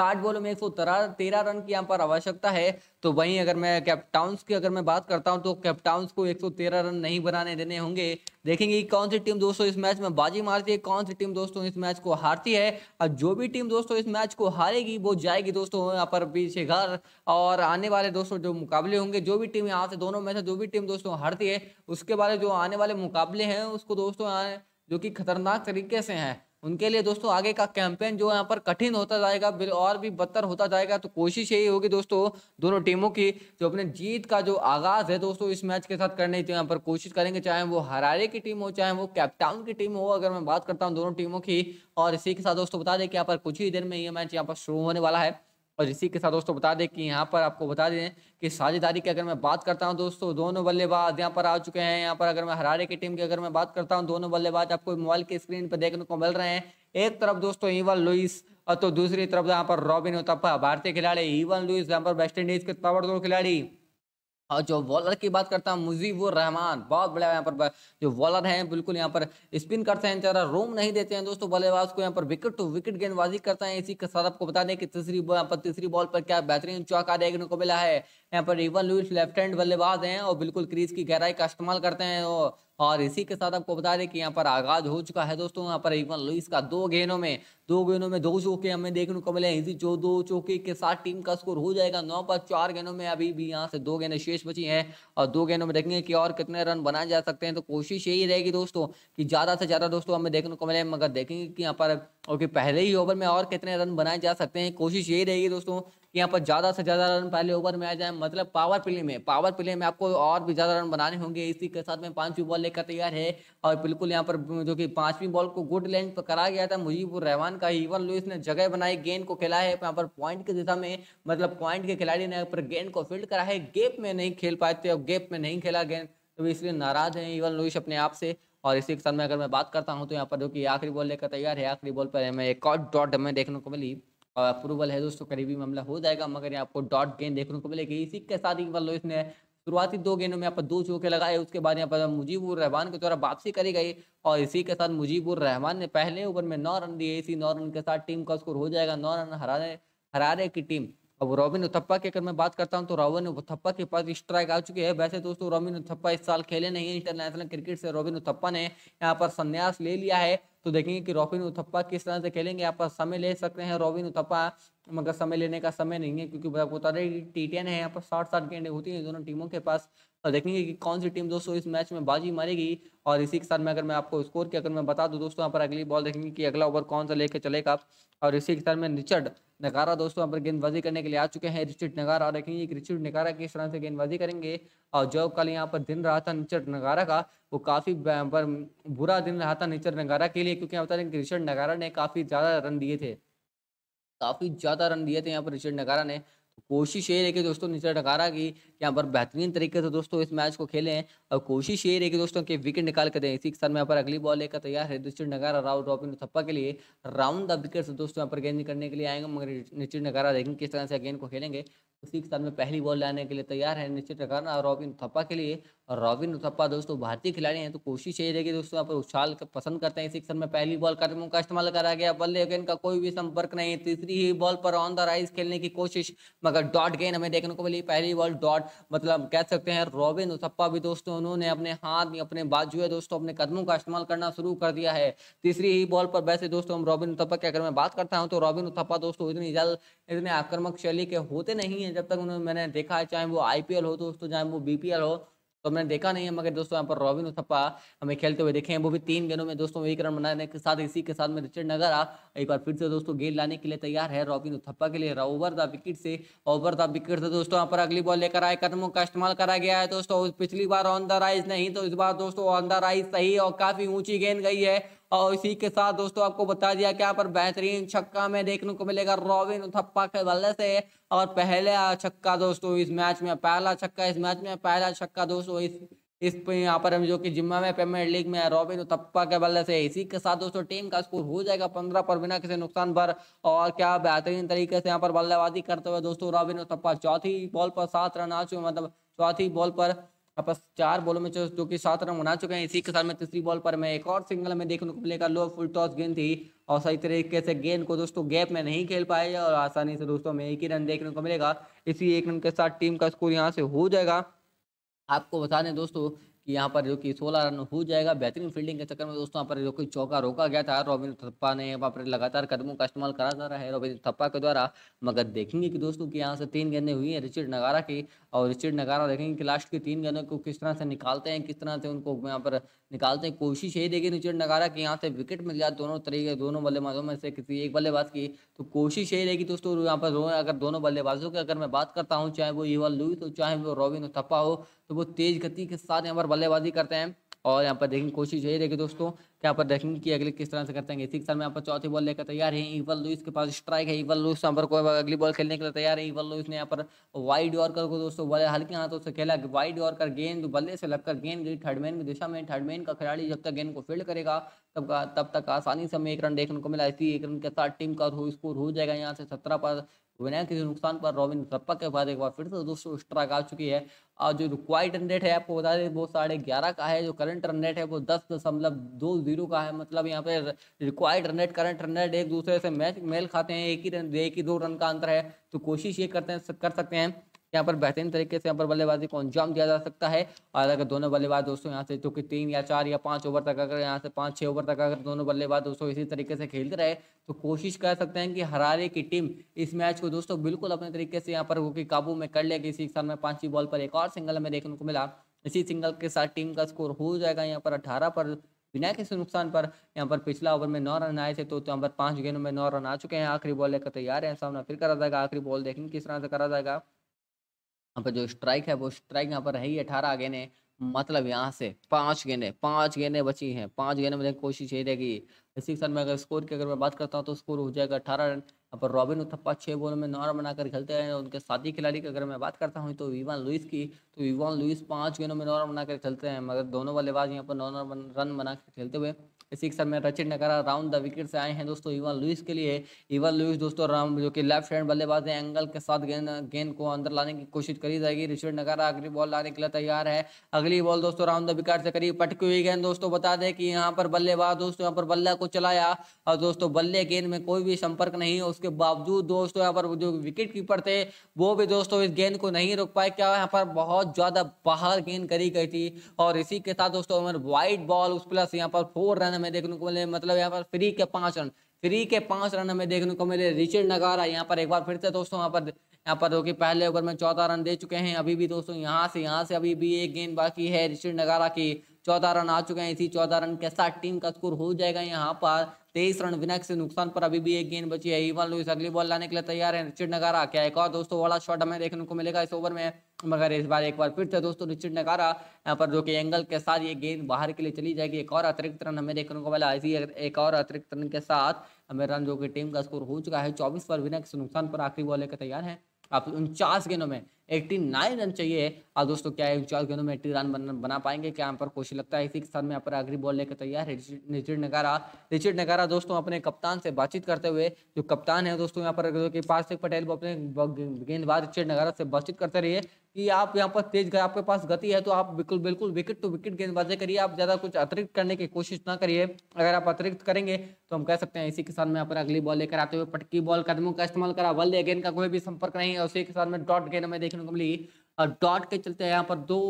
साठ बॉलों में एक सौ तेरह रन की यहाँ पर आवश्यकता है तो वहीं अगर मैं कैप्टाउंस की अगर मैं बात करता हूँ तो कैप्टाउंस को एक रन नहीं बनाने देने होंगे देखेंगे कौन सी टीम दोस्तों इस मैच में बाजी मारती है कौन सी टीम दोस्तों इस मैच को हारती है और जो भी टीम दोस्तों इस मैच को हारेगी वो जाएगी दोस्तों यहाँ पर पीछे घर और आने वाले दोस्तों जो मुकाबले होंगे जो भी टीम यहाँ से दोनों मैच जो भी टीम दोस्तों हारती है उसके बारे जो आने वाले मुकाबले हैं उसको दोस्तों जो कि खतरनाक तरीके से हैं उनके लिए दोस्तों आगे का कैंपेन जो यहाँ पर कठिन होता जाएगा और भी बदतर होता जाएगा तो कोशिश यही होगी दोस्तों दोनों टीमों की जो अपने जीत का जो आगाज है दोस्तों इस मैच के साथ करने की यहाँ पर कोशिश करेंगे चाहे वो हरारे की टीम हो चाहे वो कैप्टाउन की टीम हो अगर मैं बात करता हूँ दोनों टीमों की और इसी के साथ दोस्तों बता दें कि यहाँ पर कुछ ही देर में ये मैच यहाँ पर शुरू होने वाला है और इसी के साथ दोस्तों बता दें कि यहाँ पर आपको बता दें कि साझेदारी की अगर मैं बात करता हूँ दोस्तों दोनों बल्लेबाज यहाँ पर आ चुके हैं यहाँ पर अगर मैं हरारे की टीम की अगर मैं बात करता हूँ दोनों बल्लेबाज आपको मोबाइल की स्क्रीन पर देखने को मिल रहे हैं एक तरफ दोस्तों ईवन लुइस और तो दूसरी तरफ यहाँ पर रॉबिन होता भारतीय खिलाड़ी ईवन लुइस यहाँ पर वेस्ट इंडीज के ताबड़तोड़ खिलाड़ी और जो बॉलर की बात करता हूँ मुजीबुर रहमान बहुत बड़ा यहाँ पर जो बॉलर हैं बिल्कुल यहाँ पर स्पिन करते हैं ज़रा रूम नहीं देते हैं दोस्तों बल्लेबाज को यहाँ पर विकेट टू विकेट गेंदबाजी करते हैं इसी के साथ आपको बता दें कि तीसरी यहाँ पर तीसरी बॉल पर क्या बेहतरीन चौका देखने को मिला है यहाँ पर इवन लुइस लेफ्ट हैंड बल्लेबाज हैं और बिल्कुल क्रीज की गहराई का इस्तेमाल करते हैं और और इसी के साथ आपको बता दें कि यहाँ पर आगाज हो चुका है दोस्तों यहाँ पर इवन लुइस का दो गेंदों में दो गेंदों में दो चौके हमें देखने को मिले हैं इसी जो दो चौके के साथ टीम का स्कोर हो जाएगा नौ पर चार गेंदों में अभी भी यहाँ से दो गेंदें शेष बची हैं और दो गेंदों में देखेंगे कि और कितने रन बनाए जा सकते हैं तो कोशिश यही रहेगी दोस्तों की ज़्यादा से ज़्यादा दोस्तों हमें देखने को मिले मगर देखेंगे कि यहाँ पर ओके पहले ही ओवर में और कितने रन बनाए जा सकते हैं कोशिश यही रहेगी दोस्तों यहाँ पर ज़्यादा से ज़्यादा रन पहले ओवर में आ जाए मतलब पावर प्ले में पावर प्ले में आपको और भी ज़्यादा रन बनाने होंगे इसी के साथ में पाँचवीं बॉल लेकर तैयार है और बिल्कुल यहाँ पर जो कि पाँचवीं बॉल को गुड लेंथ पर करा गया था मुजीबुर रहमान का ईवन लुइस ने जगह बनाई गेंद को खेला है यहाँ पर पॉइंट की दिशा में मतलब पॉइंट के खिलाड़ी ने पर गेंद को फील्ड करा है गेप में नहीं खेल पाए थे और गेप में नहीं खेला गेंद तो इसलिए नाराज हैं इवन लुइस अपने आप से और इसी के साथ में अगर मैं बात करता हूँ तो यहाँ पर जो कि आखिरी बॉल लेकर तैयार है आखिरी बॉल पर हमें एक और डॉट हमें देखने को मिली और अप्रूवल है दोस्तों करीबी मामला हो जाएगा मगर यहाँ आपको डॉट गेंद देखने को मिलेगी इसी के साथ ही मतलब इसने शुरुआती दो गेंदों में यहाँ पर दो चौके लगाए उसके बाद यहाँ पर मुजीबुर रहमान के द्वारा वापसी करी गई और इसी के साथ मुजीबुर रहमान ने पहले ओवर में नौ रन दिए इसी नौ रन के साथ टीम का स्कोर हो जाएगा नौ रन हराने हरारे की टीम अब रॉबिन उथप्पा की अगर मैं बात करता हूँ तो रॉबिन उथप्पा के पास स्ट्राइक आ चुकी है वैसे दोस्तों रॉबिन उथप्पा इस साल खेले नहीं इंटरनेशनल क्रिकेट से रॉबिन उथप्पा ने यहाँ पर संन्यास ले लिया है तो देखेंगे कि रॉबिन उथप्पा किस तरह से खेलेंगे यहाँ पर समय ले सकते हैं रॉबिन उथप्पा मगर समय लेने का समय नहीं है क्योंकि बता दें टी टेन है यहाँ पर साठ साठ गेंडे होती हैं दोनों टीमों के पास और देखेंगे कि कौन सी टीम दोस्तों इस मैच में बाजी मारेगी और इसी के साथ में अगर मैं आपको स्कोर की अगर मैं बता दूं दोस्तों यहाँ पर अगली बॉल देखेंगे कि अगला ओवर कौन सा लेके चलेगा और इसी के साथ में रिचर्ड नगारा दोस्तों यहाँ पर गेंदबाजी करने के लिए आ चुके हैं रिचर्ड नगारा देखेंगे कि रिचर्ड नगारा किस तरह से गेंदबाजी करेंगे और जो कल यहाँ पर दिन रहा था रिचर्ड नगारा का वो काफ़ी बुरा दिन रहा था रिचर्ड नगारा के लिए क्योंकि बता दें कि रिचर्ड नगारा ने काफ़ी ज़्यादा रन दिए थे काफ़ी ज़्यादा रन दिए थे यहाँ पर रिचर्ड नगारा ने कोशिश ये रही दोस्तों नीचे टकारा की यहाँ पर बेहतरीन तरीके से दोस्तों इस मैच को खेलें और कोशिश ये रही दोस्तों के विकेट निकाल कर दें इसी के साथ यहाँ पर अगली बॉल लेकर तैयार है निचिर नगारा राहुल रॉबिन थप्पा के लिए राउंड द विकेट से दोस्तों यहाँ पर गेंद करने के लिए आएंगे मगर निचिर नगारा देखेंगे किस तरह से गेंद को खेलेंगे साथ में पहली बॉल लाने के लिए तैयार है निश्चित प्रकार रॉबिन उथप्पा के लिए और रॉबिन उथप्पा दोस्तों भारतीय खिलाड़ी हैं तो कोशिश यही रहेगी दोस्तों यहाँ पर उछाल पसंद करते हैं सिक्सर में पहली बॉल कदमों का इस्तेमाल करा गया बल्ले गेंद का कोई भी संपर्क नहीं है तीसरी ही बॉल पर ऑन द राइज खेलने की कोशिश मगर डॉट गेंद हमें देखने को मिली पहली बॉल डॉट मतलब कह सकते हैं रॉबिन उथप्पा भी दोस्तों उन्होंने अपने हाथ में अपने बाजुए है दोस्तों अपने कदमों का इस्तेमाल करना शुरू कर दिया है तीसरी ही बॉल पर वैसे दोस्तों हम रॉबिन उथप्पा की अगर मैं बात करता हूँ तो रॉबिन उथप्पा दोस्तों इतनी जल्द इतने आक्रमक शैली के होते नहीं है है जब तक उन्होंने मैंने देखा है चाहे वो आईपीएल हो दोस्तों चाहे वो बीपीएल हो तो मैंने देखा नहीं है मगर दोस्तों यहाँ पर रॉबिन उथप्पा हमें खेलते हुए देखे हैं वो भी तीन गेंदों में दोस्तों एक रन बनाने के साथ इसी के साथ में रिचर्ड नगर आ एक बार फिर से दोस्तों गेंद लाने के लिए तैयार है रॉबिन उथप्पा के लिए ओवर द विकेट से ओवर द विकेट से दोस्तों यहाँ पर अगली बॉल लेकर आए कदमों का इस्तेमाल करा गया है दोस्तों पिछली बार ऑन द राइज नहीं तो इस बार दोस्तों ऑन द राइज सही और काफी ऊंची गेंद गई है और इसी के साथ दोस्तों आपको बता दिया कि यहाँ पर बेहतरीन छक्का में देखने को मिलेगा रॉबिन उथप्पा के बल्ले से और पहले छक्का दोस्तों इस मैच में पहला छक्का इस मैच में पहला छक्का दोस्तों इस इस यहाँ पर हम जो कि जिम्मा में प्रीमियर लीग में रॉबिन उथप्पा के बल्ले से इसी के साथ दोस्तों टीम का स्कोर हो जाएगा पंद्रह पर बिना किसी नुकसान पर और क्या बेहतरीन तरीके से यहाँ पर बल्लेबाजी करते हुए दोस्तों रॉबिन उथप्पा चौथी बॉल पर सात रन आ चुके मतलब चौथी बॉल पर पास चार बॉलों में जो कि सात रन बना चुके हैं इसी के साथ में तीसरी बॉल पर मैं एक और सिंगल में देखने को मिलेगा लो फुल टॉस गेंद थी और सही तरीके से गेंद को दोस्तों गैप में नहीं खेल पाए और आसानी से दोस्तों में एक ही रन देखने को मिलेगा इसी एक रन के साथ टीम का स्कोर यहाँ से हो जाएगा आपको बता दें दोस्तों कि यहाँ पर जो कि सोलह रन हो जाएगा बेहतरीन फील्डिंग के चक्कर में दोस्तों यहाँ पर जो कि चौका रोका गया था रोबिन थप्पा ने यहाँ पर लगातार कदमों का इस्तेमाल करा जा रहा है रोबिन थप्पा के द्वारा मगर देखेंगे कि दोस्तों कि यहाँ से तीन गेंदें हुई हैं रिचर्ड नगारा की और रिचर्ड नगारा देखेंगे कि लास्ट के तीन गनों को किस तरह से निकालते हैं किस तरह से उनको यहाँ पर निकालते हैं कोशिश यही देगी रिचर्ड नगारा कि यहाँ से विकेट मिल जाए दोनों तरीके दोनों बल्लेबाजों में से किसी एक बल्लेबाज की तो कोशिश यही रहेगी दोस्तों यहाँ पर अगर दोनों बल्लेबाजों की अगर मैं बात करता हूँ चाहे वो युवा लुइस हो चाहे वो रॉबिन हो थप्पा हो तो वो तेज गति के साथ यहाँ पर बल्लेबाजी करते हैं और यहाँ पर देखेंगे कोशिश यही रहेगी दोस्तों यहाँ पर देखेंगे कि अगले किस तरह से करते हैं इसी के साथ में यहाँ पर चौथी बॉल लेकर तैयार है इवल लुइस के पास स्ट्राइक है इवल लुइस यहाँ पर अगली बॉल खेलने के लिए तैयार है इवल लुइस ने यहाँ पर वाइड यॉर्कर को दोस्तों बल्ले हल्के हाथों से खेला वाइड यॉर्कर गेंद बल्ले से लगकर गेंद गई थर्डमैन की दिशा में थर्डमैन का खिलाड़ी जब तक गेंद को फील्ड करेगा तब तब तक आसानी से हमें एक रन देखने को मिला इसी एक रन के साथ टीम का स्कोर हो जाएगा यहाँ से सत्रह पर विनय के नुकसान पर रॉबिन थप्पा के बाद एक बार फिर से दोस्तों स्ट्राइक आ चुकी है और जो रिक्वायर्ड रन रेट है आपको बता दें वो साढ़े ग्यारह का है जो करंट रन रेट है वो दस दशमलव दो जीरो का है मतलब यहाँ पे required run rate current run rate एक दूसरे से मैच मेल खाते हैं एक ही रन एक ही दो रन का अंतर है तो कोशिश ये करते हैं कर सकते हैं यहाँ पर बेहतरीन तरीके से यहाँ पर बल्लेबाजी को अंजाम दिया जा सकता है और अगर दोनों बल्लेबाज दोस्तों यहाँ से जो कि तीन या चार या पाँच ओवर तक अगर यहाँ से पाँच छः ओवर तक अगर दोनों बल्लेबाज दोस्तों इसी तरीके से खेलते रहे तो कोशिश कर सकते हैं कि हरारे की टीम इस मैच को दोस्तों बिल्कुल अपने तरीके से यहाँ पर वो कि काबू में कर लेगी इसी साल में पाँचवीं बॉल पर एक और सिंगल हमें देखने को मिला इसी सिंगल के साथ टीम का स्कोर हो जाएगा यहाँ पर अठारह पर बिना किसी नुकसान पर यहाँ पर पिछला ओवर में नौ रन आए थे तो यहाँ पर पांच गेंदों में नौ रन आ चुके हैं आखिरी बॉल लेकर तैयार है सामना फिर करा जाएगा आखिरी बॉल देखने किस तरह से करा जाएगा यहाँ पर जो स्ट्राइक है वो स्ट्राइक यहाँ पर रही अठारह गेंदें मतलब यहाँ से पांच गेंदें पांच गेंदें बची हैं पांच गेंदें में कोशिश यही रहेगी इसी के में अगर स्कोर की अगर मैं बात करता हूँ तो स्कोर हो जाएगा अठारह रन यहाँ पर रॉबिन उथप्पा छः बॉल में नौ रन बनाकर खेलते हैं उनके साथी खिलाड़ी की अगर मैं बात करता हूँ तो विवान लुइस की तो विवान लुइस पाँच गेंदों में नौ रन बनाकर खेलते हैं मगर दोनों बल्लेबाज यहाँ पर नौ रन बना खेलते हुए सिक्सर में रचित नगरा राउंड द विकेट से आए हैं दोस्तों इवन लुइस के लिए इवन लुइस दोस्तों राउंड जो कि लेफ्ट हैंड बल्लेबाज है एंगल के साथ गेंद गेंद को अंदर लाने की कोशिश करी जाएगी रिचर्ड नगरा अगली बॉल लाने के लिए तैयार है अगली बॉल दोस्तों राउंड द विकेट से करीब पटकी हुई गेंद दोस्तों बता दें कि यहाँ पर बल्लेबाज दोस्तों यहाँ पर बल्ले को चलाया और दोस्तों बल्ले गेंद में कोई भी संपर्क नहीं उसके बावजूद दोस्तों यहाँ पर जो विकेट कीपर थे वो भी दोस्तों इस गेंद को नहीं रोक पाए क्या यहाँ पर बहुत ज्यादा बाहर गेंद करी गई थी और इसी के साथ दोस्तों वाइट बॉल उस प्लस यहाँ पर फोर रन हमें देखने को मिले मतलब यहाँ पर फ्री के पांच रन फ्री के पांच रन हमें देखने को मिले रिचर्ड नगारा यहाँ पर एक बार फिर से दोस्तों यहाँ पर यहाँ पर जो कि पहले ओवर में चौदह रन दे चुके हैं अभी भी दोस्तों यहाँ से यहाँ से अभी भी एक गेंद बाकी है रिचर्ड नगारा की चौदह रन आ चुके हैं इसी चौदह रन के साथ टीम का स्कोर हो जाएगा यहाँ पर तेईस रन विनायक से नुकसान पर अभी भी एक गेंद बची है इवन लुइस अगली बॉल लाने के लिए तैयार है रिचिड नगारा क्या एक और दोस्तों बड़ा शॉट हमें देखने को मिलेगा इस ओवर में मगर इस बार एक बार फिर से दोस्तों रिचिड नगारा यहाँ पर जो कि एंगल के साथ ये गेंद बाहर के लिए चली जाएगी एक और अतिरिक्त रन हमें देखने को मिला इसी एक और अतिरिक्त रन के साथ हमें रन जो कि टीम का स्कोर हो चुका है चौबीस पर विनक से नुकसान पर आखिरी बॉल लेकर तैयार है आप उनचास गेंदों में एट्टी नाइन रन चाहिए और दोस्तों क्या है उनचास गेंदों में एट्टी रन बना पाएंगे क्या यहाँ पर कोशिश लगता है इसी साथ में यहाँ पर अगली बॉल लेकर तैयार है रिचर्ड नगारा रिचर्ड नगारा दोस्तों अपने कप्तान से बातचीत करते हुए जो कप्तान है दोस्तों यहाँ पर पार्थिव पटेल वो अपने गेंदबाज रिचर्ड नगारा से बातचीत करते रहिए कि आप यहाँ पर तेज आपके पास गति है तो आप बिल्कुल बिल्कुल विकेट टू विकेट गेंदबाजी करिए आप ज़्यादा कुछ अतिरिक्त करने की कोशिश ना करिए अगर आप अतिरिक्त करेंगे तो हम कह सकते हैं इसी के साथ में यहाँ पर अगली बॉल लेकर आते हुए पटकी बॉल कदमों का इस्तेमाल करा वल्ले गेंद का कोई भी संपर्क नहीं है उसी के साथ में डॉट गेंद हमें देखने को मिली और डॉट के चलते यहाँ पर दो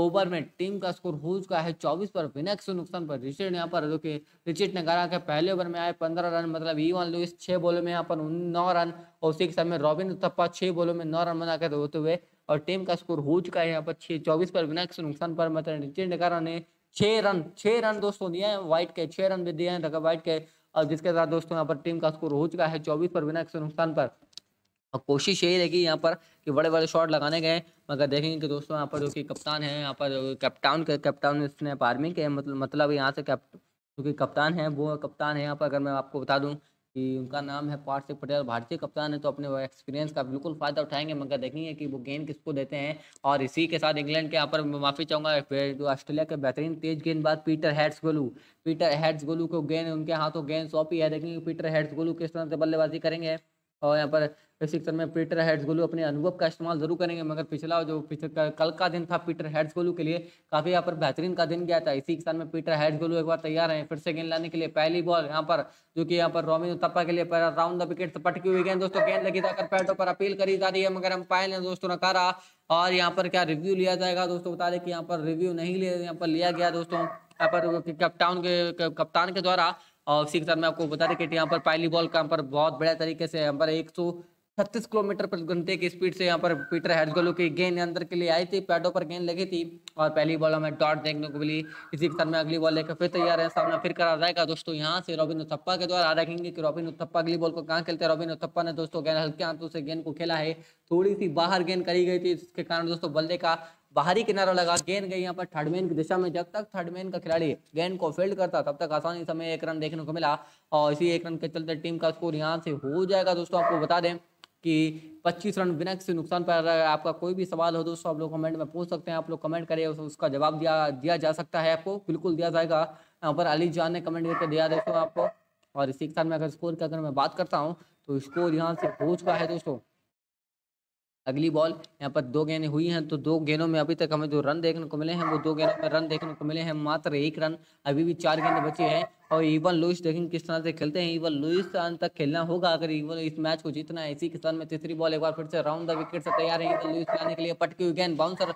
ओवर में टीम का स्कोर हो चुका है चौबीस पर किसी नुकसान पर रिचर्ड यहाँ पर जो कि ने कहा पहले ओवर में आए पंद्रह रन मतलब वन e लुइस छह बॉलों में यहाँ पर नौ रन और उसी के साथ में रॉबिन थप्पा छह बॉलों में नौ रन बनाकर होते हुए और टीम का स्कोर हो चुका है यहाँ पर छः चौबीस पर बिना किसी नुकसान पर मतलब नितिन डकारा ने छः रन छः रन दोस्तों दिए हैं वाइट के छः रन भी दिए हैं वाइट के और जिसके साथ दोस्तों यहाँ पर टीम का स्कोर हो चुका है चौबीस पर बिना किसी नुकसान पर और कोशिश यही रहेगी यहाँ पर कि बड़े बड़े शॉट लगाने गए मगर देखेंगे कि दोस्तों यहाँ पर जो कि कप्तान है यहाँ पर कैप्टाउन के कैप्टाउन स्नैप आर्मी के मतलब मतलब यहाँ से कैप्ट जो कि कप्तान है वो कप्तान है यहाँ पर अगर मैं आपको बता दूँ कि उनका नाम है पार्थिव पटेल भारतीय कप्तान है तो अपने एक्सपीरियंस का बिल्कुल फ़ायदा उठाएंगे मगर देखेंगे कि वो गेंद किसको देते हैं और इसी के साथ इंग्लैंड के यहाँ पर माफ़ी चाहूँगा ऑस्ट्रेलिया के बेहतरीन तेज गेंदबाज पीटर हेड्स गोलू पीटर हेड्स गोलू को गेंद उनके हाथों गेंद सौंपी है देखेंगे पीटर हेड्स गोलू किस तरह से बल्लेबाजी करेंगे और यहाँ पर सेक्शन में पीटर हेड्स गोलू अपने अनुभव का इस्तेमाल जरूर करेंगे मगर पिछला जो पिछला कल का दिन था पीटर हेड्स गोलू के लिए काफ़ी यहाँ पर बेहतरीन का दिन गया था इसी के साथ में पीटर हेड्स गोलू एक बार तैयार हैं फिर से गेंद लाने के लिए पहली बॉल यहाँ पर जो कि यहाँ पर रोमिन उत्तप्पा के लिए राउंड द विकेट पटकी हुई गेंद दोस्तों गेंद लगी जाकर पैटों पर अपील करी जा रही है मगर अंपायर ने दोस्तों करा और यहाँ पर क्या रिव्यू लिया जाएगा दोस्तों बता दें कि यहाँ पर रिव्यू नहीं लिया यहाँ पर लिया गया दोस्तों यहाँ पर कप्तान के कप्तान के द्वारा और इसी के साथ मैं आपको बता दें कि यहाँ पर पायली बॉल का पर बहुत बढ़िया तरीके से यहाँ पर एक सौ छत्तीस किलोमीटर प्रति घंटे की स्पीड से यहाँ पर पीटर हेडगलो की गेंद अंदर के लिए आई थी पैडों पर गेंद लगी थी और पहली बॉल हमें डॉट देखने को मिली इसी के साथ में अगली बॉल लेकर फिर तैयार है सामना फिर करा जाएगा दोस्तों यहाँ से रॉबिन उथप्पा के द्वारा देखेंगे कि रॉबिन उथप्पा अगली बॉल को कहाँ खेलते हैं रॉबिन उथप्पा ने दोस्तों गेंद हल्के हाथों से गेंद को खेला है थोड़ी सी बाहर गेंद करी गई थी जिसके कारण दोस्तों बल्ले का बाहरी किनारा लगा गेंद गई यहाँ पर थर्डमैन की दिशा में जब तक थर्डमैन का खिलाड़ी गेंद को फील्ड करता तब तक आसानी समय एक रन देखने को मिला और इसी एक रन के चलते टीम का स्कोर यहाँ से हो जाएगा दोस्तों आपको बता दें कि 25 रन बिना किसी नुकसान पर आपका कोई भी सवाल हो दोस्तों आप लोग कमेंट में पूछ सकते हैं आप लोग कमेंट करिए उसका जवाब दिया दिया जा सकता है आपको बिल्कुल दिया जाएगा यहाँ पर अली जान ने कमेंट करके दिया दोस्तों आपको और इसी के साथ में अगर स्कोर की अगर मैं बात करता हूँ तो स्कोर यहाँ से हो चुका है दोस्तों अगली बॉल यहाँ पर दो गेंदें हुई हैं तो दो गेंदों में अभी तक हमें जो रन देखने को मिले हैं वो दो गेंदों में रन देखने को मिले हैं मात्र एक रन अभी भी चार गेंदें बचे हैं और इवन लुइस देखें किस तरह से खेलते हैं इवन लुइस अंत तक खेलना होगा अगर इवन इस मैच को जीतना है इसी के साथ में तीसरी बॉल एक बार फिर से राउंड द विकेट से तैयार है इवन लुइस लाने के लिए पटकी हुई गेंद बाउंसर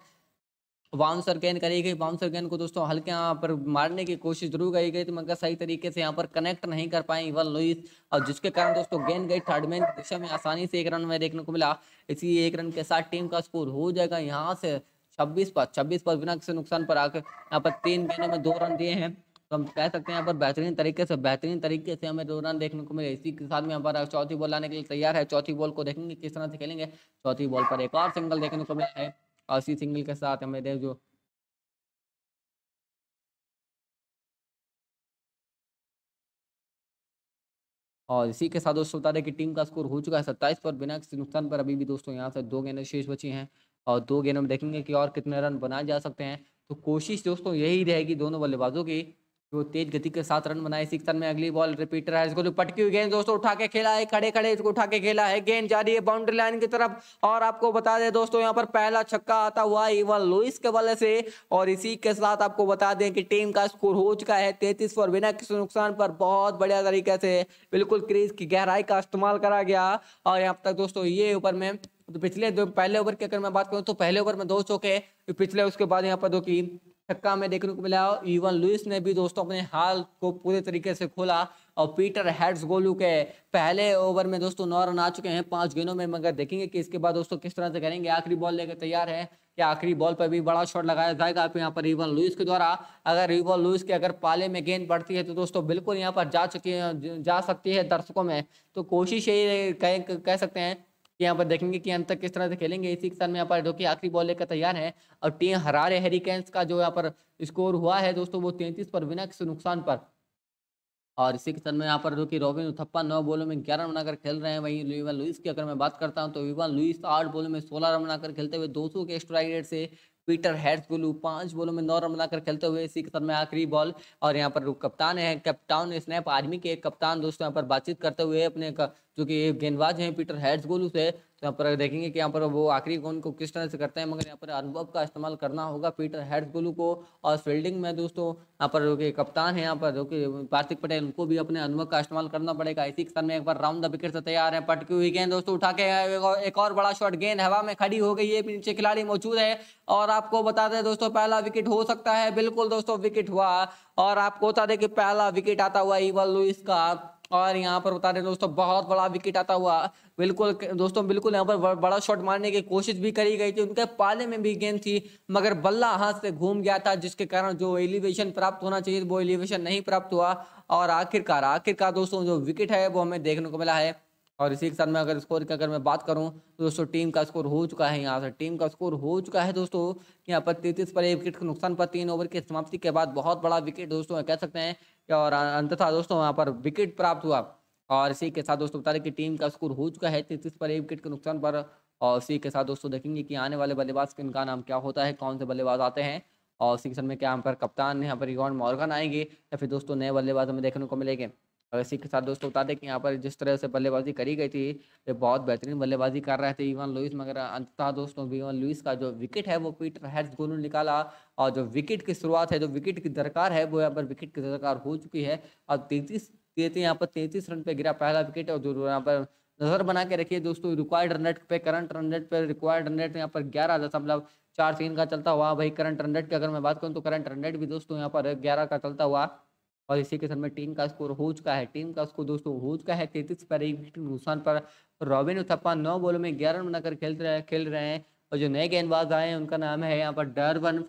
बाउंसर गेंद करी गई बाउंसर गेंद को दोस्तों हल्के यहाँ पर मारने की कोशिश जरूर करी गई थी मगर सही तरीके से यहाँ पर कनेक्ट नहीं कर पाए इवन लुइस और जिसके कारण दोस्तों गेंद गई थर्ड मैन की दिशा में आसानी से एक रन में देखने को मिला इसी एक रन के साथ टीम का स्कोर हो जाएगा यहाँ से छब्बीस पर छब्बीस पर बिना किसी नुकसान पर आकर यहाँ पर तीन गेंदों में दो रन दिए हैं तो हम कह सकते हैं यहाँ पर बेहतरीन तरीके से बेहतरीन तरीके से हमें दो रन देखने को मिले इसी के साथ में यहाँ पर चौथी बॉल लाने के लिए तैयार है चौथी बॉल को देखेंगे किस तरह से खेलेंगे चौथी बॉल पर एक और सिंगल देखने को मिला है अस्सी सिंगल के साथ हमें जो और इसी के साथ दोस्तों बता दें कि टीम का स्कोर हो चुका है सत्ताईस पर बिना किसी नुकसान पर अभी भी दोस्तों यहाँ से दो गेंद शेष बची हैं और दो गेंदों में देखेंगे कि और कितने रन बनाए जा सकते हैं तो कोशिश दोस्तों यही रहेगी दोनों बल्लेबाजों की जो तेज गति के साथ रन बनाए सिक्स रन में अगली बॉल रिपीट रहा है इसको जो पटकी हुई गेंद दोस्तों उठा के खेला है खड़े खड़े इसको उठा के खेला है गेंद जा रही है बाउंड्री लाइन की तरफ और आपको बता दें दोस्तों यहाँ पर पहला छक्का आता हुआ इवन लुइस के बल्ले से और इसी के साथ आपको बता दें कि टीम का स्कोर हो चुका है तैतीस पर बिना किसी नुकसान पर बहुत बढ़िया तरीके से बिल्कुल क्रीज की गहराई का इस्तेमाल करा गया और यहाँ तक दोस्तों ये ऊपर में तो पिछले दो पहले ओवर की अगर मैं बात करूँ तो पहले ओवर में दो चौके पिछले उसके बाद यहाँ पर दो की छक्का में देखने को मिला इवन लुइस ने भी दोस्तों अपने हाल को पूरे तरीके से खोला और पीटर हेड्स गोलू के पहले ओवर में दोस्तों नौ रन आ चुके हैं पांच गेंदों में मगर देखेंगे कि इसके बाद दोस्तों किस तरह से करेंगे आखिरी बॉल लेकर तैयार है या आखिरी बॉल पर भी बड़ा शॉट लगाया जाएगा आप यहाँ पर इवन लुइस के द्वारा अगर इवन लुइस के अगर पाले में गेंद पड़ती है तो दोस्तों बिल्कुल यहाँ पर जा चुकी है जा सकती है दर्शकों में तो कोशिश यही कह सकते हैं यहाँ पर देखेंगे कि अंत तक किस तरह से खेलेंगे इसी के साथ में यहाँ पर जो कि आखिरी बॉल लेकर तैयार है और टीम हरा रहे हेरिकेन्स का जो यहाँ पर स्कोर हुआ है दोस्तों वो तैंतीस पर बिना किसी नुकसान पर और इसी के साथ में यहाँ पर जो कि रॉबिन उथप्पा नौ बॉलों में ग्यारह रन बनाकर खेल रहे हैं वहीं विवान लुइस की अगर मैं बात करता हूँ तो विवान लुइस आठ बॉलों में सोलह रन बनाकर खेलते हुए दो के स्ट्राइक रेट से पीटर हैर्स गोलू पांच बॉलों में नौ रन बनाकर खेलते हुए इसी के में आखिरी बॉल और यहाँ पर कप्तान है कप्तान स्नैप आर्मी के एक कप्तान दोस्तों यहाँ पर बातचीत करते हुए अपने जो कि गेंदबाज हैं पीटर हैर्स गोलू से तो यहाँ पर देखेंगे कि यहाँ पर वो आखिरी कोन को किस तरह से करते हैं मगर यहाँ पर अनुभव का इस्तेमाल करना होगा पीटर हेड्सगुलू को और फील्डिंग में दोस्तों यहाँ पर जो कि कप्तान है यहाँ पर जो कि पार्थिक पटेल उनको भी अपने अनुभव का इस्तेमाल करना पड़ेगा इसी के में एक बार राउंड द विकेट से तैयार है पटकी हुई गेंद दोस्तों उठा के एक और बड़ा शॉट गेंद हवा में खड़ी हो गई है नीचे खिलाड़ी मौजूद है और आपको बता दें दोस्तों पहला विकेट हो सकता है बिल्कुल दोस्तों विकेट हुआ और आपको बता दें कि पहला विकेट आता हुआ ईवल लुइस का और यहाँ पर बता रहे दोस्तों बहुत बड़ा विकेट आता हुआ बिल्कुल दोस्तों बिल्कुल यहाँ पर बड़ा शॉट मारने की कोशिश भी करी गई थी उनके पाले में भी गेंद थी मगर बल्ला हाथ से घूम गया था जिसके कारण जो एलिवेशन प्राप्त होना चाहिए वो एलिवेशन नहीं प्राप्त हुआ और आखिरकार आखिरकार दोस्तों जो विकेट है वो हमें देखने को मिला है और इसी के साथ में अगर स्कोर की अगर मैं बात करूं तो दोस्तों टीम का स्कोर हो चुका है यहाँ से टीम का स्कोर हो चुका है दोस्तों यहाँ पर तैतीस पर एक विकेट के नुकसान पर तीन ओवर की समाप्ति के बाद बहुत बड़ा विकेट दोस्तों कह सकते हैं और अंततः दोस्तों वहाँ पर विकेट प्राप्त हुआ और इसी के साथ दोस्तों बता दें कि टीम का स्कोर हो चुका है तैतीस पर एक विकेट के नुकसान पर और इसी के साथ दोस्तों देखेंगे कि आने वाले बल्लेबाज इनका नाम क्या होता है कौन से बल्लेबाज आते हैं और इसी के साथ में क्या यहाँ पर कप्तान यहाँ पर रिकॉर्ड मॉर्गन आएंगे या फिर दोस्तों नए बल्लेबाज हमें देखने को मिलेंगे और इसी के साथ दोस्तों बता दें कि यहाँ पर जिस तरह से बल्लेबाजी करी गई थी ये बहुत बेहतरीन बल्लेबाजी कर रहे थे इवन लुइस मगर अंततः दोस्तों इवन लुइस का जो विकेट है वो पीटर हैड्स गोलू निकाला और जो विकेट की शुरुआत है जो विकेट की दरकार है वो यहाँ पर विकेट की दरकार हो चुकी है और तैतीस यहाँ पर तैतीस रन पे गिरा पहला विकेट और जो यहाँ पर नजर बना के रखिए दोस्तों रिक्वायर्ड रन रेट पे करंट रन रेट पे रिक्वायर्ड रन रेट यहाँ पर ग्यारह दशमलव चार तीन का चलता हुआ भाई करंट रन रेट की अगर मैं बात करूँ तो करंट रन रेट भी दोस्तों यहाँ पर ग्यारह का चलता हुआ और इसी के साथ में टीम का स्कोर हो चुका है टीम का स्कोर दोस्तों हो चुका है तैतीस पर एक विकेट नुकसान पर रॉबिन उथप्पा नौ बॉलों में ग्यारह रन बनाकर खेल रहे खेल रहे हैं और जो नए गेंदबाज आए हैं उनका नाम है यहाँ पर डरवन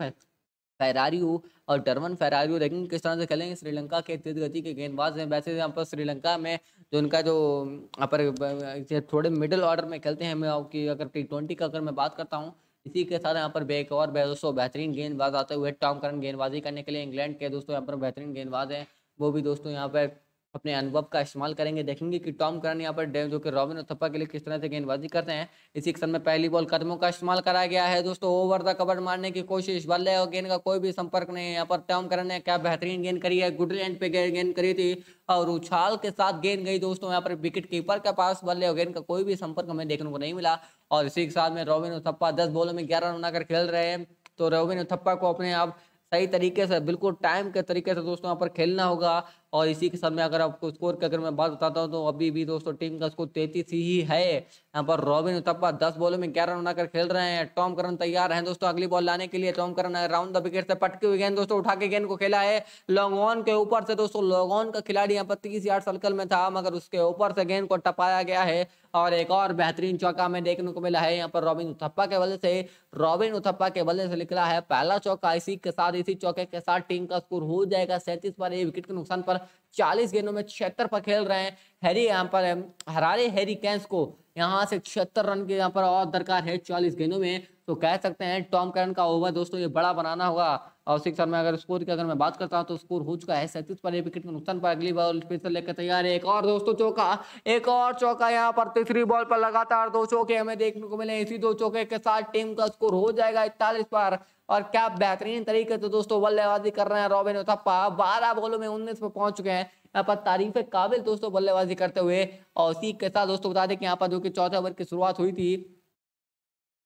फेरारियो और डरवन फेरारियो लेकिन किस तरह से खेलेंगे श्रीलंका के तेज गति के गेंदबाज हैं वैसे यहाँ पर श्रीलंका में जो उनका जो यहाँ पर थोड़े मिडिल ऑर्डर में खेलते हैं मैं कि अगर टी ट्वेंटी का अगर मैं बात करता हूँ इसी के साथ यहाँ पर बेक और दोस्तों बेहतरीन गेंदबाज आते हुए टॉम करन गेंदबाजी करने के लिए इंग्लैंड के दोस्तों यहाँ पर बेहतरीन गेंदबाज हैं वो भी दोस्तों यहाँ पर अपने अनुभव का इस्तेमाल करेंगे देखेंगे कि टॉम करन यहाँ पर जो कि रॉबिन और थप्पा के लिए किस तरह से गेंदबाजी करते हैं इसी एक्शन में पहली बॉल कदमों का इस्तेमाल कराया गया है दोस्तों ओवर द कवर मारने की कोशिश बल्ले और गेंद का कोई भी संपर्क नहीं है यहाँ पर टॉम करन ने क्या बेहतरीन गेंद करी है गुड एंड पे गेंद करी थी और उछाल के साथ गेंद गई दोस्तों यहाँ पर विकेट कीपर के पास बल्ले और गेंद का कोई भी संपर्क हमें देखने को नहीं मिला और इसी के साथ में रॉबिन और थप्पा दस बॉलों में ग्यारह रन आकर खेल रहे हैं तो रॉबिन और थप्पा को अपने आप सही तरीके से बिल्कुल टाइम के तरीके से दोस्तों यहाँ पर खेलना होगा और इसी के साथ में अगर आपको स्कोर की अगर मैं बात बताता हूँ तो अभी भी दोस्तों टीम का स्कोर तैतीस ही है यहाँ पर रॉबिन उतप्पा दस बॉलों में ग्यारह रन बनाकर खेल रहे हैं टॉम करन तैयार हैं दोस्तों अगली बॉल लाने के लिए Tom Curran round the wicket से पटके हुए गेंद दोस्तों उठा के गेंद को खेला है ऑन के ऊपर से दोस्तों ऑन का खिलाड़ी यहाँ पर तीस यार सर्कल में था मगर उसके ऊपर से गेंद को टपाया गया है और एक और बेहतरीन चौका हमें देखने को मिला है यहाँ पर रॉबिन उथप्पा के बल्ले से रॉबिन उथप्पा के बल्ले से निकला है पहला चौका इसी के साथ इसी चौके के साथ टीम का स्कोर हो जाएगा सैंतीस पर विकेट के नुकसान पर चालीस गेंदों में छिहत्तर पर खेल रहे हैं हैरी यहाँ पर हरारे हैरी कैंस को यहाँ से छिहत्तर रन के यहाँ पर और दरकार है चालीस गेंदों में तो कह सकते हैं टॉम करन का ओवर दोस्तों ये बड़ा बनाना होगा और सिक्स में अगर स्कोर की अगर मैं बात करता हूँ तो स्कोर हो चुका है सैंतीस पर विकेट के नुकसान पर अगली बॉल फिर से लेकर तैयार है एक और दोस्तों चौका एक और चौका यहाँ पर तीसरी बॉल पर लगातार दो चौके हमें देखने को मिले इसी दो चौके के साथ टीम का स्कोर हो जाएगा इकतालीस पर और क्या बेहतरीन तरीके से दोस्तों बल्लेबाजी कर रहे हैं रॉबिन उथप्पा बारह बॉलों में उन्नीस पर पहुंच चुके हैं यहाँ पर तारीफ काबिल दोस्तों बल्लेबाजी करते हुए और उसी के साथ दोस्तों बता दें कि यहाँ पर जो कि चौथे ओवर की शुरुआत हुई थी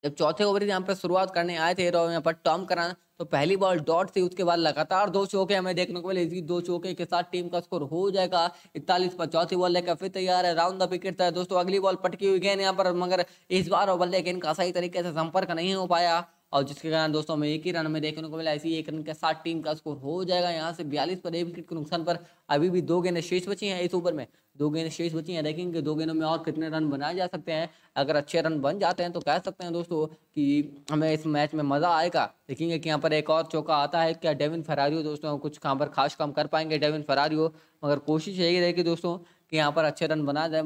जब चौथे ओवर यहाँ पर शुरुआत करने आए थे तो यहाँ पर टॉम करान तो पहली बॉल डॉट थी उसके बाद लगातार दो चौके हमें देखने को मिले इसी दो चौके के साथ टीम का स्कोर हो जाएगा इकतालीस पर चौथी बॉल लेकर फिर तैयार है राउंड द विकेट है दोस्तों अगली बॉल पटकी हुई गेंद यहाँ पर मगर इस बार बल्ले गेंद का सही तरीके से संपर्क नहीं हो पाया और जिसके कारण दोस्तों हमें एक ही रन में देखने को मिला इसी एक रन के साथ टीम का स्कोर हो जाएगा यहाँ से बयालीस पर एक विकेट के नुकसान पर अभी भी दो गेंदें शेष बची हैं इस ओवर में दो गेंद शेष बची हैं देखेंगे दो गेंदों में और कितने रन बनाए जा सकते हैं अगर अच्छे रन बन जाते हैं तो कह सकते हैं दोस्तों कि हमें इस मैच में मज़ा आएगा देखेंगे कि यहाँ पर एक और चौका आता है क्या डेविन फरारियो दोस्तों कुछ कहाँ पर खास काम कर पाएंगे डेविन फरारियो मगर कोशिश यही रहेगी दोस्तों कि यहाँ पर अच्छे रन बना जाए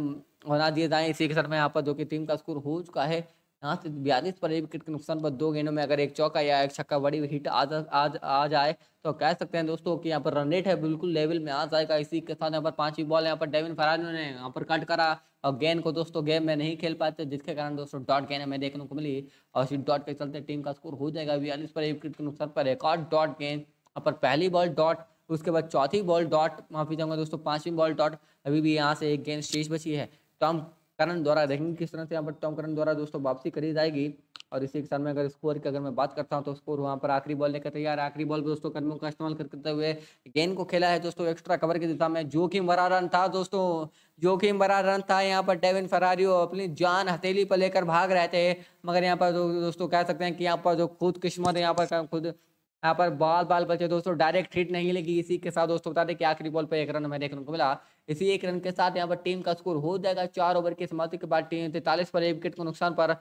बना दिए जाएँ इसी के साथ में यहाँ पर जो कि टीम का स्कोर हो चुका है यहाँ से तो बयालीस पर एक विकेट के नुकसान पर दो गेंदों में अगर एक चौका या एक छक्का बड़ी हिट आज आज आ जाए तो कह सकते हैं दोस्तों कि यहाँ पर रन रेट है बिल्कुल लेवल में आ जाएगा इसी के साथ यहाँ पर पांचवी बॉल यहाँ पर डेविन फरानो ने यहाँ पर कट करा और गेंद को दोस्तों गेम में नहीं खेल पाते जिसके कारण दोस्तों डॉट गेंद हमें देखने को मिली और इसी डॉट के चलते टीम का स्कोर हो जाएगा बयालीस पर एक विकेट के नुकसान पर एक और डॉट गेंद यहाँ पर पहली बॉल डॉट उसके बाद चौथी बॉल डॉट माफी चाहूंगा दोस्तों पांचवी बॉल डॉट अभी भी यहाँ से एक गेंद शेष बची है टॉम करण द्वारा देखेंगे किस तरह से यहाँ पर टॉम करण द्वारा दोस्तों वापसी करी जाएगी और इसी के साथ में अगर स्कोर की अगर मैं बात करता हूँ तो स्कोर वहाँ पर आखिरी बॉल लेकर तैयार आखिरी बॉल पर दोस्तों कदमों का इस्तेमाल करते हुए गेंद को खेला है दोस्तों एक्स्ट्रा कवर की दिशा में जोखिम भरा रन था दोस्तों जोखिम भरा रन था यहाँ पर डेविन फरारियो अपनी जान हथेली पर लेकर भाग रहे थे मगर यहाँ पर दोस्तों कह सकते हैं कि यहाँ पर जो खुद किस्मत यहाँ पर खुद यहाँ पर बाल बाल बचे दोस्तों डायरेक्ट हिट नहीं लेगी इसी के साथ दोस्तों बता दें कि आखिरी बॉल पर एक रन हमें देखने को मिला इसी एक रन के साथ यहाँ पर टीम का स्कोर हो जाएगा चार ओवर की समाप्ति के बाद टीम तैतालीस पर एक विकेट को नुकसान पर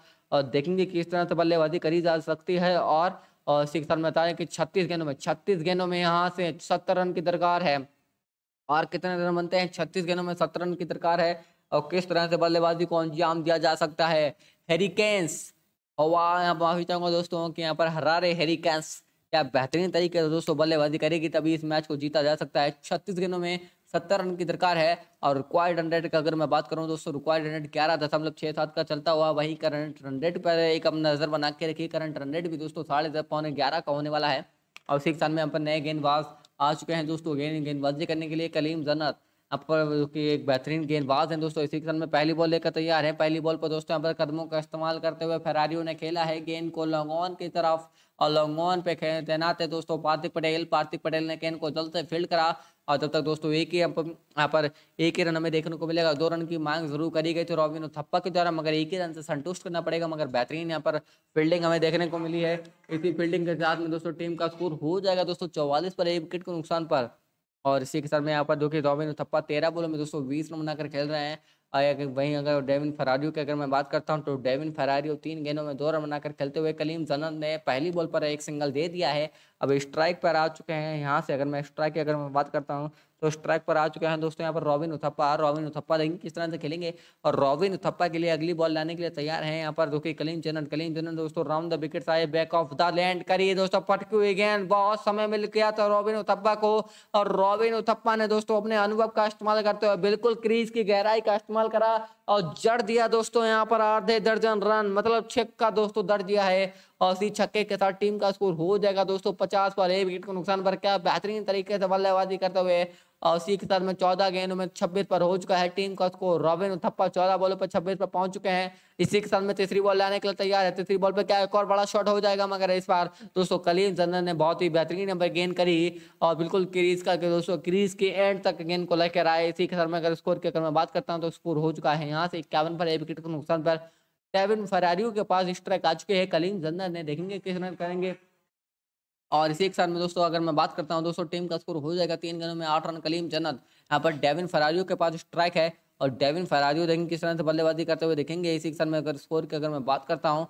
देखेंगे किस तरह से बल्लेबाजी करी जा सकती है और सिक्स रन में बता रहे कि छत्तीस गेंदों में छत्तीस गेंदों में यहाँ से सत्तर रन की दरकार है और कितने रन बनते हैं छत्तीस गेंदों में सत्तर रन की दरकार है और किस तरह से बल्लेबाजी को अंजाम दिया जा सकता है हेरिकेन्स और वहाँ माफी चाहूंगा दोस्तों कि यहाँ पर हरारे हेरिकेन्स क्या बेहतरीन तरीके से दोस्तों बल्लेबाजी करेगी तभी इस मैच को जीता जा सकता है छत्तीस गेंदों में सत्तर रन की दरकार है और रिक्वायर्ड रन रेट का अगर मैं बात करूं दोस्तों रिक्वायर्ड रन रेट ग्यारह दशमलव छः सात का चलता हुआ वहीं करंट रन रेट पर एक अपना नज़र बना के रखिए करंट रन रेट भी दोस्तों साढ़े दस पौने ग्यारह का होने वाला है और उसी के साथ में अपन नए गेंदबाज आ चुके हैं दोस्तों गेंद गेंदबाजी करने के लिए कलीम जन्नत यहाँ पर एक बेहतरीन गेंदबाज हैं दोस्तों इसी क्षण में पहली बॉल लेकर तैयार है पहली बॉल पर दोस्तों यहाँ पर कदमों का इस्तेमाल करते हुए फेरारियों ने खेला है गेंद को लॉन्ग ऑन की तरफ और लॉन्ग पे तैनात है दोस्तों पार्थिक पटेल पार्थिक पटेल ने कैन को जल्द से फील्ड करा और तब तक दोस्तों एक ही यहाँ पर एक ही रन हमें देखने को मिलेगा दो रन की मांग जरूर करी गई थी रॉबिन थप्पा के द्वारा मगर एक ही रन से संतुष्ट करना पड़ेगा मगर बेहतरीन यहाँ पर फील्डिंग हमें देखने को मिली है इसी फील्डिंग के साथ में दोस्तों टीम का स्कोर हो जाएगा दोस्तों चौवालीस पर एक विकेट के नुकसान पर और इसी के साथ में यहाँ पर जो कि रॉबिन थप्पा तेरह बॉलों में दोस्तों बीस रन बनाकर खेल रहे हैं अगर वहीं अगर डेविन फरारी की अगर मैं बात करता हूँ तो डेविन फरारी तीन गेंदों में दो रन बनाकर खेलते हुए कलीम जनन ने पहली बॉल पर एक सिंगल दे दिया है अब स्ट्राइक पर आ चुके हैं यहाँ से अगर मैं स्ट्राइक की अगर मैं बात करता हूँ तो स्ट्राइक पर आ चुका है दोस्तों यहाँ पर रॉबिन उथप्पा रॉबिन उथप्पा देखेंगे किस तरह से खेलेंगे और रॉबिन उथप्पा के लिए अगली बॉल लाने के लिए तैयार है यहाँ पर कि कलीम चनन कलीम चनन दोस्तों राउंड द विकेट आए बैक ऑफ द लैंड करिए दोस्तों पटकू गेंद बहुत समय मिल गया था रॉबिन उथप्पा को और रॉबिन उथप्पा ने दोस्तों अपने अनुभव का इस्तेमाल करते हुए बिल्कुल क्रीज की गहराई का इस्तेमाल करा और जड़ दिया दोस्तों यहाँ पर आधे दर्जन रन मतलब छक्का दोस्तों दर्ज दिया है और इसी छक्के के साथ टीम का स्कोर हो जाएगा दोस्तों पचास पर एक विकेट को नुकसान पर क्या बेहतरीन तरीके से बल्लेबाजी करते हुए और उसी के साथ में चौदह गेंदों में छब्बीस पर हो चुका है टीम का स्कोर रॉबिन थप्पा चौदह बॉलों पर छब्बीस पर पहुंच चुके हैं इसी के साथ में तीसरी बॉल लाने के लिए तैयार है तीसरी बॉल पर क्या एक और बड़ा शॉट हो जाएगा मगर इस बार दोस्तों कलीम जन्नर ने बहुत ही बेहतरीन नंबर गेंद करी और बिल्कुल क्रीज का दोस्तों क्रीज के एंड तक गेंद को लेकर आए इसी के साथ में अगर स्कोर की अगर मैं बात करता हूँ तो स्कोर हो चुका है यहाँ से इक्यावन पर एक विकेट के नुकसान पर सेवन फरारियों के पास स्ट्राइक आ चुके हैं कलीम जन्नर ने देखेंगे किस रन करेंगे और इसी एक साथ में दोस्तों अगर मैं बात करता हूँ दोस्तों टीम का स्कोर हो जाएगा तीन गनों में आठ रन कलीम जन्नत यहाँ पर डेविन फरारियो के पास स्ट्राइक है और डेविन फरारियो देखेंगे किस तरह से बल्लेबाजी करते हुए देखेंगे इसी एक साथ में अगर स्कोर की अगर मैं बात करता हूँ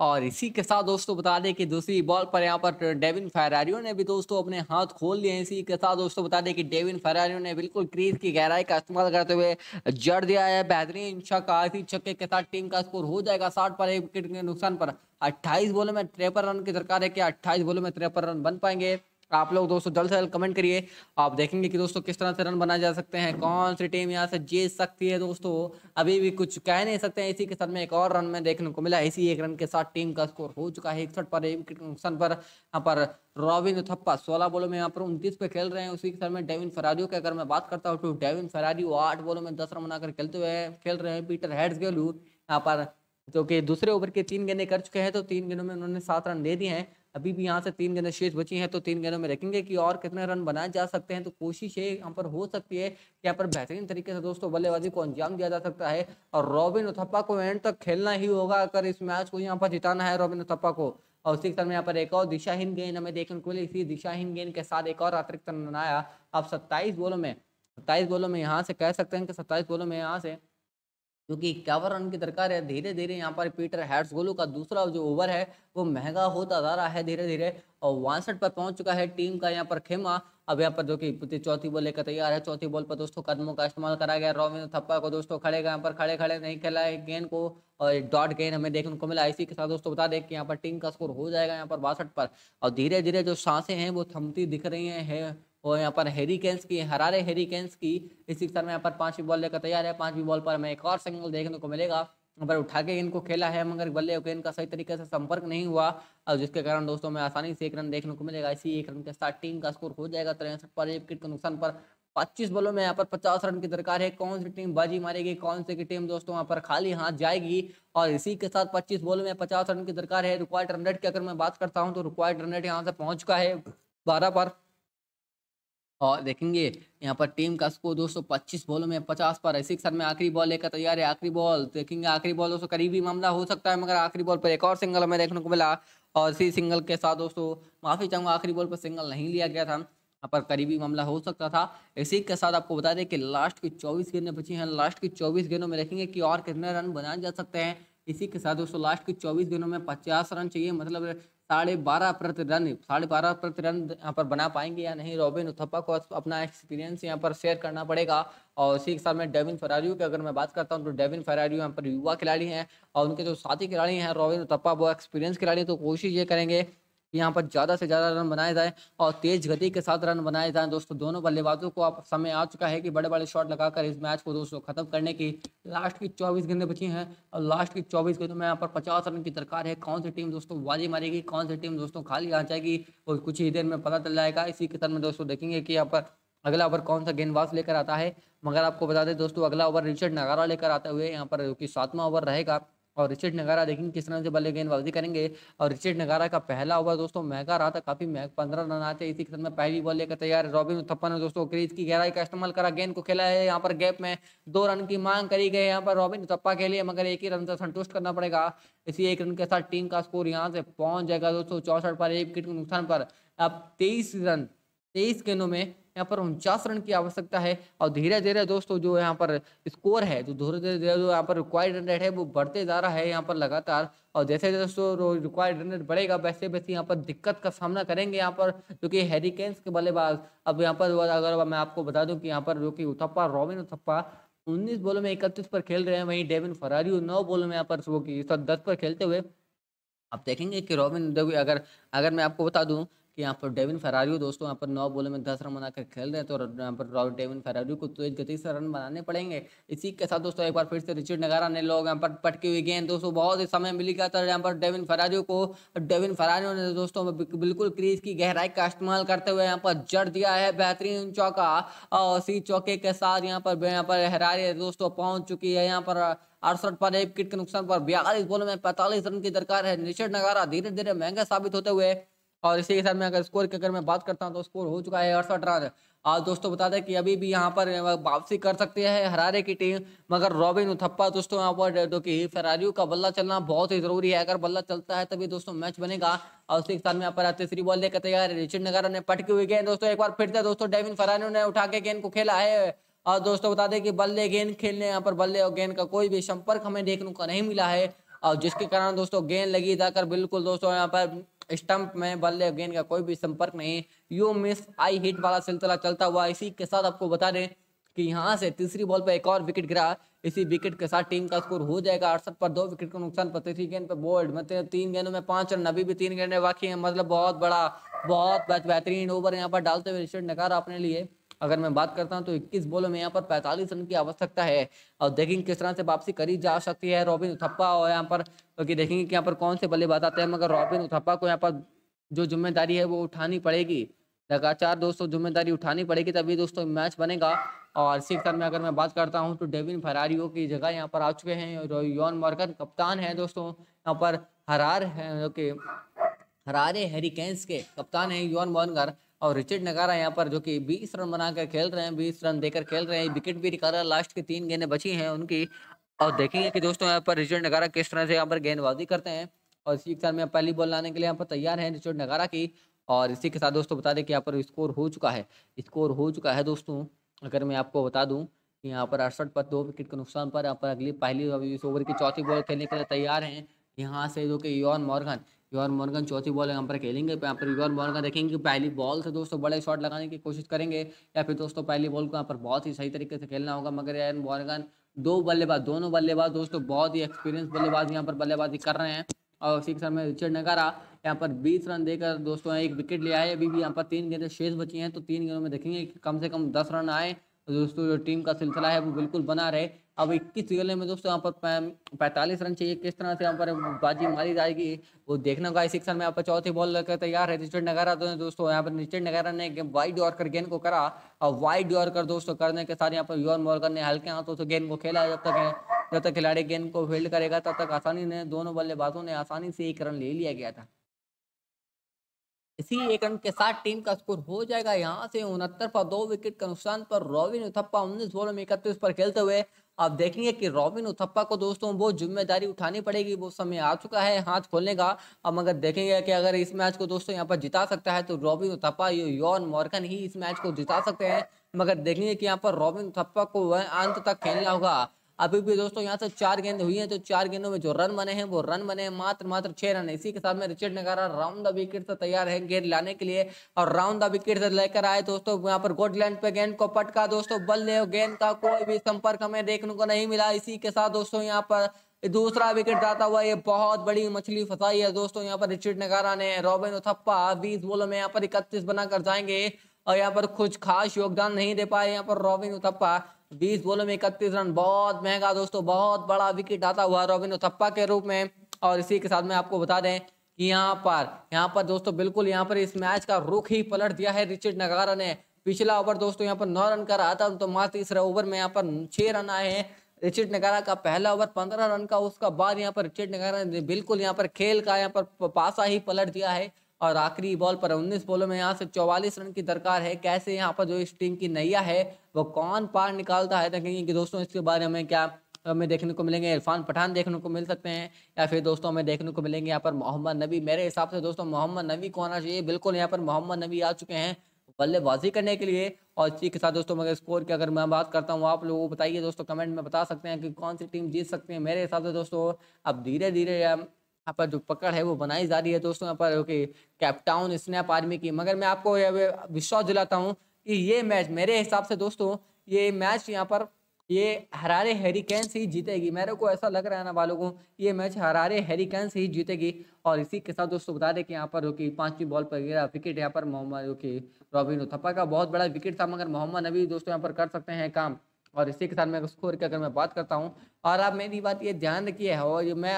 और इसी के साथ दोस्तों बता दें कि दूसरी बॉल पर यहाँ पर डेविन फेरारियो ने भी दोस्तों अपने हाथ खोल लिए इसी के साथ दोस्तों बता दें कि डेविन फेरारियो ने बिल्कुल क्रीज की गहराई का इस्तेमाल करते हुए जड़ दिया है बेहतरीन छक्का इसी छक्के के साथ टीम का स्कोर हो जाएगा साठ पर एक विकेट के नुकसान पर अट्ठाईस बोलों में त्रेपन रन की दरकार है कि अट्ठाईस बोलों में त्रेपन रन बन पाएंगे आप लोग दोस्तों जल्द से जल्द कमेंट करिए आप देखेंगे कि दोस्तों किस तरह से रन बनाए जा सकते हैं कौन सी टीम यहाँ से जीत सकती है दोस्तों अभी भी कुछ कह नहीं सकते हैं इसी के साथ में एक और रन में देखने को मिला इसी एक रन के साथ टीम का स्कोर हो चुका है इकसठ पर एक नुकसान पर यहाँ पर रॉबिन थप्पा सोलह बॉलों में यहाँ पर उनतीस पे खेल रहे हैं उसी के साथ में डेविन फरारियो की अगर मैं बात करता हूँ तो डेविन फरारियो आठ बॉलों में दस रन बनाकर खेलते हुए खेल रहे हैं पीटर हेड्स गेलू यहाँ पर जो कि दूसरे ओवर के तीन गेंदे कर चुके हैं तो तीन गेंदों में उन्होंने सात रन दे दिए हैं अभी भी यहाँ से तीन गेंदें शेष बची हैं तो तीन गेंदों में रखेंगे कि और कितने रन बनाए जा सकते हैं तो कोशिश है यहाँ पर हो सकती है कि यहाँ पर बेहतरीन तरीके से दोस्तों बल्लेबाजी को अंजाम दिया जा सकता है और रॉबिन उथप्पा को एंड तक खेलना ही होगा अगर इस मैच को यहाँ पर जिताना है रॉबिन उथप्पा को और उसी तरह में यहाँ पर एक और दिशाहीन गेंद हमें देखने को मिली इसी दिशाहीन गेंद के साथ एक और अतिरिक्त रन बनाया अब सत्ताईस बोलों में सत्ताईस बोलों में यहाँ से कह सकते हैं कि सत्ताईस बोलों में यहाँ से क्योंकि इक्यावन रन की दरकार है धीरे धीरे यहाँ पर पीटर हैड्स गोलू का दूसरा जो ओवर है वो महंगा होता जा रहा है धीरे धीरे और वासठ पर पहुंच चुका है टीम का यहाँ पर खेमा अब यहाँ पर जो कि चौथी बॉल लेकर तैयार है चौथी बॉल पर दोस्तों कदमों का इस्तेमाल करा गया रोमिन थप्पा को दोस्तों खड़े यहाँ पर खड़े खड़े नहीं खेला है गेंद को और डॉट गेंद हमें देखने को मिला इसी के साथ दोस्तों बता दें कि यहाँ पर टीम का स्कोर हो जाएगा यहाँ पर बासठ पर और धीरे धीरे जो सांसें हैं वो थमती दिख रही हैं और यहाँ पर कैंस की हरारे कैंस की इस सिक्सर में यहाँ पर पाँचवीं बॉल लेकर तैयार है पाँचवीं बॉल पर हमें एक और सिंगल देखने को मिलेगा यहाँ पर उठा के इनको खेला है मगर बल्ले गेंद का सही तरीके से संपर्क नहीं हुआ और जिसके कारण दोस्तों में आसानी से एक रन देखने को मिलेगा इसी एक रन के साथ टीम का स्कोर हो जाएगा तिरसठ पर विकेट के नुकसान पर पच्चीस बॉलों में यहाँ पर पचास रन की दरकार है कौन सी टीम बाजी मारेगी कौन सी की टीम दोस्तों यहाँ पर खाली हाथ जाएगी और इसी के साथ पच्चीस बॉलों में पचास रन की दरकार है रिक्वायर्ड रन की अगर मैं बात करता हूँ तो रिक्वायर्ड रन यहाँ से पहुंच चुका है बारह पर और देखेंगे यहाँ पर टीम का स्कोर 225 बॉलों में 50 पर इसी के साथ में आखिरी बॉल लेकर तैयार है आखिरी बॉल देखेंगे आखिरी बॉल दोस्तों करीबी मामला हो सकता है मगर आखिरी बॉल पर एक और सिंगल हमें देखने को मिला और इसी सिंगल के साथ दोस्तों माफ़ी चाहूंगा आखिरी बॉल पर सिंगल नहीं लिया गया था यहाँ पर करीबी मामला हो सकता था इसी के साथ आपको बता दें कि लास्ट की चौबीस गेंदे बची हैं लास्ट की चौबीस गेंदों में देखेंगे कि और कितने रन बनाए जा सकते हैं इसी के साथ दोस्तों लास्ट की चौबीस गेंदों में पचास रन चाहिए मतलब साढ़े बारह प्रति रन साढ़े बारह प्रति रन यहाँ पर बना पाएंगे या नहीं रॉबिन उथप्पा को अपना एक्सपीरियंस यहाँ पर शेयर करना पड़ेगा और उसी के साथ में डेविन फरारियो की अगर मैं बात करता हूँ तो डेविन फरारियो यहाँ पर युवा खिलाड़ी हैं और उनके जो साथी खिलाड़ी हैं रॉबिन उथप्पा वो एक्सपीरियंस खिलाड़ी तो कोशिश ये करेंगे यहाँ पर ज़्यादा से ज़्यादा रन बनाए जाए और तेज़ गति के साथ रन बनाए जाएँ दोस्तों दोनों बल्लेबाजों को आप समय आ चुका है कि बड़े बड़े शॉट लगाकर इस मैच को दोस्तों ख़त्म करने की लास्ट की चौबीस गेंदें बची हैं और लास्ट की चौबीस गेंदों में यहाँ पर पचास रन की दरकार है कौन सी टीम दोस्तों बाजी मारेगी कौन सी टीम दोस्तों खाली आ जाएगी और कुछ ही देर में पता चल जाएगा इसी के साथ में दोस्तों देखेंगे कि यहाँ पर अगला ओवर कौन सा गेंदबाज लेकर आता है मगर आपको बता दें दोस्तों अगला ओवर रिचर्ड नगारा लेकर आते हुए यहाँ पर जो कि सातवां ओवर रहेगा और रिचर्ड नगारा देखेंगे किस तरह से बल्ले गेंदबाजी करेंगे और रिचर्ड नगारा का पहला ओवर दोस्तों महंगा रहा था काफी महंगा पंद्रह रन आते इसी क्रम में पहली बॉल लेकर तैयार रॉबिन उथप्पा ने दोस्तों क्रीज की गहराई का इस्तेमाल करा गेंद को खेला है यहाँ पर गैप में दो रन की मांग करी गई यहाँ पर रॉबिन उथप्पा के लिए मगर एक ही रन से संतुष्ट करना पड़ेगा इसी एक रन के साथ टीम का स्कोर यहाँ से पहुंच जाएगा दोस्तों चौसठ पर एक विकेट के नुकसान पर अब तेईस रन तेईस गेंदों में यहाँ पर उनचास रन की आवश्यकता है और धीरे धीरे दोस्तों जो यहाँ पर स्कोर है जो धीरे धीरे जो यहाँ पर रिक्वायर्ड रन रेट है वो बढ़ते जा रहा है यहाँ पर लगातार और जैसे दोस्तों रिक्वायर्ड रन रेट बढ़ेगा वैसे वैसे यहाँ पर दिक्कत का सामना करेंगे यहाँ पर जो कि हैरिकेन्स के बल्लेबाज अब यहाँ पर अगर मैं आपको बता दूँ कि यहाँ पर जो कि उथप्पा रॉबिन उथप्पा उन्नीस बॉलों में इकतीस पर खेल रहे हैं वहीं डेविन फरारी नौ बॉलों में यहाँ पर वो कि दस पर खेलते हुए आप देखेंगे कि रॉबिन अगर अगर मैं आपको बता दूं कि यहाँ पर डेविन फरारियो दोस्तों यहाँ पर नौ बोलों में दस रन बनाकर खेल रहे हैं तो यहाँ पर डेविन फरारियो को तेज तो गति से रन बनाने पड़ेंगे इसी के साथ दोस्तों एक बार फिर से रिचर्ड नगारा ने लोग यहाँ पर पटकी हुई गेंद दोस्तों बहुत ही समय मिल गया था तो यहाँ पर डेविन फरारियो को डेविन फरारियो ने दोस्तों बिल्कुल क्रीज की गहराई का इस्तेमाल करते हुए यहाँ पर जड़ दिया है बेहतरीन चौका और सी चौके के साथ यहाँ पर यहाँ पर हरारी दोस्तों पहुंच चुकी है यहाँ पर अड़सठ पर एक किट के नुकसान पर बयालीस बोलो में पैंतालीस रन की दरकार है निषेध नगारा धीरे धीरे महंगा साबित होते हुए और इसी के साथ में अगर स्कोर की अगर मैं बात करता हूँ तो स्कोर हो चुका है अड़सठ रन और दोस्तों बता दें कि अभी भी यहाँ पर वापसी कर सकते हैं हरारे की टीम मगर रॉबिन उथप्पा दोस्तों यहाँ पर जो कि फरारियों का बल्ला चलना बहुत ही जरूरी है अगर बल्ला चलता है तभी दोस्तों मैच बनेगा और उसी के साथ में यहाँ पर तीसरी बॉल लेकर तैयार है नगर ने पटकी हुई गेंद दोस्तों एक बार फिर से दोस्तों डेविन फरारियो ने उठा के गेंद को खेला है और दोस्तों बता दें कि बल्ले गेंद खेलने यहाँ पर बल्ले और गेंद का कोई भी संपर्क हमें देखने को नहीं मिला है और जिसके कारण दोस्तों गेंद लगी जाकर बिल्कुल दोस्तों यहाँ पर स्टंप में बल्ले गेंद का कोई भी संपर्क नहीं यू मिस आई हिट वाला सिलसिला चलता हुआ इसी के साथ आपको बता दें कि यहाँ से तीसरी बॉल पर एक और विकेट गिरा इसी विकेट के साथ टीम का स्कोर हो जाएगा अड़सठ पर दो विकेट का नुकसान पर तीसरी गेंद पर बोल्ड मतलब तीन गेंदों में पांच रन अभी भी तीन गेंदें बाकी हैं मतलब बहुत बड़ा बहुत बेहतरीन ओवर यहाँ पर डालते हुए रिशर्ड नकारा अपने लिए अगर मैं बात करता हूं तो 21 बॉलों में यहां पर 45 रन की आवश्यकता है और देखेंगे किस तरह से वापसी करी जा सकती है रॉबिन उथप्पा और यहां पर क्योंकि तो देखेंगे कि यहां पर कौन से बल्लेबाज आते हैं मगर रॉबिन उथप्पा को यहां पर जो जिम्मेदारी है वो उठानी पड़ेगी लगातार दोस्तों जिम्मेदारी उठानी पड़ेगी तभी दोस्तों मैच बनेगा और इसी क्रम में अगर मैं बात करता हूँ तो डेविन फरारियो की जगह यहाँ पर आ चुके हैं और योन मार्कन कप्तान है दोस्तों यहाँ पर हरार है जो कि हरारे हैरिकेन्स के कप्तान हैं योन मोनगर और रिचर्ड नगारा यहाँ पर जो कि 20 रन बनाकर खेल रहे हैं 20 रन देकर खेल रहे हैं विकेट भी है लास्ट के तीन गेंदें बची हैं उनकी और देखेंगे कि दोस्तों यहाँ पर रिचर्ड नगारा किस तरह से यहाँ पर गेंदबाजी करते हैं और इसी के साथ में पहली बॉल लाने के लिए यहाँ पर तैयार हैं रिचर्ड नगारा की और इसी के साथ दोस्तों बता दें कि यहाँ पर स्कोर हो चुका है स्कोर हो चुका है दोस्तों अगर मैं आपको बता दूँ कि यहाँ पर अड़सठ पर दो विकेट के नुकसान पर यहाँ पर अगली पहली इस ओवर की चौथी बॉल खेलने के लिए तैयार हैं यहाँ से जो कि यौन मॉर्गन युवान मोर्गन चौथी बॉल यहाँ पर खेलेंगे यहाँ पर युवान मोर्गन देखेंगे कि पहली बॉल से दोस्तों बड़े शॉट लगाने की कोशिश करेंगे या फिर दोस्तों पहली बॉल को यहाँ पर बहुत ही सही तरीके से खेलना होगा मगर यार मोर्गन दो बल्लेबाज दोनों बल्लेबाज दोस्तों बहुत ही एक्सपीरियंस बल्लेबाज यहाँ पर बल्लेबाजी कर रहे हैं और उसी के में रिचर्ड नगारा यहाँ पर बीस रन देकर दोस्तों एक विकेट लिया है अभी भी यहाँ पर तीन गेंदें शेष बची हैं तो तीन गेंदों में देखेंगे कि कम से कम दस रन आए तो दोस्तों जो टीम का सिलसिला है वो बिल्कुल बना रहे अब इक्कीस गले में दोस्तों यहाँ पर पैंतालीस रन चाहिए किस तरह से यहाँ पर बाजी मारी जाएगी वो देखना होगा इस में यहाँ पर चौथी बॉल लगकर तैयार है रिचर्ड नगारा तो दोस्तों यहाँ पर रिचर्ड नगारा ने वाइड यॉर्कर गेंद को करा और वाइड यॉर्कर दोस्तों करने के साथ यहाँ पर योन मॉर्गन ने हल्के हाथों से गेंद को खेला जब तक जब तक खिलाड़ी गेंद को फील्ड करेगा तब तक आसानी ने दोनों बल्लेबाजों ने आसानी से एक रन ले लिया गया था इसी एक रन के साथ टीम का स्कोर हो जाएगा यहाँ से उनहत्तर पर दो विकेट के नुकसान पर रॉबिन उथप्पा उन्नीस बोलों में इकतीस पर खेलते हुए आप देखेंगे कि रॉबिन उथप्पा को दोस्तों वो जिम्मेदारी उठानी पड़ेगी वो समय आ चुका है हाथ खोलने का अब अगर देखेंगे कि अगर इस मैच को दोस्तों यहाँ पर जिता सकता है तो रॉबिन उथप्पा यौन मॉर्कन ही इस मैच को जिता सकते हैं मगर देखेंगे कि यहाँ पर रॉबिन उथप्पा को अंत तक खेलना होगा अभी भी दोस्तों यहाँ से चार गेंद हुई है तो चार गेंदों में जो रन बने हैं वो रन बने हैं मात्र मात्र छह रन इसी के साथ में रिचर्ड नगारा राउंड द विकेट से तैयार है गेंद लाने के लिए और राउंड द विकेट से लेकर आए दोस्तों यहाँ पर गोडलैंड पे गेंद को पटका दोस्तों बल्ले गेंद का कोई भी संपर्क हमें देखने को नहीं मिला इसी के साथ दोस्तों यहाँ पर दूसरा विकेट जाता हुआ ये बहुत बड़ी मछली फंसाई है दोस्तों यहाँ पर रिचर्ड नगारा ने रॉबिन उथप्पा बीस बोलों में यहाँ पर इकतीस बनाकर जाएंगे और यहाँ पर कुछ खास योगदान नहीं दे पाए यहाँ पर रॉबिन उथप्पा बीस बोलों में इकतीस रन बहुत महंगा दोस्तों बहुत बड़ा विकेट आता हुआ रॉबिन उथप्पा के रूप में और इसी के साथ में आपको बता दें कि यहाँ पर यहाँ पर दोस्तों बिल्कुल यहाँ पर इस मैच का रुख ही पलट दिया है रिचर्ड नगारा ने पिछला ओवर दोस्तों यहाँ पर नौ रन का रहा था तो मात्र तीसरे ओवर में यहाँ पर छह रन आए हैं रिचर्ड नगारा का पहला ओवर पंद्रह रन का उसका बाद यहाँ पर रिचर्ड नगारा ने बिल्कुल यहाँ पर खेल का यहाँ पर पासा ही पलट दिया है और आखिरी बॉल पर 19 बॉलों में यहाँ से 44 रन की दरकार है कैसे यहाँ पर जो इस टीम की नैया है वो कौन पार निकालता है देखेंगे तो कि दोस्तों इसके बारे में क्या हमें देखने को मिलेंगे इरफान पठान देखने को मिल सकते हैं या फिर दोस्तों हमें देखने को मिलेंगे यहाँ पर मोहम्मद नबी मेरे हिसाब से दोस्तों मोहम्मद नबी को आना चाहिए बिल्कुल यहाँ पर मोहम्मद नबी आ चुके हैं बल्लेबाजी करने के लिए और इसी के साथ दोस्तों मगर स्कोर की अगर मैं बात करता हूँ आप लोगों को बताइए दोस्तों कमेंट में बता सकते हैं कि कौन सी टीम जीत सकती है मेरे हिसाब से दोस्तों अब धीरे धीरे यहाँ पर जो पकड़ है वो बनाई जा रही है दोस्तों यहाँ पर ओके कैप्टाउन स्नैप आर्मी की मगर मैं आपको विश्वास दिलाता हूँ कि ये मैच मेरे हिसाब से दोस्तों ये मैच यहाँ पर ये हरारे हेरिकेन से ही जीतेगी मेरे को ऐसा लग रहा है ना वालों को ये मैच हरारे हेरिकेन से ही जीतेगी और इसी के साथ दोस्तों बता दें कि यहाँ पर जो कि पांचवी बॉल पर गिरा विकेट यहाँ पर मोहम्मद कि रॉबिन उथप्पा का बहुत बड़ा विकेट था मगर मोहम्मद नबी दोस्तों यहाँ पर कर सकते हैं काम और इसी के साथ मैं स्कोर की अगर मैं बात करता हूँ और आप मेरी बात ये ध्यान रखिए और मैं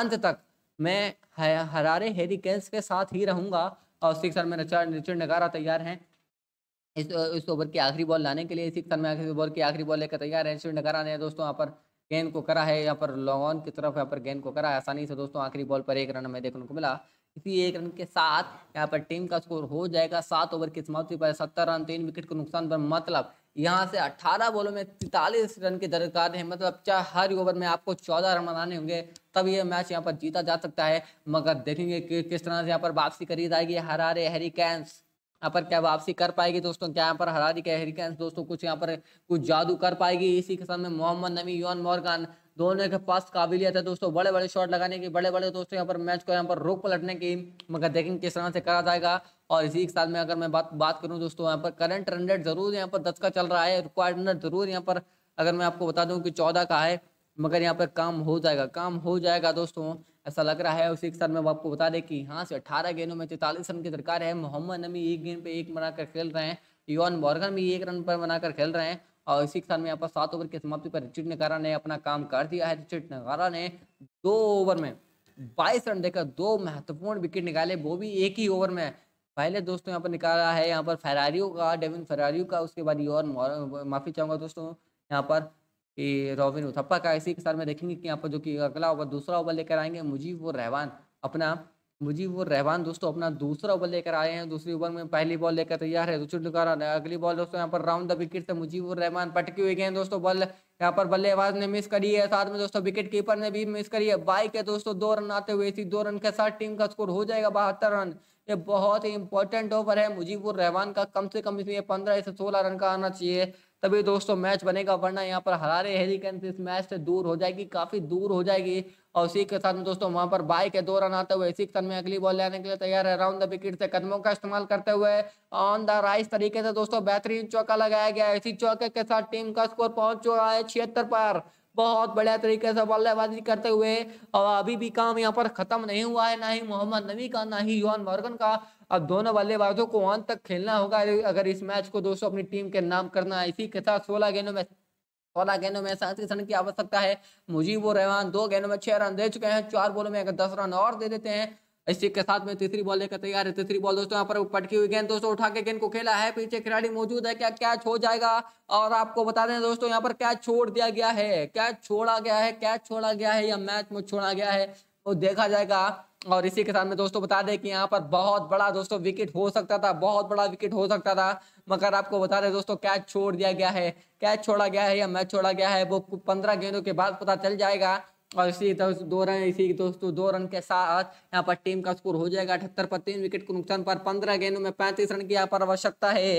अंत तक मैं हरारे हेरिकेन्स के साथ ही रहूंगा और सिक्स रन में रिचर्ड नगारा तैयार हैं इस इस ओवर की आखिरी बॉल लाने के लिए सिक्स रन में आखिरी बॉल की आखिरी बॉल लेकर तैयार हैं रिचर्ड नगारा ने दोस्तों यहाँ पर गेंद को करा है यहाँ पर लॉन्ग ऑन की तरफ यहाँ पर गेंद को करा है आसानी से दोस्तों आखिरी बॉल पर एक रन हमें देखने को मिला इसी एक रन के साथ यहाँ पर टीम का स्कोर हो जाएगा सात ओवर की समाप्ति पर सत्तर रन तीन विकेट को नुकसान पर मतलब यहाँ से अट्ठारह बॉलों में तैतालीस रन की दरकार है मतलब चाहे हर ओवर में आपको चौदह रन बनाने होंगे तब यह मैच यहाँ पर जीता जा सकता है मगर देखेंगे कि किस तरह से यहाँ पर वापसी करी जाएगी हरारे कैंस यहाँ पर क्या वापसी कर पाएगी दोस्तों क्या यहाँ पर हरारी क्या कैंस दोस्तों कुछ यहाँ पर कुछ जादू कर पाएगी इसी के साथ में मोहम्मद नबी योन मोरगान दोनों के पास काबिलियत है दोस्तों बड़े बड़े शॉट लगाने की बड़े बड़े दोस्तों यहाँ पर मैच को यहाँ पर रोक पलटने की मगर देखेंगे किस तरह से करा जाएगा और इसी के साथ में अगर मैं बात बात करूँ दोस्तों यहाँ पर करंट रन रेट जरूर यहाँ पर दस का चल रहा है रिक्वायर्ड रन रेट जरूर यहाँ पर अगर मैं आपको बता दूँ कि चौदह का है मगर यहाँ पर काम हो जाएगा काम हो जाएगा दोस्तों ऐसा लग रहा है उसी के साथ मैं आपको बता दें कि यहाँ से अट्ठारह गेंदों में तैतालीस रन की दरकार है मोहम्मद नमी एक गेंद पे एक बनाकर खेल रहे हैं योन बॉर्गन भी एक रन पर बनाकर खेल रहे हैं और इसी के साथ में यहाँ पर सात ओवर की समाप्ति पर रिचिट नगारा ने अपना काम कर दिया है रिचिट नगारा ने दो ओवर में बाईस रन देकर दो महत्वपूर्ण विकेट निकाले वो भी एक ही ओवर में पहले दोस्तों यहाँ पर निकाला है यहाँ पर फेरारियो का डेविन फेरारियो का उसके बाद योन माफी चाहूँगा दोस्तों यहाँ पर कि रॉबिन उथप्पा का इसी के साथ में देखेंगे कि यहाँ पर जो कि अगला ओवर दूसरा ओवर लेकर आएंगे मुजीब वो रहमान अपना मुजीब वो रहमान दोस्तों अपना दूसरा ओवर लेकर आए हैं दूसरी ओवर में पहली बॉल लेकर तैयार है रुचिर अगली बॉल दोस्तों यहाँ पर राउंड द विकेट से मुजीब वो रहमान पटके हुए गए दोस्तों बॉल यहाँ पर बल्लेबाज ने मिस करी है साथ में दोस्तों विकेट कीपर ने भी मिस करी है बाइक है दोस्तों दो रन आते हुए इसी दो रन के साथ टीम का स्कोर हो जाएगा बहत्तर रन ये बहुत ही इंपॉर्टेंट ओवर है मुजीबुर रहमान का कम से कम इसमें पंद्रह से सोलह रन का आना चाहिए तभी दोस्तों मैच बनेगा वरना यहाँ पर हरारे हेरिकन इस मैच से दूर हो जाएगी काफ़ी दूर हो जाएगी और उसी के साथ में दोस्तों वहां पर बाई के दो रन आते हुए इसी के में अगली बॉल लेने के लिए तैयार है राउंड द विकेट से कदमों का इस्तेमाल करते हुए ऑन द राइस तरीके से दोस्तों बेहतरीन चौका लगाया गया है इसी चौके के साथ टीम का स्कोर पहुंच चुका है छिहत्तर पर बहुत बढ़िया तरीके से बल्लेबाजी करते हुए और अभी भी काम यहाँ पर खत्म नहीं हुआ है ना ही मोहम्मद नबी का ना ही युवान मॉर्गन का अब दोनों बल्लेबाजों को अंत तक खेलना होगा अगर इस मैच को दोस्तों अपनी टीम के नाम करना है इसी के साथ सोलह गेंदों में सोलह गेंदों में सात रन की आवश्यकता है मुजीब रहमान दो गेंदों में छह रन दे चुके हैं चार बॉलों में अगर दस रन और दे देते हैं इसी के साथ में तीसरी बॉल लेकर तैयार है तीसरी बॉल दोस्तों यहाँ पर पटकी हुई गेंद दोस्तों उठा के गेंद को खेला है पीछे खिलाड़ी मौजूद है क्या कैच हो जाएगा और आपको बता दें दोस्तों यहाँ पर कैच छोड़ दिया गया है कैच छोड़ा गया है कैच छोड़ा गया है या मैच में छोड़ा गया है वो तो देखा जाएगा और इसी के साथ में दोस्तों बता दें कि यहाँ पर बहुत बड़ा दोस्तों विकेट हो सकता था बहुत बड़ा विकेट हो सकता था मगर आपको बता दें दोस्तों कैच छोड़ दिया गया है कैच छोड़ा गया है या मैच छोड़ा गया है वो पंद्रह गेंदों के बाद पता चल जाएगा और इसी दो रन इसी दोस्तों दो रन के साथ यहाँ पर टीम का स्कोर हो जाएगा अठहत्तर पर तीन विकेट को नुकसान पर पंद्रह गेंदों में पैंतीस रन की यहाँ पर आवश्यकता है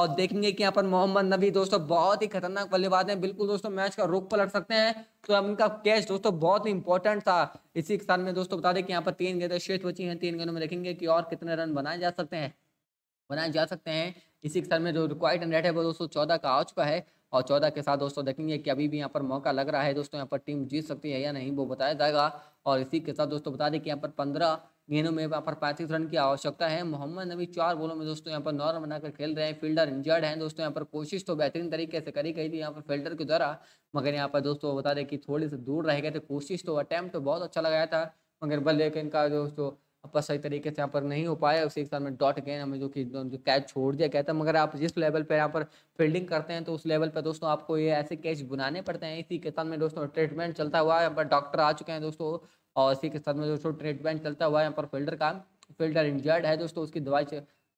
और देखेंगे कि यहाँ पर मोहम्मद नबी दोस्तों बहुत ही खतरनाक बल्लेबाज हैं बिल्कुल दोस्तों मैच का रुख पलट सकते हैं तो अब उनका कैच दोस्तों बहुत ही इंपॉर्टेंट था इसी के साथ में दोस्तों बता दें कि यहाँ पर तीन गेंदे शेष बची हैं तीन गेंदों में देखेंगे कि और कितने रन बनाए जा सकते हैं बनाए जा सकते हैं इसी के साथ में जो रिक्वायर्ड रेट है वो दोस्तों चौदह का आ चुका है और चौदह के साथ दोस्तों देखेंगे कि अभी भी यहाँ पर मौका लग रहा है दोस्तों यहाँ पर टीम जीत सकती है या नहीं वो बताया जाएगा और इसी के साथ दोस्तों बता दें कि यहाँ पर पंद्रह गेंदों में यहाँ पर पैंतीस रन की आवश्यकता है मोहम्मद नबी चार बोलों में दोस्तों यहाँ पर नौ रन बनाकर खेल रहे हैं फील्डर इंजर्ड हैं दोस्तों यहाँ पर कोशिश तो बेहतरीन तरीके से करी गई थी यहाँ पर फील्डर के द्वारा मगर यहाँ पर दोस्तों बता दें कि थोड़े से दूर रह गए थे कोशिश तो अटैम्प्ट तो बहुत अच्छा लगाया था मगर बल्ले इनका दोस्तों पर सही तरीके से यहाँ पर नहीं हो पाया उसी के साथ में डॉट गेन हमें जो कि जो कैच छोड़ दिया कहता मगर आप जिस लेवल पर यहाँ पर फील्डिंग करते हैं तो उस लेवल पर दोस्तों आपको ये ऐसे कैच बनाने पड़ते हैं इसी के साथ में दोस्तों ट्रीटमेंट चलता हुआ यहाँ पर डॉक्टर आ चुके हैं दोस्तों और इसी के साथ में दोस्तों ट्रीटमेंट चलता हुआ यहाँ पर फील्डर का फील्डर इंजर्ड है दोस्तों उसकी दवाई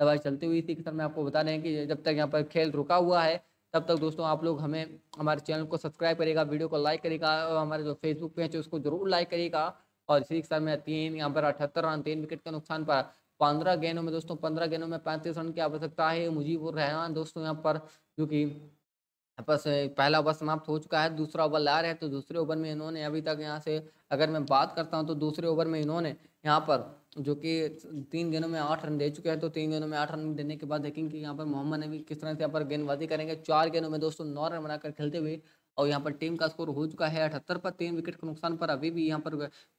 दवाई चलती हुई इसी के साथ में आपको बता हैं कि जब तक यहाँ पर खेल रुका हुआ है तब तक दोस्तों आप लोग हमें हमारे चैनल को सब्सक्राइब करेगा वीडियो को लाइक करेगा और हमारे जो फेसबुक पेज है उसको जरूर लाइक करेगा और इसी के साथ में तीन यहाँ पर अठहत्तर रन तीन विकेट के नुकसान पर पंद्रह गेंदों में दोस्तों पंद्रह गेंदों में पैंतीस रन की आवश्यकता है मुजीबुर रहमान दोस्तों यहाँ पर जो कि बस पहला ओवर समाप्त हो चुका है दूसरा ओवर ला रहे हैं तो दूसरे ओवर में इन्होंने अभी तक यहाँ से अगर मैं बात करता हूँ तो दूसरे ओवर में इन्होंने यहाँ पर जो कि तीन गेंदों में आठ रन दे चुके हैं तो तीन गेंदों में आठ रन देने के बाद देखेंगे कि यहाँ पर मोहम्मद नबी किस तरह से यहाँ पर गेंदबाजी करेंगे चार गेंदों में दोस्तों नौ रन बनाकर खेलते हुए और यहाँ पर टीम का स्कोर हो चुका है अठहत्तर पर तीन विकेट के नुकसान पर अभी भी यहाँ पर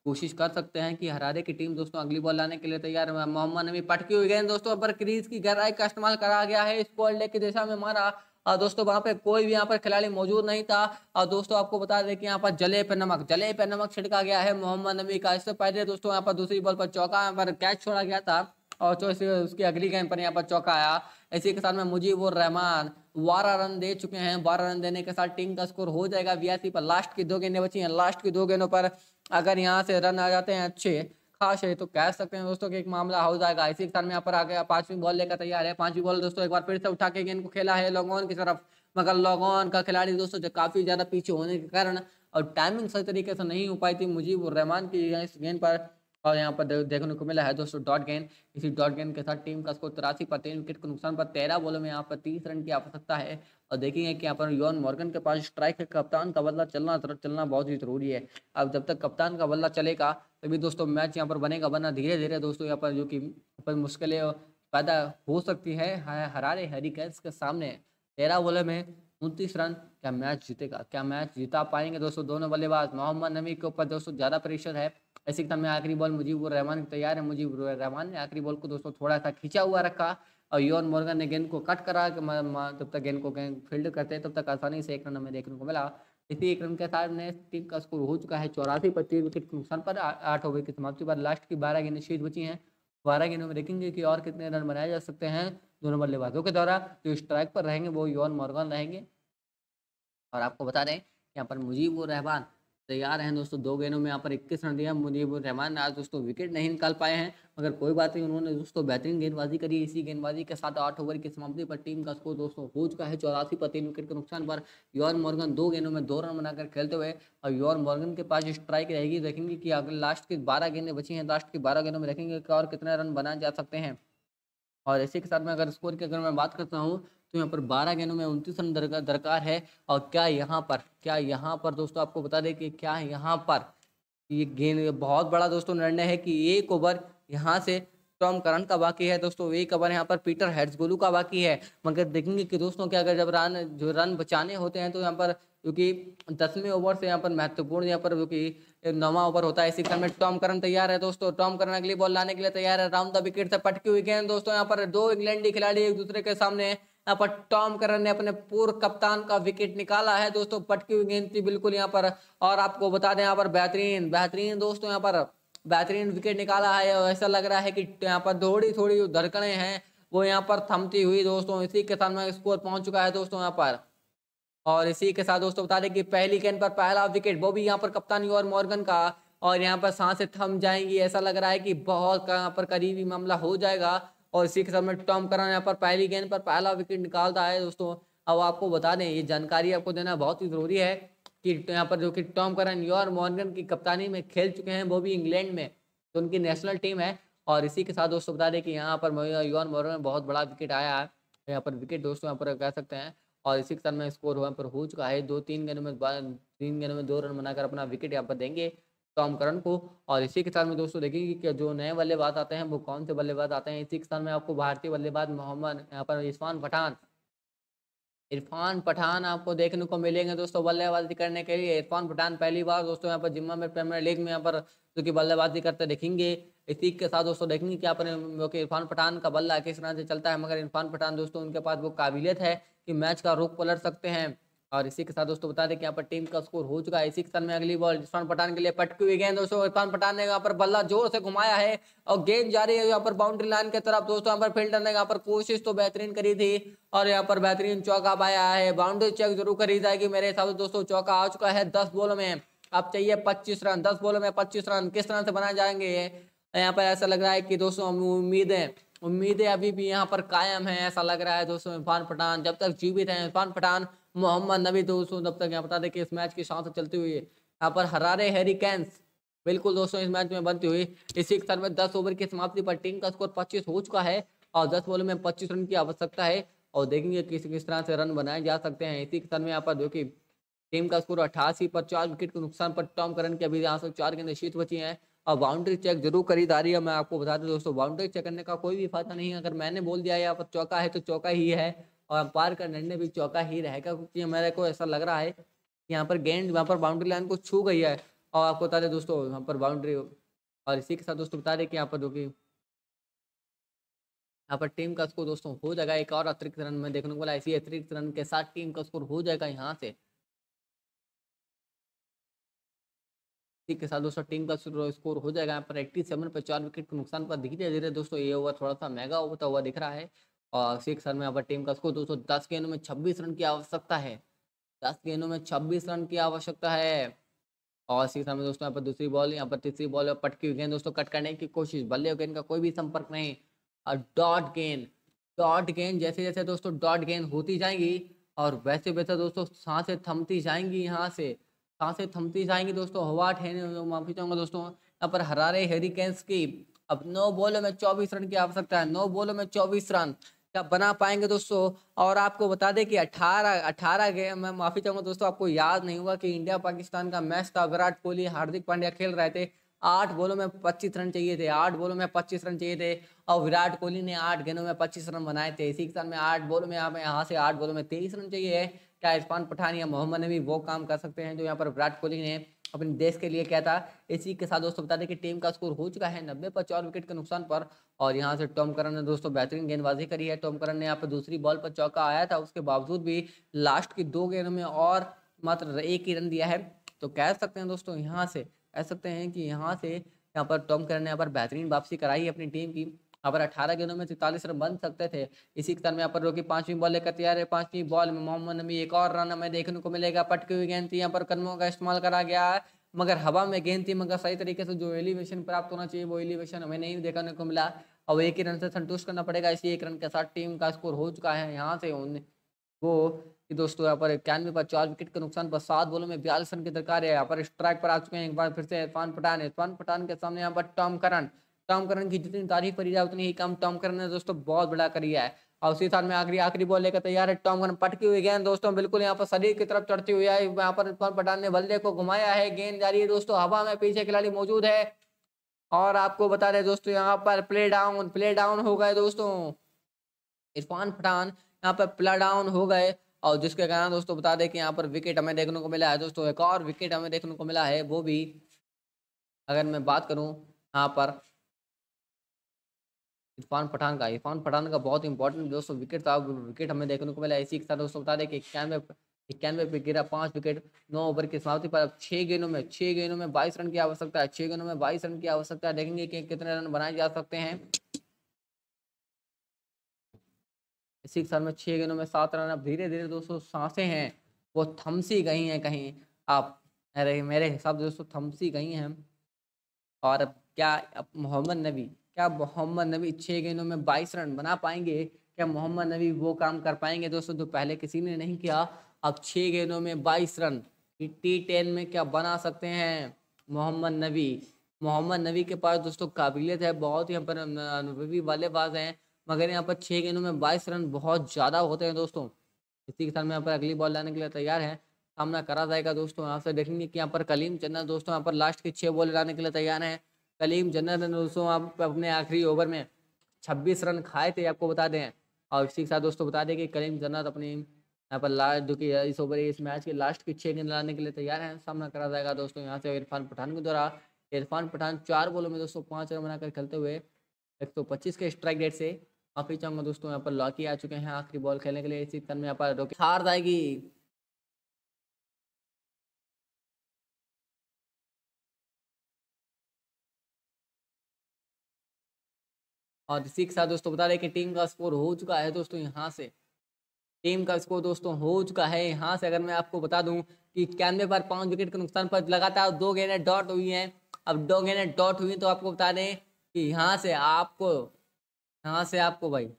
कोशिश कर सकते हैं कि हरारे की टीम दोस्तों अगली बॉल लाने के लिए तैयार है मोहम्मद नबी पटकी हुई गए दोस्तों पर क्रीज की गहराई का इस्तेमाल करा गया है इस बॉल की दिशा में मारा और दोस्तों वहाँ पे कोई भी यहाँ पर खिलाड़ी मौजूद नहीं था और दोस्तों आपको बता दें कि यहाँ पर जले पे नमक जले पे नमक छिड़का गया है मोहम्मद नबी का इससे पहले दोस्तों यहाँ पर दूसरी बॉल पर चौका यहाँ पर कैच छोड़ा गया था और चौबीस उसकी अगली गेंद पर यहाँ पर चौका आया इसी के साथ में मुजीब और रहमान बारह रन दे चुके हैं बारह रन देने के साथ टीम का स्कोर हो जाएगा बयासी पर लास्ट की दो गेंदें बची हैं लास्ट की दो गेंदों पर अगर यहाँ से रन आ जाते हैं अच्छे खास है तो कह सकते हैं दोस्तों कि एक मामला हो जाएगा इसी के साथ में यहाँ पर आ गया पांचवी बॉल लेकर तैयार है पांचवी बॉल दोस्तों एक बार फिर से उठा के गेंद को खेला है लॉगॉन की तरफ मगर लॉगॉन का खिलाड़ी दोस्तों जो काफी ज्यादा पीछे होने के कारण और टाइमिंग सही तरीके से नहीं हो पाई थी मुजीब रहमान की इस गेंद पर और यहाँ पर देखने को मिला है दोस्तों डॉट गेंद इसी डॉट गेंद के साथ टीम का स्कोर तिरासी पर तीन विकेट के नुकसान पर तेरह बॉलों में यहाँ पर तीस रन की आवश्यकता है और देखेंगे कि यहाँ पर योन मॉर्गन के पास स्ट्राइक है कप्तान का बदला चलना चलना बहुत ही जरूरी है अब जब तक कप्तान का बदला चलेगा तभी दोस्तों मैच यहाँ पर बनेगा बना धीरे धीरे दोस्तों यहाँ पर जो कि मुश्किलें पैदा हो सकती है हरारे हरिकेन्स के सामने तेरह बॉलों में उनतीस रन क्या मैच जीतेगा क्या मैच जीता पाएंगे दोस्तों दोनों बल्लेबाज मोहम्मद नबी के ऊपर दोस्तों ज़्यादा प्रेशर है ऐसे एकदम में आखिरी बॉल मुजीबुर रहमान तैयार है मुजीबुर रहमान ने आखिरी बॉल को दोस्तों थोड़ा सा खींचा हुआ रखा और योन मोर्गन ने गेंद को कट करा जब तक गेंद को फील्ड करते तब तक आसानी से एक रन हमें देखने को मिला इसी एक रन के साथ ने टीम का स्कोर हो चुका है चौरासी पच्चीस विकेट के नुकसान पर आठ ओवर की समाप्ति पर लास्ट की बारह गेंदें शीट बची हैं बारह गेंदों में देखेंगे कि और कितने रन बनाए जा सकते हैं दोनों बल्लेबाजों के द्वारा जो स्ट्राइक पर रहेंगे वो योन मोर्गन रहेंगे और आपको बता दें यहाँ पर मुजीब रहमान तैयार हैं दोस्तों दो गेंदों में यहाँ पर 21 रन दिया मुजीबुर रहमान आज दोस्तों विकेट नहीं निकाल पाए हैं मगर कोई बात नहीं उन्होंने दोस्तों बेहतरीन गेंदबाजी करी इसी गेंदबाजी के साथ आठ ओवर की समाप्ति पर टीम का स्कोर दोस्तों हो चुका है चौरासी पर तीन विकेट के नुकसान पर योर मॉर्गन दो गेंदों में दो रन बनाकर खेलते हुए और योर मॉर्गन के पास स्ट्राइक रहेगी देखेंगे कि अगर लास्ट के बारह गेंदें बची हैं लास्ट की बारह गेंदों में देखेंगे और कितने रन बनाए जा सकते हैं और इसी के साथ में अगर स्कोर की अगर मैं बात करता हूँ तो यहाँ पर बारह गेंदों में उनतीस रन दरकार है और क्या यहाँ पर क्या यहाँ पर दोस्तों आपको बता दें कि क्या यहाँ पर ये गेंद बहुत बड़ा दोस्तों निर्णय है कि एक ओवर यहाँ से टॉम करण का बाकी है दोस्तों एक ओवर यहाँ पर पीटर हेड्सगोलू का बाकी है मगर देखेंगे कि दोस्तों क्या अगर जब रन जो रन बचाने होते हैं तो यहाँ पर क्योंकि दसवें ओवर से यहाँ पर महत्वपूर्ण यहाँ पर क्योंकि नवा ओवर होता है इसी क्रम में टॉम करण तैयार है दोस्तों टॉम करण अगली बॉल लाने के लिए तैयार है राउंड द विकेट से पटकी हुई गेंद दोस्तों यहाँ पर दो इंग्लैंडी खिलाड़ी एक दूसरे के सामने यहाँ पर टॉम करन ने अपने पूर्व कप्तान का विकेट निकाला है दोस्तों पटकी हुई गेंद थी बिल्कुल यहाँ पर और आपको बता दें यहाँ पर बेहतरीन बेहतरीन दोस्तों यहाँ पर बेहतरीन विकेट निकाला है ऐसा लग रहा है कि यहाँ पर थोड़ी थोड़ी धड़कने हैं वो यहाँ पर थमती हुई दोस्तों इसी के साथ में स्कोर पहुंच चुका है दोस्तों यहाँ पर और इसी के साथ दोस्तों बता दें कि पहली गेंद पर पहला विकेट वो भी यहाँ पर कप्तान योर मॉर्गन का और यहाँ पर सांसें थम जाएंगी ऐसा लग रहा है कि बहुत यहाँ पर करीबी मामला हो जाएगा और इसी के साथ में टॉम करन यहाँ पर पहली गेंद पर पहला विकेट निकालता है दोस्तों अब आपको बता दें ये जानकारी आपको देना बहुत ही ज़रूरी है कि यहाँ पर जो कि टॉम करन योर मॉर्गन की कप्तानी में खेल चुके हैं वो भी इंग्लैंड में तो उनकी नेशनल टीम है और इसी के साथ दोस्तों बता दें कि यहाँ पर योर मॉर्गन बहुत बड़ा विकेट आया है यहाँ पर विकेट दोस्तों यहाँ पर कह सकते हैं और इसी के साथ में स्कोर यहाँ पर हो चुका है दो तीन गेंदों में तीन गेंदों में दो रन बनाकर अपना विकेट यहाँ पर देंगे टॉमकरण को और इसी के साथ में दोस्तों देखेंगे कि जो नए बल्लेबाज आते हैं वो कौन से बल्लेबाज आते हैं इसी के साथ में आपको भारतीय बल्लेबाज मोहम्मद यहाँ पर इरफान पठान इरफान पठान आपको देखने को मिलेंगे दोस्तों बल्लेबाजी करने के लिए इरफान पठान पहली बार दोस्तों यहाँ पर जिम्मा में प्रीमियर लीग में यहाँ पर जो कि बल्लेबाजी करते देखेंगे इसी के साथ दोस्तों देखेंगे कि कि इरफान पठान का बल्ला किस तरह से चलता है मगर इरफान पठान दोस्तों उनके पास वो काबिलियत है कि मैच का रुख पलट सकते हैं और इसी के साथ दोस्तों बता दें कि यहाँ पर टीम का स्कोर हो चुका है इसी के साथ में अगली बॉल इरफान पठान के लिए पटकी हुई गेंद दोस्तों इरफान पठान ने यहाँ पर बल्ला जोर से घुमाया है और गेंद जारी है यहाँ पर बाउंड्री लाइन की तरफ दोस्तों यहाँ पर फील्डर ने यहाँ पर कोशिश तो बेहतरीन करी थी और यहाँ पर बेहतरीन चौका पाया है बाउंड्री चेक जरूर करी जाएगी मेरे हिसाब से दोस्तों चौका आ चुका है दस बॉल में अब चाहिए पच्चीस रन दस बॉलों में पच्चीस रन किस तरह से बनाए जाएंगे यहाँ पर ऐसा लग रहा है कि दोस्तों हम उम्मीदें उम्मीदें अभी भी यहाँ पर कायम है ऐसा लग रहा है दोस्तों इरफान पठान जब तक जीवित है इरफान पठान मोहम्मद नबी दोस्तों तब तक यहाँ बता दें कि इस मैच की शांत चलती हुई है यहाँ पर हरारे हैरी कैंस बिल्कुल दोस्तों इस मैच में बनती हुई इसी के में दस ओवर की समाप्ति पर टीम का स्कोर पच्चीस हो चुका है और दस बॉल में पच्चीस रन की आवश्यकता है और देखेंगे किस किस तरह से रन बनाए जा सकते हैं इसी के में यहाँ पर जो कि टीम का स्कोर अट्ठासी पर चार विकेट के नुकसान पर टॉम करन के अभी यहाँ से चार गेंद शीत बची हैं और बाउंड्री चेक जरूर करी जा रही है मैं आपको बता दूं दोस्तों बाउंड्री चेक करने का कोई भी फायदा नहीं है अगर मैंने बोल दिया यहाँ पर चौका है तो चौका ही है और अंपायर का निर्णय भी चौका ही रहेगा क्योंकि हमारे को ऐसा लग रहा है यहाँ पर गेंद वहाँ पर बाउंड्री लाइन को छू गई है और आपको बता दें दोस्तों यहाँ पर बाउंड्री और इसी के साथ दोस्तों बता दें कि यहाँ पर जो कि यहाँ पर टीम का स्कोर दोस्तों हो जाएगा एक और अतिरिक्त रन में देखने को मिला इसी अतिरिक्त रन के साथ टीम का स्कोर हो जाएगा यहाँ से इसी के साथ दोस्तों टीम का स्कोर हो जाएगा यहाँ पर एट्टी सेवन पर चार विकेट के नुकसान पर धीरे धीरे दोस्तों ये ओवर थोड़ा सा महंगा होता हुआ दिख रहा है सिक्स रन में यहाँ पर टीम का स्कोर 210 गेंदों में 26 रन की आवश्यकता है 10 गेंदों में 26 रन की आवश्यकता है और सिक्स रन में दोस्तों यहाँ पर दूसरी बॉल यहाँ पर तीसरी बॉल पटकी हुई गेंद दोस्तों कट करने की कोशिश बल्ले और गेंद का कोई भी संपर्क नहीं और डॉट गेंद डॉट गेंद जैसे जैसे दोस्तों डॉट गेंद होती जाएंगी और वैसे वैसे दोस्तों सांसें थमती जाएंगी यहाँ से सांसें थमती जाएंगी दोस्तों हवा ठहने माफी चाहूँगा दोस्तों यहाँ पर हरारे हेरिकेन्स की अब नौ बॉलों में चौबीस रन की आवश्यकता है नौ बॉलों में चौबीस रन क्या बना पाएंगे दोस्तों और आपको बता दें कि 18 18 गेम मैं माफ़ी चाहूँगा दोस्तों आपको याद नहीं हुआ कि इंडिया पाकिस्तान का मैच था विराट कोहली हार्दिक पांड्या खेल रहे थे आठ बॉलों में पच्चीस रन चाहिए थे आठ बॉलों में पच्चीस रन चाहिए थे और विराट कोहली ने आठ गेंदों में पच्चीस रन बनाए थे इसी के साथ में आठ बॉलों में आप यहाँ से आठ बॉलों में तेईस रन चाहिए क्या इरफान पठान या मोहम्मद नबी वो काम कर सकते हैं जो यहाँ पर विराट कोहली ने अपने देश के लिए क्या था इसी के साथ दोस्तों बता दें कि टीम का स्कोर हो चुका है नब्बे पर चार विकेट के नुकसान पर और यहाँ से टॉम करन ने दोस्तों बेहतरीन गेंदबाजी करी है टॉम करन ने यहाँ पर दूसरी बॉल पर चौका आया था उसके बावजूद भी लास्ट की दो गेंदों में और मात्र एक ही रन दिया है तो कह सकते हैं दोस्तों यहाँ से कह सकते हैं कि यहाँ से यहाँ पर टॉम करन ने यहाँ पर बेहतरीन वापसी कराई अपनी टीम की यहाँ पर अठारह गेंदों में तैतालीस रन बन सकते थे इसी के तरह यहाँ पर रोकी पांचवी बॉल लेकर तैयार है पांचवीं बॉल में मोहम्मद नबी एक और रन हमें देखने को मिलेगा पटकी हुई गेंद थी यहाँ पर कदमों का इस्तेमाल करा गया है मगर हवा में गेंद थी मगर सही तरीके से जो एलिवेशन प्राप्त होना चाहिए वो एलिवेशन हमें नहीं देखने को मिला अब एक ही रन से संतुष्ट करना पड़ेगा इसी एक रन के साथ टीम का स्कोर हो चुका है यहाँ से उन वो कि दोस्तों यहाँ पर इक्यानवे पर चार विकेट का नुकसान पर सात बॉलों में बयालीस रन की दरकार है यहाँ पर स्ट्राइक पर आ चुके हैं एक बार फिर से इरफान पठान इरफान पठान के सामने यहाँ पर टॉम करन टॉम करन की जितनी तारीफ करी जाए उतनी ही कम टॉम करन ने दोस्तों बहुत बड़ा करी है और उसी साल में आखिरी आखिरी बॉल लेकर तैयार है टॉम करन पटकी हुई गेंद दोस्तों बिल्कुल यहाँ पर शरीर की तरफ चढ़ती हुई है यहाँ पर इरफान पठान ने बल्ले को घुमाया है गेंद जारी है दोस्तों हवा में पीछे खिलाड़ी मौजूद है और आपको बता रहे दोस्तों यहाँ पर प्ले डाउन प्ले डाउन हो गए दोस्तों इरफान पठान यहाँ पर प्ले डाउन हो गए और जिसके कारण दोस्तों बता दें कि यहाँ पर विकेट हमें देखने को मिला है दोस्तों एक और विकेट हमें देखने को मिला है वो भी अगर मैं बात करूँ यहाँ पर इरफान पठान का इरफान पठान का बहुत इंपॉर्टेंट दोस्तों विकेट था विकेट हमें देखने को मिला इसी के साथ दोस्तों बता दें कि इक्यानवे इक्यानवे पे गिरा पांच विकेट नौ ओवर की समाप्ति पर अब छह गेंदों में छह गेंदों में बाईस रन की आवश्यकता है छह गेंदों में बाईस रन की आवश्यकता है देखेंगे कि कितने रन बनाए जा सकते हैं इसी साल में छह गेंदों में सात रन अब धीरे धीरे दोस्तों सांसें हैं वो थमसी गई हैं कहीं आप अरे मेरे हिसाब से दोस्तों थमसी गई हैं और अब क्या अब मोहम्मद नबी क्या मोहम्मद नबी छः गेंदों में बाईस रन बना पाएंगे क्या मोहम्मद नबी वो काम कर पाएंगे दोस्तों जो पहले किसी ने नहीं किया अब छः गेंदों में बाईस रन टी टेन में क्या बना सकते हैं मोहम्मद नबी मोहम्मद नबी के पास दोस्तों काबिलियत है बहुत ही यहाँ पर अनुभवी बल्लेबाज हैं मगर यहाँ पर छः गेंदों में बाईस रन बहुत ज़्यादा होते हैं दोस्तों इसी के साथ में यहाँ पर अगली बॉल लाने के लिए तैयार है सामना करा जाएगा दोस्तों यहाँ से देखेंगे कि यहाँ पर कलीम जन्नत दोस्तों यहाँ पर लास्ट के छः बॉल लाने के लिए तैयार हैं कलीम जन्नत दोस्तों आप अपने आखिरी ओवर में छब्बीस रन खाए थे आपको बता दें और इसी के साथ दोस्तों बता दें कि कलीम जन्नत अपनी यहाँ पर लास्ट जो कि इस ओवर इस मैच के लास्ट के छः गेंद लाने के लिए तैयार हैं सामना करा जाएगा दोस्तों यहाँ से इरफान पठान के द्वारा इरफान पठान चार बॉलों में दोस्तों पाँच रन बनाकर खेलते हुए एक सौ पच्चीस के स्ट्राइक रेट से माफी चाहूंगा दोस्तों यहाँ पर लॉकी आ चुके हैं आखिरी बॉल खेलने के लिए इसी तरह यहाँ पर रोके हार जाएगी और इसी के साथ दोस्तों बता दें कि टीम का स्कोर हो चुका है दोस्तों यहाँ से टीम का स्कोर दोस्तों हो चुका है यहाँ से अगर मैं आपको बता दूं कि इक्यानवे पर पाँच विकेट के नुकसान पर लगातार दो गेंदें डॉट हुई हैं अब दो गेंदें डॉट हुई तो आपको बता दें कि यहाँ से आपको यहाँ से आपको भाई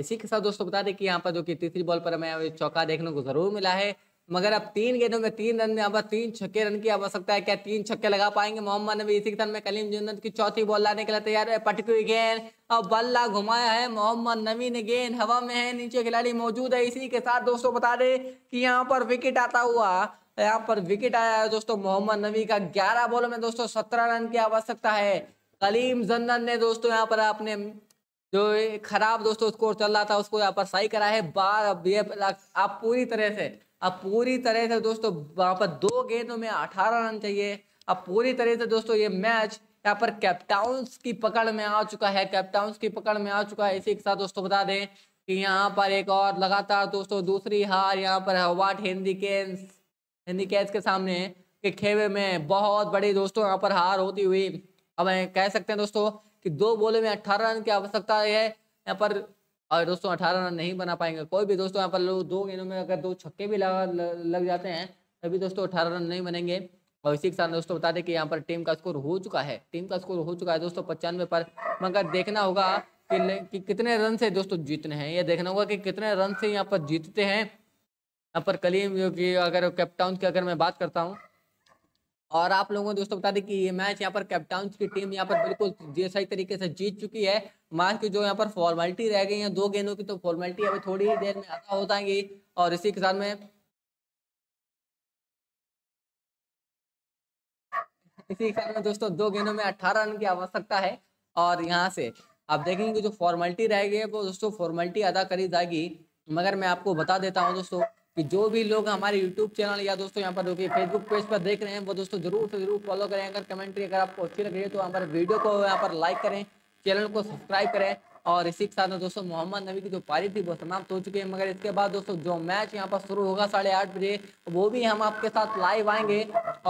इसी के साथ दोस्तों बता दें कि यहाँ पर जो कि तीसरी बॉल पर हमें चौका देखने को जरूर मिला है मगर अब तीन गेंदों में तीन रन अब तीन छक्के रन की आवश्यकता है क्या तीन छक्के लगा पाएंगे मोहम्मद नबी इसी के साथ में कलीम जन्नत की चौथी बॉल लाने के लिए तैयार है पटकी गेंद अब बल्ला घुमाया है मोहम्मद नबी ने गेंद हवा में है नीचे खिलाड़ी मौजूद है इसी के साथ दोस्तों बता दें कि यहाँ पर विकेट आता हुआ यहाँ पर विकेट आया है दोस्तों मोहम्मद नबी का ग्यारह बॉलों में दोस्तों सत्रह रन की आवश्यकता है कलीम जन्नत ने दोस्तों यहाँ पर अपने जो खराब दोस्तों स्कोर चल रहा था उसको यहाँ पर सही करा है बार अब ये आप पूरी तरह से अब पूरी तरह से दोस्तों वहाँ पर दो गेंदों में अठारह रन चाहिए अब पूरी तरह से दोस्तों ये मैच यहाँ पर कैप्टाउंस की पकड़ में आ चुका है कैप्टाउंस की पकड़ में आ चुका है इसी के साथ दोस्तों बता दें कि यहाँ पर एक और लगातार दोस्तों दूसरी हार यहाँ पर हवाट हिंदी केन्स के सामने के खेमे में बहुत बड़ी दोस्तों यहाँ पर हार होती हुई अब कह सकते हैं दोस्तों कि दो बोले में अट्ठारह रन की आवश्यकता है यहाँ पर और दोस्तों अठारह रन नहीं बना पाएंगे कोई भी दोस्तों यहाँ पर लोग दो गेंदों में अगर दो छक्के भी लगा लग जाते हैं तभी दोस्तों अठारह रन नहीं बनेंगे और इसी के साथ दोस्तों बता दें कि यहाँ पर टीम का स्कोर हो चुका है टीम का स्कोर हो चुका है दोस्तों पचानवे पर मगर देखना होगा कि, कि कितने रन से दोस्तों जीतने हैं ये देखना होगा कि कितने रन से यहाँ पर जीतते हैं यहाँ पर कलीम जो कि अगर कैप्टाउन की अगर मैं बात करता हूँ और आप लोगों को दोस्तों बता दें कि ये मैच यहाँ पर कैपटाउन की टीम यहाँ पर बिल्कुल जे तरीके से जीत चुकी है मैच की जो यहाँ पर फॉर्मेलिटी रह गई है दो गेंदों की तो फॉर्मेलिटी अभी थोड़ी ही देर में अदा हो जाएंगी और इसी के साथ में इसी के साथ में दोस्तों दो गेंदों में अट्ठारह रन की आवश्यकता है और यहाँ से आप देखेंगे जो फॉर्मेलिटी रह गई है वो दोस्तों फॉर्मेलिटी अदा करी जाएगी मगर मैं आपको बता देता हूँ दोस्तों कि जो भी लोग हमारे यूट्यूब चैनल या दोस्तों यहाँ पर जो कि फेसबुक पेज पर देख रहे हैं वो दोस्तों जरूर से जरूर फॉलो करें अगर कमेंट्री अगर आपको अच्छी लग रही है तो हमारे वीडियो को यहाँ पर लाइक करें चैनल को सब्सक्राइब करें और इसी के साथ में दोस्तों मोहम्मद नबी की जो पारी थी वो समाप्त हो चुकी है मगर इसके बाद दोस्तों जो मैच यहाँ पर शुरू होगा साढ़े आठ बजे वो भी हम आपके साथ लाइव आएंगे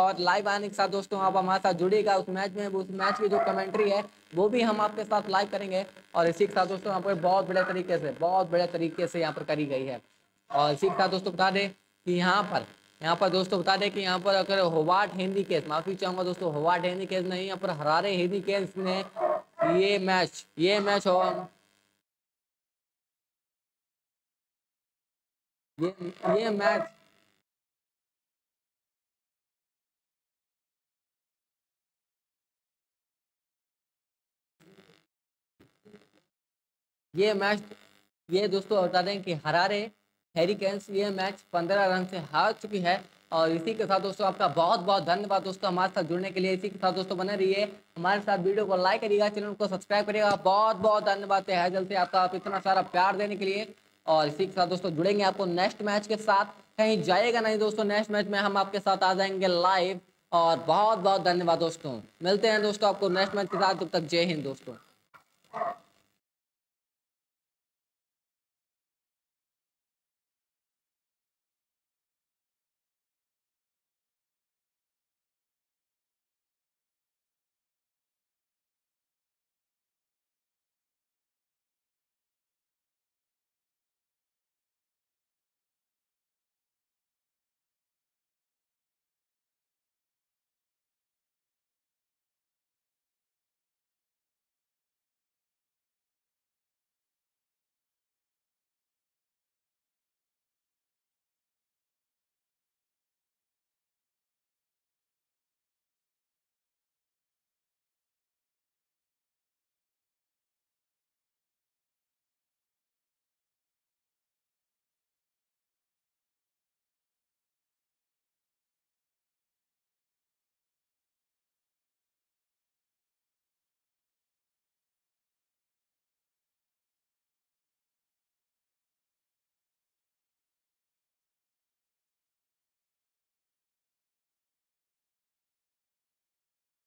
और लाइव आने के साथ दोस्तों आप हमारे साथ जुड़ेगा उस मैच में उस मैच की जो कमेंट्री है वो भी हम आपके साथ लाइव करेंगे और इसी के साथ दोस्तों यहाँ पर बहुत बड़े तरीके से बहुत बड़े तरीके से यहाँ पर करी गई है और इसी के साथ दोस्तों बता दें कि यहाँ पर यहाँ पर दोस्तों बता दें कि यहाँ पर अगर होवाट हिंदी केस माफी चाहूंगा दोस्तों होवाट हिंदी केस नहीं यहाँ पर हरारे हिंदी केस ने ये मैच ये मैच हो ये ये मैच ये मैच ये दोस्तों बता दें कि हरारे हैरी कैंस ये मैच पंद्रह रन से हार चुकी है और इसी के साथ दोस्तों आपका बहुत बहुत धन्यवाद दोस्तों हमारे साथ जुड़ने के लिए इसी के साथ दोस्तों बने रहिए हमारे साथ वीडियो को लाइक करिएगा चैनल को सब्सक्राइब करिएगा बहुत बहुत धन्यवाद है जल्द से आपका आप इतना सारा प्यार देने के लिए और इसी के साथ दोस्तों जुड़ेंगे आपको नेक्स्ट मैच के साथ कहीं जाएगा नहीं दोस्तों नेक्स्ट मैच में हम आपके साथ आ जाएंगे लाइव और बहुत बहुत धन्यवाद दोस्तों मिलते हैं दोस्तों आपको नेक्स्ट मैच के साथ तब तक जय हिंद दोस्तों